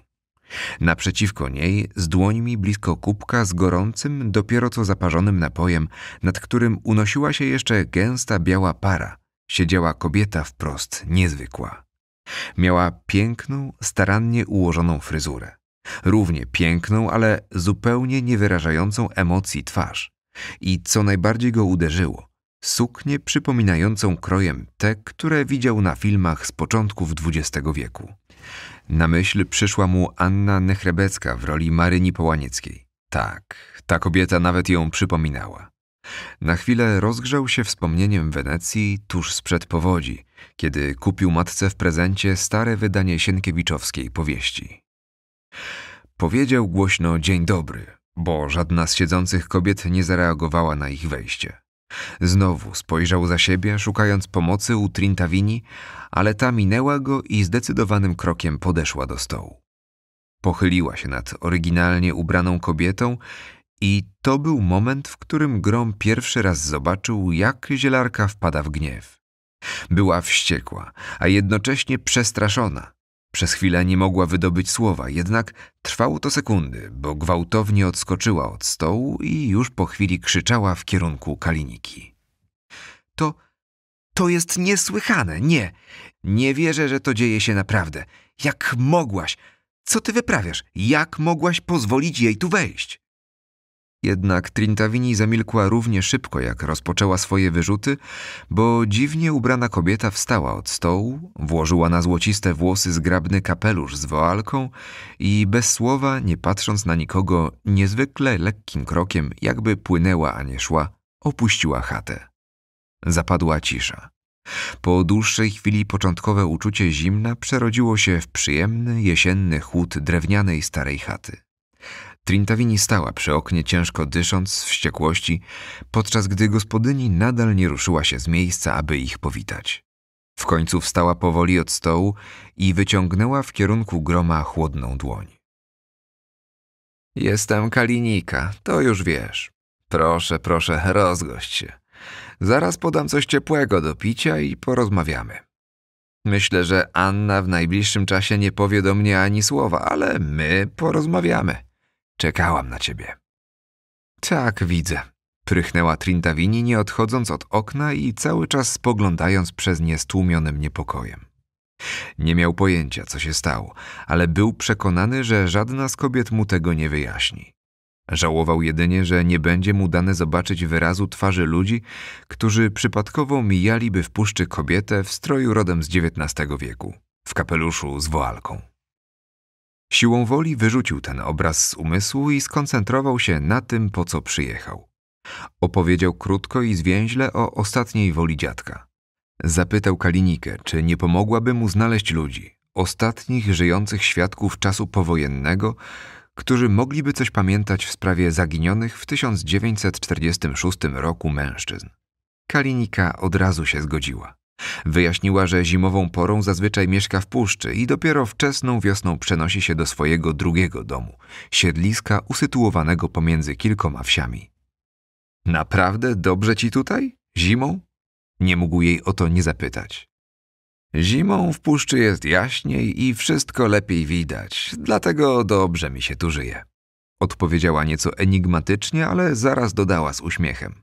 Naprzeciwko niej, z dłońmi blisko kubka z gorącym, dopiero co zaparzonym napojem, nad którym unosiła się jeszcze gęsta biała para, siedziała kobieta wprost niezwykła. Miała piękną, starannie ułożoną fryzurę. Równie piękną, ale zupełnie niewyrażającą emocji twarz. I co najbardziej go uderzyło, suknię przypominającą krojem te, które widział na filmach z początków XX wieku. Na myśl przyszła mu Anna Nechrebecka w roli Maryni Połanieckiej. Tak, ta kobieta nawet ją przypominała. Na chwilę rozgrzał się wspomnieniem Wenecji tuż sprzed powodzi, kiedy kupił matce w prezencie stare wydanie Sienkiewiczowskiej powieści. Powiedział głośno dzień dobry, bo żadna z siedzących kobiet nie zareagowała na ich wejście. Znowu spojrzał za siebie, szukając pomocy u Trintavini, ale ta minęła go i zdecydowanym krokiem podeszła do stołu. Pochyliła się nad oryginalnie ubraną kobietą i to był moment, w którym Grom pierwszy raz zobaczył, jak zielarka wpada w gniew. Była wściekła, a jednocześnie przestraszona. Przez chwilę nie mogła wydobyć słowa, jednak trwało to sekundy, bo gwałtownie odskoczyła od stołu i już po chwili krzyczała w kierunku Kaliniki. To... to jest niesłychane, nie! Nie wierzę, że to dzieje się naprawdę. Jak mogłaś? Co ty wyprawiasz? Jak mogłaś pozwolić jej tu wejść? Jednak Trintavini zamilkła równie szybko, jak rozpoczęła swoje wyrzuty, bo dziwnie ubrana kobieta wstała od stołu, włożyła na złociste włosy zgrabny kapelusz z woalką i bez słowa, nie patrząc na nikogo, niezwykle lekkim krokiem, jakby płynęła, a nie szła, opuściła chatę. Zapadła cisza. Po dłuższej chwili początkowe uczucie zimna przerodziło się w przyjemny jesienny chłód drewnianej starej chaty. Trintavini stała przy oknie ciężko dysząc z wściekłości, podczas gdy gospodyni nadal nie ruszyła się z miejsca, aby ich powitać. W końcu wstała powoli od stołu i wyciągnęła w kierunku groma chłodną dłoń. Jestem Kalinika, to już wiesz. Proszę, proszę, rozgość się. Zaraz podam coś ciepłego do picia i porozmawiamy. Myślę, że Anna w najbliższym czasie nie powie do mnie ani słowa, ale my porozmawiamy. Czekałam na ciebie. Tak, widzę. Prychnęła Trintavini, nie odchodząc od okna i cały czas spoglądając przez nie stłumionym niepokojem. Nie miał pojęcia, co się stało, ale był przekonany, że żadna z kobiet mu tego nie wyjaśni. Żałował jedynie, że nie będzie mu dane zobaczyć wyrazu twarzy ludzi, którzy przypadkowo mijaliby w puszczy kobietę w stroju rodem z XIX wieku, w kapeluszu z woalką. Siłą woli wyrzucił ten obraz z umysłu i skoncentrował się na tym, po co przyjechał. Opowiedział krótko i zwięźle o ostatniej woli dziadka. Zapytał Kalinikę, czy nie pomogłaby mu znaleźć ludzi, ostatnich żyjących świadków czasu powojennego, którzy mogliby coś pamiętać w sprawie zaginionych w 1946 roku mężczyzn. Kalinika od razu się zgodziła. Wyjaśniła, że zimową porą zazwyczaj mieszka w puszczy i dopiero wczesną wiosną przenosi się do swojego drugiego domu, siedliska usytuowanego pomiędzy kilkoma wsiami. Naprawdę dobrze ci tutaj? Zimą? Nie mógł jej o to nie zapytać. Zimą w puszczy jest jaśniej i wszystko lepiej widać, dlatego dobrze mi się tu żyje. Odpowiedziała nieco enigmatycznie, ale zaraz dodała z uśmiechem.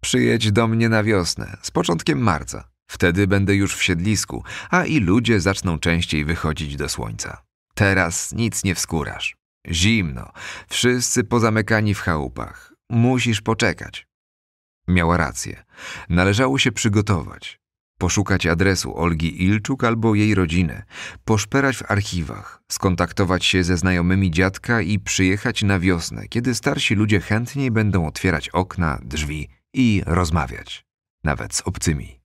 Przyjedź do mnie na wiosnę, z początkiem marca. Wtedy będę już w siedlisku, a i ludzie zaczną częściej wychodzić do słońca. Teraz nic nie wskurasz. Zimno. Wszyscy pozamykani w chałupach. Musisz poczekać. Miała rację. Należało się przygotować. Poszukać adresu Olgi Ilczuk albo jej rodziny, poszperać w archiwach, skontaktować się ze znajomymi dziadka i przyjechać na wiosnę, kiedy starsi ludzie chętniej będą otwierać okna, drzwi i rozmawiać, nawet z obcymi.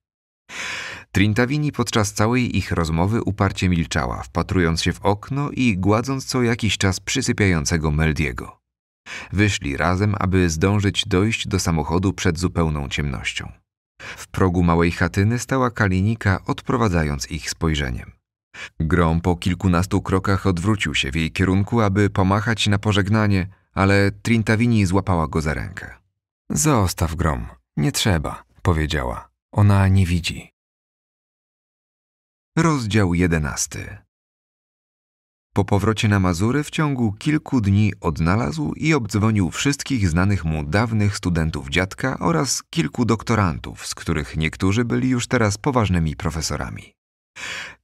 Trintavini podczas całej ich rozmowy uparcie milczała, wpatrując się w okno i gładząc co jakiś czas przysypiającego Meldiego. Wyszli razem, aby zdążyć dojść do samochodu przed zupełną ciemnością. W progu małej chatyny stała Kalinika, odprowadzając ich spojrzeniem. Grom po kilkunastu krokach odwrócił się w jej kierunku, aby pomachać na pożegnanie, ale Trintavini złapała go za rękę. Zostaw Grom, nie trzeba, powiedziała. Ona nie widzi. Rozdział jedenasty. Po powrocie na Mazury w ciągu kilku dni odnalazł i obdzwonił wszystkich znanych mu dawnych studentów dziadka oraz kilku doktorantów, z których niektórzy byli już teraz poważnymi profesorami.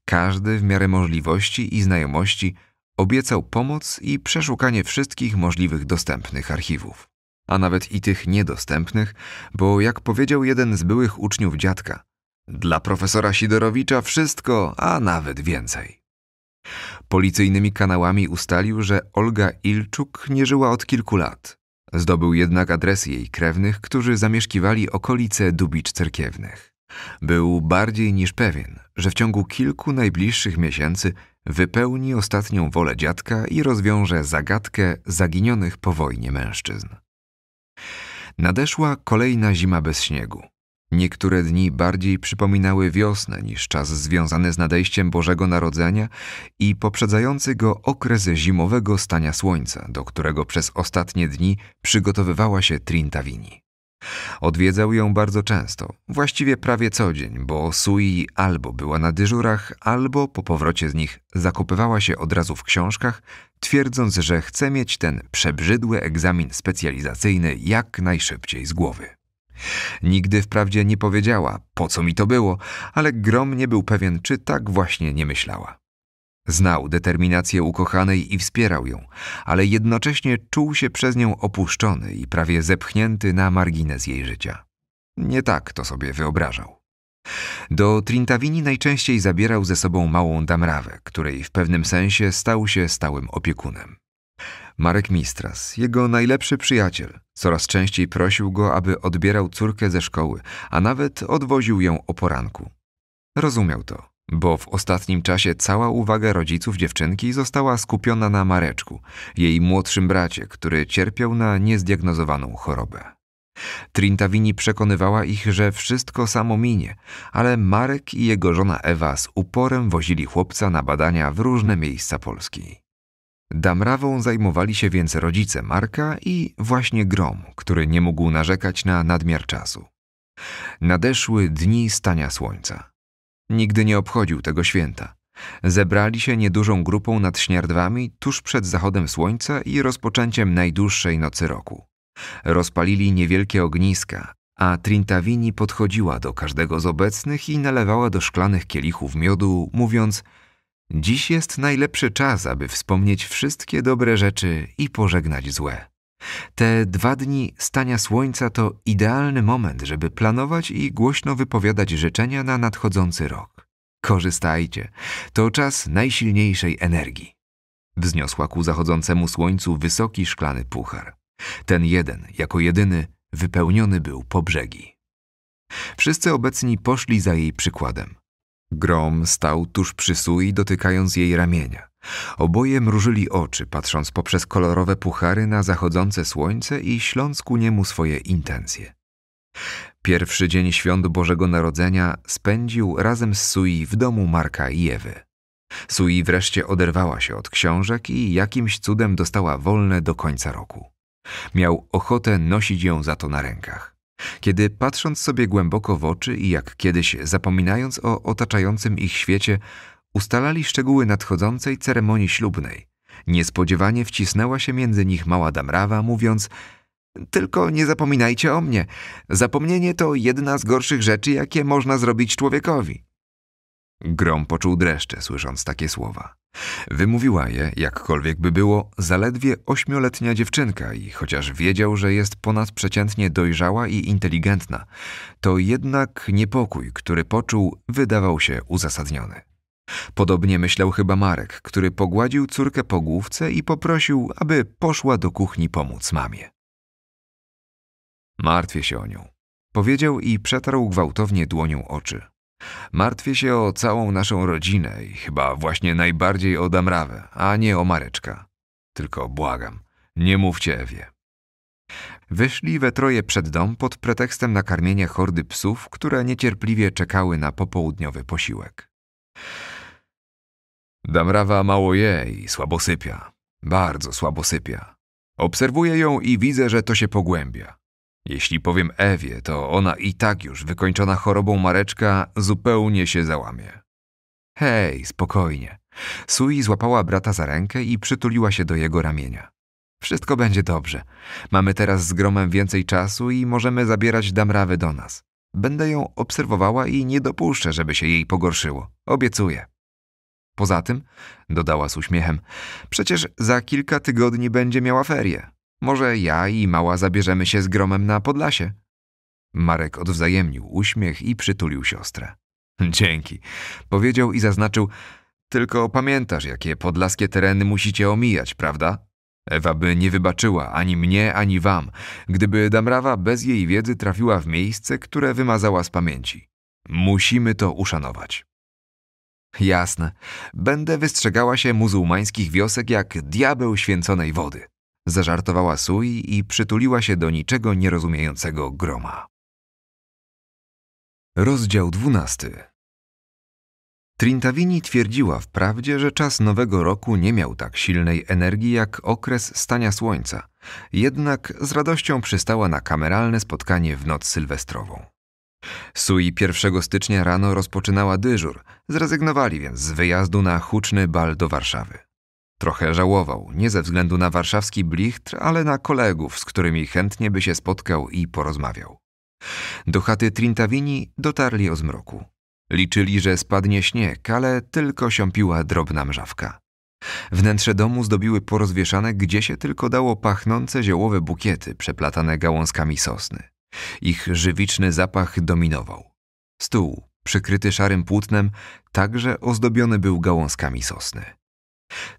Każdy w miarę możliwości i znajomości obiecał pomoc i przeszukanie wszystkich możliwych dostępnych archiwów a nawet i tych niedostępnych, bo jak powiedział jeden z byłych uczniów dziadka, dla profesora Sidorowicza wszystko, a nawet więcej. Policyjnymi kanałami ustalił, że Olga Ilczuk nie żyła od kilku lat. Zdobył jednak adresy jej krewnych, którzy zamieszkiwali okolice Dubicz Cerkiewnych. Był bardziej niż pewien, że w ciągu kilku najbliższych miesięcy wypełni ostatnią wolę dziadka i rozwiąże zagadkę zaginionych po wojnie mężczyzn. Nadeszła kolejna zima bez śniegu. Niektóre dni bardziej przypominały wiosnę niż czas związany z nadejściem Bożego Narodzenia i poprzedzający go okres zimowego stania słońca, do którego przez ostatnie dni przygotowywała się Trintavini. Odwiedzał ją bardzo często, właściwie prawie co dzień, bo Sui albo była na dyżurach, albo po powrocie z nich zakopywała się od razu w książkach, twierdząc, że chce mieć ten przebrzydły egzamin specjalizacyjny jak najszybciej z głowy. Nigdy wprawdzie nie powiedziała, po co mi to było, ale Grom nie był pewien, czy tak właśnie nie myślała. Znał determinację ukochanej i wspierał ją, ale jednocześnie czuł się przez nią opuszczony i prawie zepchnięty na margines jej życia. Nie tak to sobie wyobrażał. Do Trintavini najczęściej zabierał ze sobą małą damrawę, której w pewnym sensie stał się stałym opiekunem. Marek Mistras, jego najlepszy przyjaciel, coraz częściej prosił go, aby odbierał córkę ze szkoły, a nawet odwoził ją o poranku. Rozumiał to. Bo w ostatnim czasie cała uwaga rodziców dziewczynki została skupiona na Mareczku, jej młodszym bracie, który cierpiał na niezdiagnozowaną chorobę. Trintavini przekonywała ich, że wszystko samo minie, ale Marek i jego żona Ewa z uporem wozili chłopca na badania w różne miejsca Polski. Damrawą zajmowali się więc rodzice Marka i właśnie Grom, który nie mógł narzekać na nadmiar czasu. Nadeszły dni stania słońca. Nigdy nie obchodził tego święta. Zebrali się niedużą grupą nad śniardwami tuż przed zachodem słońca i rozpoczęciem najdłuższej nocy roku. Rozpalili niewielkie ogniska, a Trintavini podchodziła do każdego z obecnych i nalewała do szklanych kielichów miodu, mówiąc Dziś jest najlepszy czas, aby wspomnieć wszystkie dobre rzeczy i pożegnać złe. Te dwa dni stania słońca to idealny moment, żeby planować i głośno wypowiadać życzenia na nadchodzący rok. Korzystajcie. To czas najsilniejszej energii. Wzniosła ku zachodzącemu słońcu wysoki szklany puchar. Ten jeden, jako jedyny, wypełniony był po brzegi. Wszyscy obecni poszli za jej przykładem. Grom stał tuż przy Sui, dotykając jej ramienia. Oboje mrużyli oczy, patrząc poprzez kolorowe puchary na zachodzące słońce i śląc ku niemu swoje intencje. Pierwszy dzień świąt Bożego Narodzenia spędził razem z Sui w domu Marka i Ewy. Sui wreszcie oderwała się od książek i jakimś cudem dostała wolne do końca roku. Miał ochotę nosić ją za to na rękach. Kiedy patrząc sobie głęboko w oczy i jak kiedyś zapominając o otaczającym ich świecie, Ustalali szczegóły nadchodzącej ceremonii ślubnej. Niespodziewanie wcisnęła się między nich mała damrawa, mówiąc tylko nie zapominajcie o mnie. Zapomnienie to jedna z gorszych rzeczy, jakie można zrobić człowiekowi. Grom poczuł dreszcze, słysząc takie słowa. Wymówiła je, jakkolwiek by było, zaledwie ośmioletnia dziewczynka i chociaż wiedział, że jest przeciętnie dojrzała i inteligentna, to jednak niepokój, który poczuł, wydawał się uzasadniony. Podobnie myślał chyba Marek, który pogładził córkę po główce i poprosił, aby poszła do kuchni pomóc mamie. Martwię się o nią, powiedział i przetarł gwałtownie dłonią oczy. Martwię się o całą naszą rodzinę i chyba właśnie najbardziej o Damrawę, a nie o Mareczka. Tylko błagam, nie mówcie Ewie. Wyszli we troje przed dom pod pretekstem nakarmienia hordy psów, które niecierpliwie czekały na popołudniowy posiłek. Damrawa mało je i słabo sypia. Bardzo słabo sypia. Obserwuję ją i widzę, że to się pogłębia. Jeśli powiem Ewie, to ona i tak już wykończona chorobą Mareczka zupełnie się załamie. Hej, spokojnie. Sui złapała brata za rękę i przytuliła się do jego ramienia. Wszystko będzie dobrze. Mamy teraz z gromem więcej czasu i możemy zabierać damrawę do nas. Będę ją obserwowała i nie dopuszczę, żeby się jej pogorszyło. Obiecuję. Poza tym, dodała z uśmiechem, przecież za kilka tygodni będzie miała ferie. Może ja i mała zabierzemy się z gromem na Podlasie. Marek odwzajemnił uśmiech i przytulił siostrę. Dzięki, powiedział i zaznaczył, tylko pamiętasz, jakie podlaskie tereny musicie omijać, prawda? Ewa by nie wybaczyła ani mnie, ani wam, gdyby Damrawa bez jej wiedzy trafiła w miejsce, które wymazała z pamięci. Musimy to uszanować. Jasne. Będę wystrzegała się muzułmańskich wiosek jak diabeł święconej wody. Zażartowała Sui i przytuliła się do niczego nierozumiejącego groma. Rozdział dwunasty. Trintavini twierdziła wprawdzie, że czas Nowego Roku nie miał tak silnej energii jak okres stania słońca, jednak z radością przystała na kameralne spotkanie w noc sylwestrową. Sui 1 stycznia rano rozpoczynała dyżur, zrezygnowali więc z wyjazdu na huczny bal do Warszawy. Trochę żałował, nie ze względu na warszawski blichtr, ale na kolegów, z którymi chętnie by się spotkał i porozmawiał. Do chaty Trintavini dotarli o zmroku. Liczyli, że spadnie śnieg, ale tylko siąpiła drobna mrzawka. Wnętrze domu zdobiły porozwieszane, gdzie się tylko dało pachnące ziołowe bukiety przeplatane gałązkami sosny. Ich żywiczny zapach dominował. Stół, przykryty szarym płótnem, także ozdobiony był gałązkami sosny.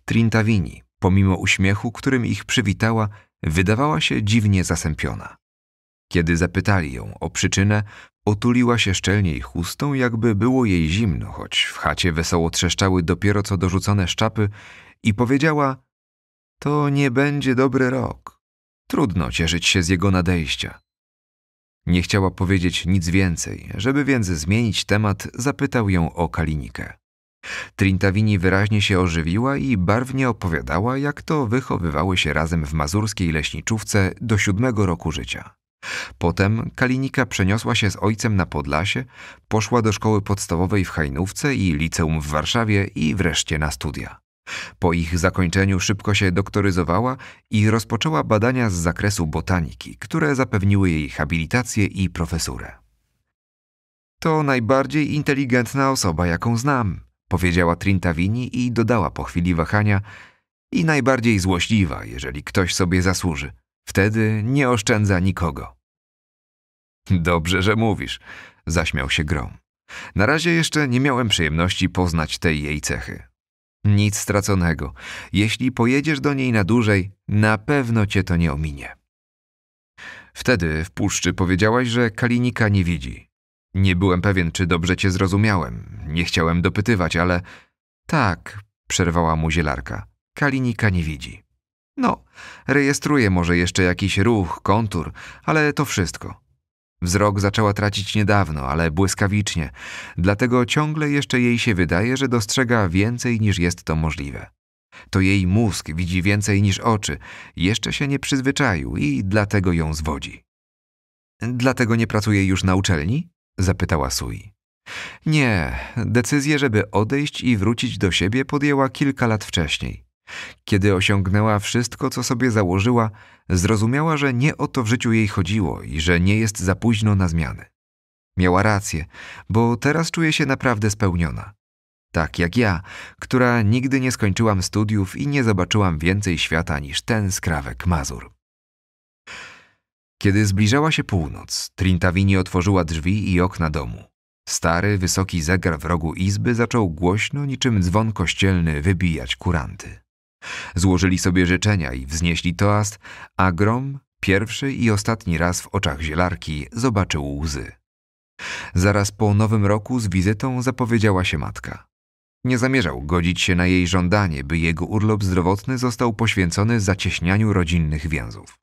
Trintavini, pomimo uśmiechu, którym ich przywitała, wydawała się dziwnie zasępiona. Kiedy zapytali ją o przyczynę, otuliła się szczelniej chustą, jakby było jej zimno, choć w chacie wesoło trzeszczały dopiero co dorzucone szczapy i powiedziała – to nie będzie dobry rok. Trudno cieszyć się z jego nadejścia. Nie chciała powiedzieć nic więcej. Żeby więc zmienić temat, zapytał ją o Kalinikę. Trintavini wyraźnie się ożywiła i barwnie opowiadała, jak to wychowywały się razem w mazurskiej leśniczówce do siódmego roku życia. Potem Kalinika przeniosła się z ojcem na Podlasie, poszła do szkoły podstawowej w Hajnówce i liceum w Warszawie i wreszcie na studia. Po ich zakończeniu szybko się doktoryzowała i rozpoczęła badania z zakresu botaniki, które zapewniły jej habilitację i profesurę. To najbardziej inteligentna osoba, jaką znam, powiedziała Trintavini i dodała po chwili wahania i najbardziej złośliwa, jeżeli ktoś sobie zasłuży. Wtedy nie oszczędza nikogo. Dobrze, że mówisz, zaśmiał się Grom. Na razie jeszcze nie miałem przyjemności poznać tej jej cechy. Nic straconego. Jeśli pojedziesz do niej na dłużej, na pewno cię to nie ominie. Wtedy w puszczy powiedziałaś, że Kalinika nie widzi. Nie byłem pewien, czy dobrze cię zrozumiałem. Nie chciałem dopytywać, ale... Tak, przerwała mu zielarka. Kalinika nie widzi. No, rejestruje może jeszcze jakiś ruch, kontur, ale to wszystko. Wzrok zaczęła tracić niedawno, ale błyskawicznie, dlatego ciągle jeszcze jej się wydaje, że dostrzega więcej niż jest to możliwe. To jej mózg widzi więcej niż oczy, jeszcze się nie przyzwyczaił i dlatego ją zwodzi. Dlatego nie pracuje już na uczelni? zapytała Sui. Nie, decyzję, żeby odejść i wrócić do siebie podjęła kilka lat wcześniej. Kiedy osiągnęła wszystko, co sobie założyła, zrozumiała, że nie o to w życiu jej chodziło i że nie jest za późno na zmiany. Miała rację, bo teraz czuje się naprawdę spełniona. Tak jak ja, która nigdy nie skończyłam studiów i nie zobaczyłam więcej świata niż ten skrawek Mazur. Kiedy zbliżała się północ, Trintavini otworzyła drzwi i okna domu. Stary, wysoki zegar w rogu izby zaczął głośno, niczym dzwon kościelny, wybijać kuranty. Złożyli sobie życzenia i wznieśli toast, a Grom pierwszy i ostatni raz w oczach zielarki zobaczył łzy. Zaraz po nowym roku z wizytą zapowiedziała się matka. Nie zamierzał godzić się na jej żądanie, by jego urlop zdrowotny został poświęcony zacieśnianiu rodzinnych więzów.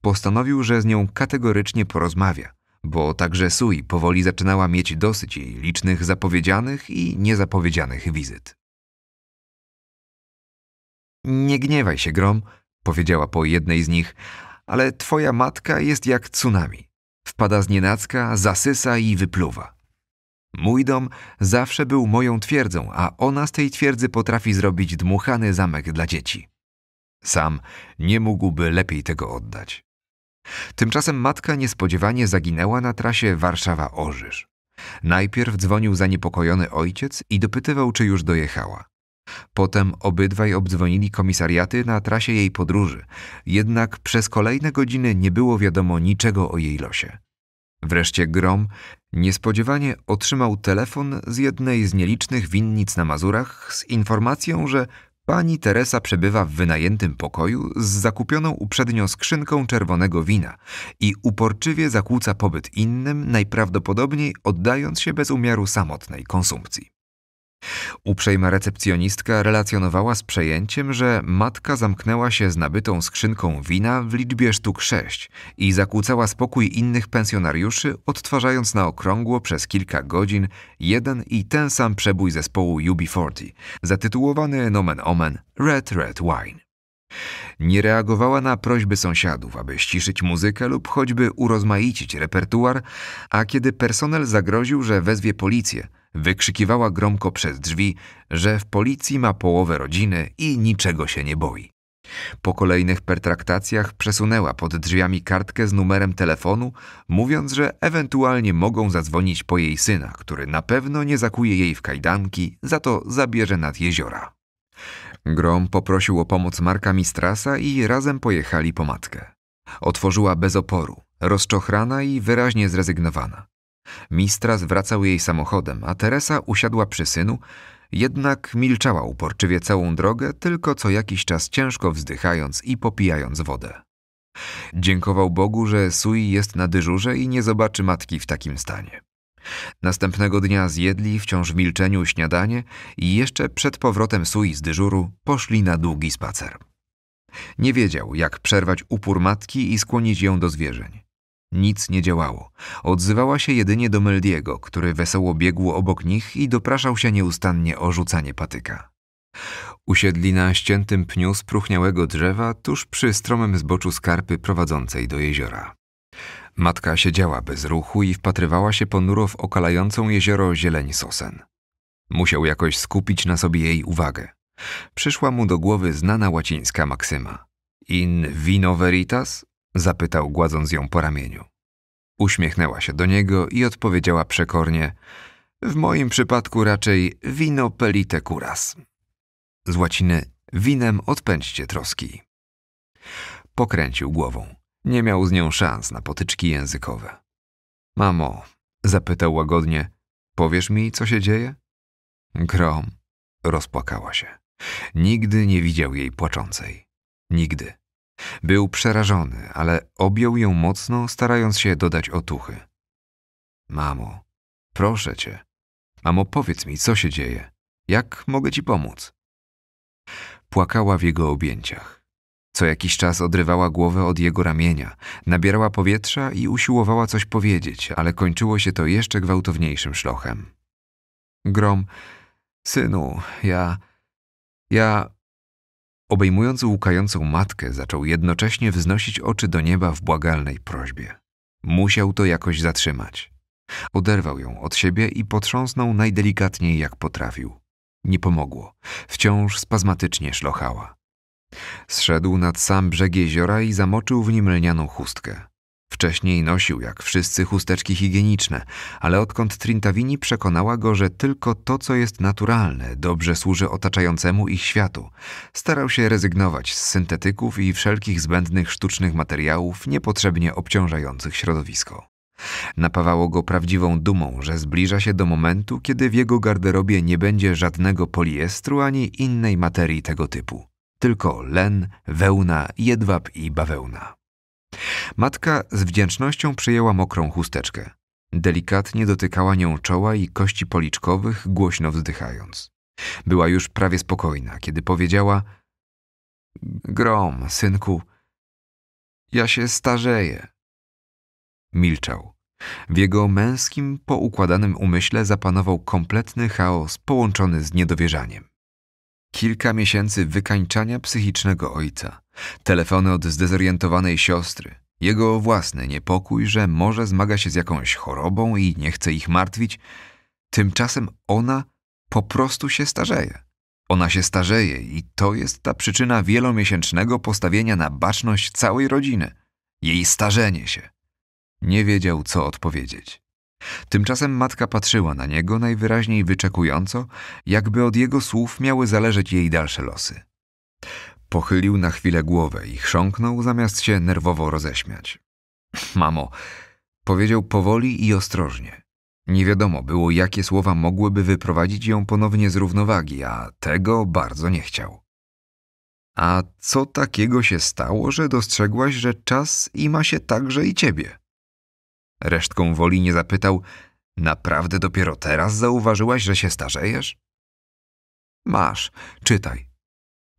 Postanowił, że z nią kategorycznie porozmawia, bo także Sui powoli zaczynała mieć dosyć jej licznych zapowiedzianych i niezapowiedzianych wizyt. Nie gniewaj się, Grom, powiedziała po jednej z nich, ale twoja matka jest jak tsunami. Wpada z nienacka, zasysa i wypluwa. Mój dom zawsze był moją twierdzą, a ona z tej twierdzy potrafi zrobić dmuchany zamek dla dzieci. Sam nie mógłby lepiej tego oddać. Tymczasem matka niespodziewanie zaginęła na trasie Warszawa-Orzysz. Najpierw dzwonił zaniepokojony ojciec i dopytywał, czy już dojechała. Potem obydwaj obdzwonili komisariaty na trasie jej podróży, jednak przez kolejne godziny nie było wiadomo niczego o jej losie. Wreszcie Grom niespodziewanie otrzymał telefon z jednej z nielicznych winnic na Mazurach z informacją, że pani Teresa przebywa w wynajętym pokoju z zakupioną uprzednio skrzynką czerwonego wina i uporczywie zakłóca pobyt innym, najprawdopodobniej oddając się bez umiaru samotnej konsumpcji. Uprzejma recepcjonistka relacjonowała z przejęciem, że matka zamknęła się z nabytą skrzynką wina w liczbie sztuk sześć i zakłócała spokój innych pensjonariuszy, odtwarzając na okrągło przez kilka godzin jeden i ten sam przebój zespołu UB40, zatytułowany nomen omen Red Red Wine. Nie reagowała na prośby sąsiadów, aby ściszyć muzykę lub choćby urozmaicić repertuar, a kiedy personel zagroził, że wezwie policję – wykrzykiwała gromko przez drzwi, że w policji ma połowę rodziny i niczego się nie boi. Po kolejnych pertraktacjach przesunęła pod drzwiami kartkę z numerem telefonu, mówiąc, że ewentualnie mogą zadzwonić po jej syna, który na pewno nie zakuje jej w kajdanki, za to zabierze nad jeziora. Grom poprosił o pomoc Marka Mistrasa i razem pojechali po matkę. Otworzyła bez oporu, rozczochrana i wyraźnie zrezygnowana. Mistra zwracał jej samochodem, a Teresa usiadła przy synu, jednak milczała uporczywie całą drogę, tylko co jakiś czas ciężko wzdychając i popijając wodę. Dziękował Bogu, że Sui jest na dyżurze i nie zobaczy matki w takim stanie. Następnego dnia zjedli wciąż w milczeniu śniadanie i jeszcze przed powrotem Sui z dyżuru poszli na długi spacer. Nie wiedział, jak przerwać upór matki i skłonić ją do zwierzeń. Nic nie działało. Odzywała się jedynie do Meldiego, który wesoło biegł obok nich i dopraszał się nieustannie o rzucanie patyka. Usiedli na ściętym pniu spruchniałego drzewa tuż przy stromym zboczu skarpy prowadzącej do jeziora. Matka siedziała bez ruchu i wpatrywała się ponuro w okalającą jezioro zieleń sosen. Musiał jakoś skupić na sobie jej uwagę. Przyszła mu do głowy znana łacińska maksyma. In vino veritas, Zapytał, gładząc ją po ramieniu. Uśmiechnęła się do niego i odpowiedziała przekornie: W moim przypadku raczej wino pelite curas. Z łaciny winem odpędźcie troski. Pokręcił głową. Nie miał z nią szans na potyczki językowe. Mamo, zapytał łagodnie, powiesz mi, co się dzieje? Grom, rozpłakała się. Nigdy nie widział jej płaczącej. Nigdy. Był przerażony, ale objął ją mocno, starając się dodać otuchy. Mamo, proszę cię. Mamo, powiedz mi, co się dzieje? Jak mogę ci pomóc? Płakała w jego objęciach. Co jakiś czas odrywała głowę od jego ramienia, nabierała powietrza i usiłowała coś powiedzieć, ale kończyło się to jeszcze gwałtowniejszym szlochem. Grom, synu, ja. ja. Obejmując łukającą matkę, zaczął jednocześnie wznosić oczy do nieba w błagalnej prośbie. Musiał to jakoś zatrzymać. Oderwał ją od siebie i potrząsnął najdelikatniej jak potrafił. Nie pomogło. Wciąż spazmatycznie szlochała. Zszedł nad sam brzeg jeziora i zamoczył w nim lnianą chustkę. Wcześniej nosił, jak wszyscy, chusteczki higieniczne, ale odkąd Trintavini przekonała go, że tylko to, co jest naturalne, dobrze służy otaczającemu ich światu, starał się rezygnować z syntetyków i wszelkich zbędnych sztucznych materiałów niepotrzebnie obciążających środowisko. Napawało go prawdziwą dumą, że zbliża się do momentu, kiedy w jego garderobie nie będzie żadnego poliestru ani innej materii tego typu. Tylko len, wełna, jedwab i bawełna. Matka z wdzięcznością przyjęła mokrą chusteczkę. Delikatnie dotykała nią czoła i kości policzkowych, głośno wzdychając. Była już prawie spokojna, kiedy powiedziała: Grom, synku, ja się starzeję. Milczał. W jego męskim, poukładanym umyśle zapanował kompletny chaos połączony z niedowierzaniem. Kilka miesięcy wykańczania psychicznego ojca, Telefony od zdezorientowanej siostry, jego własny niepokój, że może zmaga się z jakąś chorobą i nie chce ich martwić, tymczasem ona po prostu się starzeje. Ona się starzeje i to jest ta przyczyna wielomiesięcznego postawienia na baczność całej rodziny. Jej starzenie się. Nie wiedział, co odpowiedzieć. Tymczasem matka patrzyła na niego najwyraźniej wyczekująco, jakby od jego słów miały zależeć jej dalsze losy. Pochylił na chwilę głowę i chrząknął, zamiast się nerwowo roześmiać. Mamo, powiedział powoli i ostrożnie. Nie wiadomo było, jakie słowa mogłyby wyprowadzić ją ponownie z równowagi, a tego bardzo nie chciał. A co takiego się stało, że dostrzegłaś, że czas i ma się także i ciebie? Resztką woli nie zapytał, naprawdę dopiero teraz zauważyłaś, że się starzejesz? Masz, czytaj.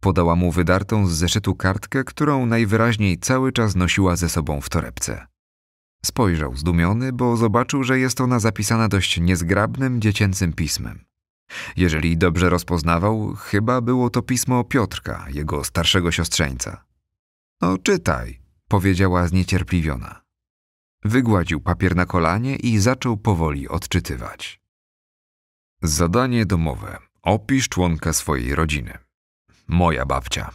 Podała mu wydartą z zeszytu kartkę, którą najwyraźniej cały czas nosiła ze sobą w torebce. Spojrzał zdumiony, bo zobaczył, że jest ona zapisana dość niezgrabnym, dziecięcym pismem. Jeżeli dobrze rozpoznawał, chyba było to pismo Piotrka, jego starszego siostrzeńca. No czytaj, powiedziała zniecierpliwiona. Wygładził papier na kolanie i zaczął powoli odczytywać. Zadanie domowe. Opisz członka swojej rodziny. Moja babcia.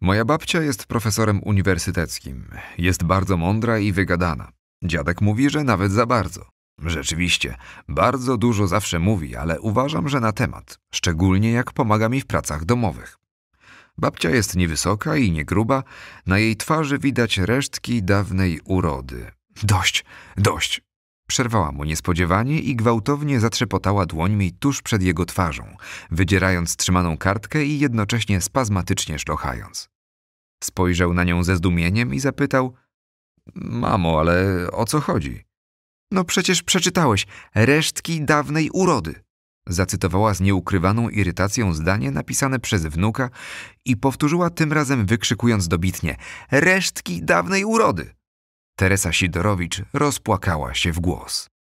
Moja babcia jest profesorem uniwersyteckim. Jest bardzo mądra i wygadana. Dziadek mówi, że nawet za bardzo. Rzeczywiście, bardzo dużo zawsze mówi, ale uważam, że na temat, szczególnie jak pomaga mi w pracach domowych. Babcia jest niewysoka i niegruba, na jej twarzy widać resztki dawnej urody. Dość, dość, Przerwała mu niespodziewanie i gwałtownie zatrzepotała dłońmi tuż przed jego twarzą, wydzierając trzymaną kartkę i jednocześnie spazmatycznie szlochając. Spojrzał na nią ze zdumieniem i zapytał: Mamo, ale o co chodzi? No przecież przeczytałeś resztki dawnej urody. Zacytowała z nieukrywaną irytacją zdanie napisane przez wnuka i powtórzyła tym razem wykrzykując dobitnie: Resztki dawnej urody! Teresa Sidorowicz rozpłakała się w głos.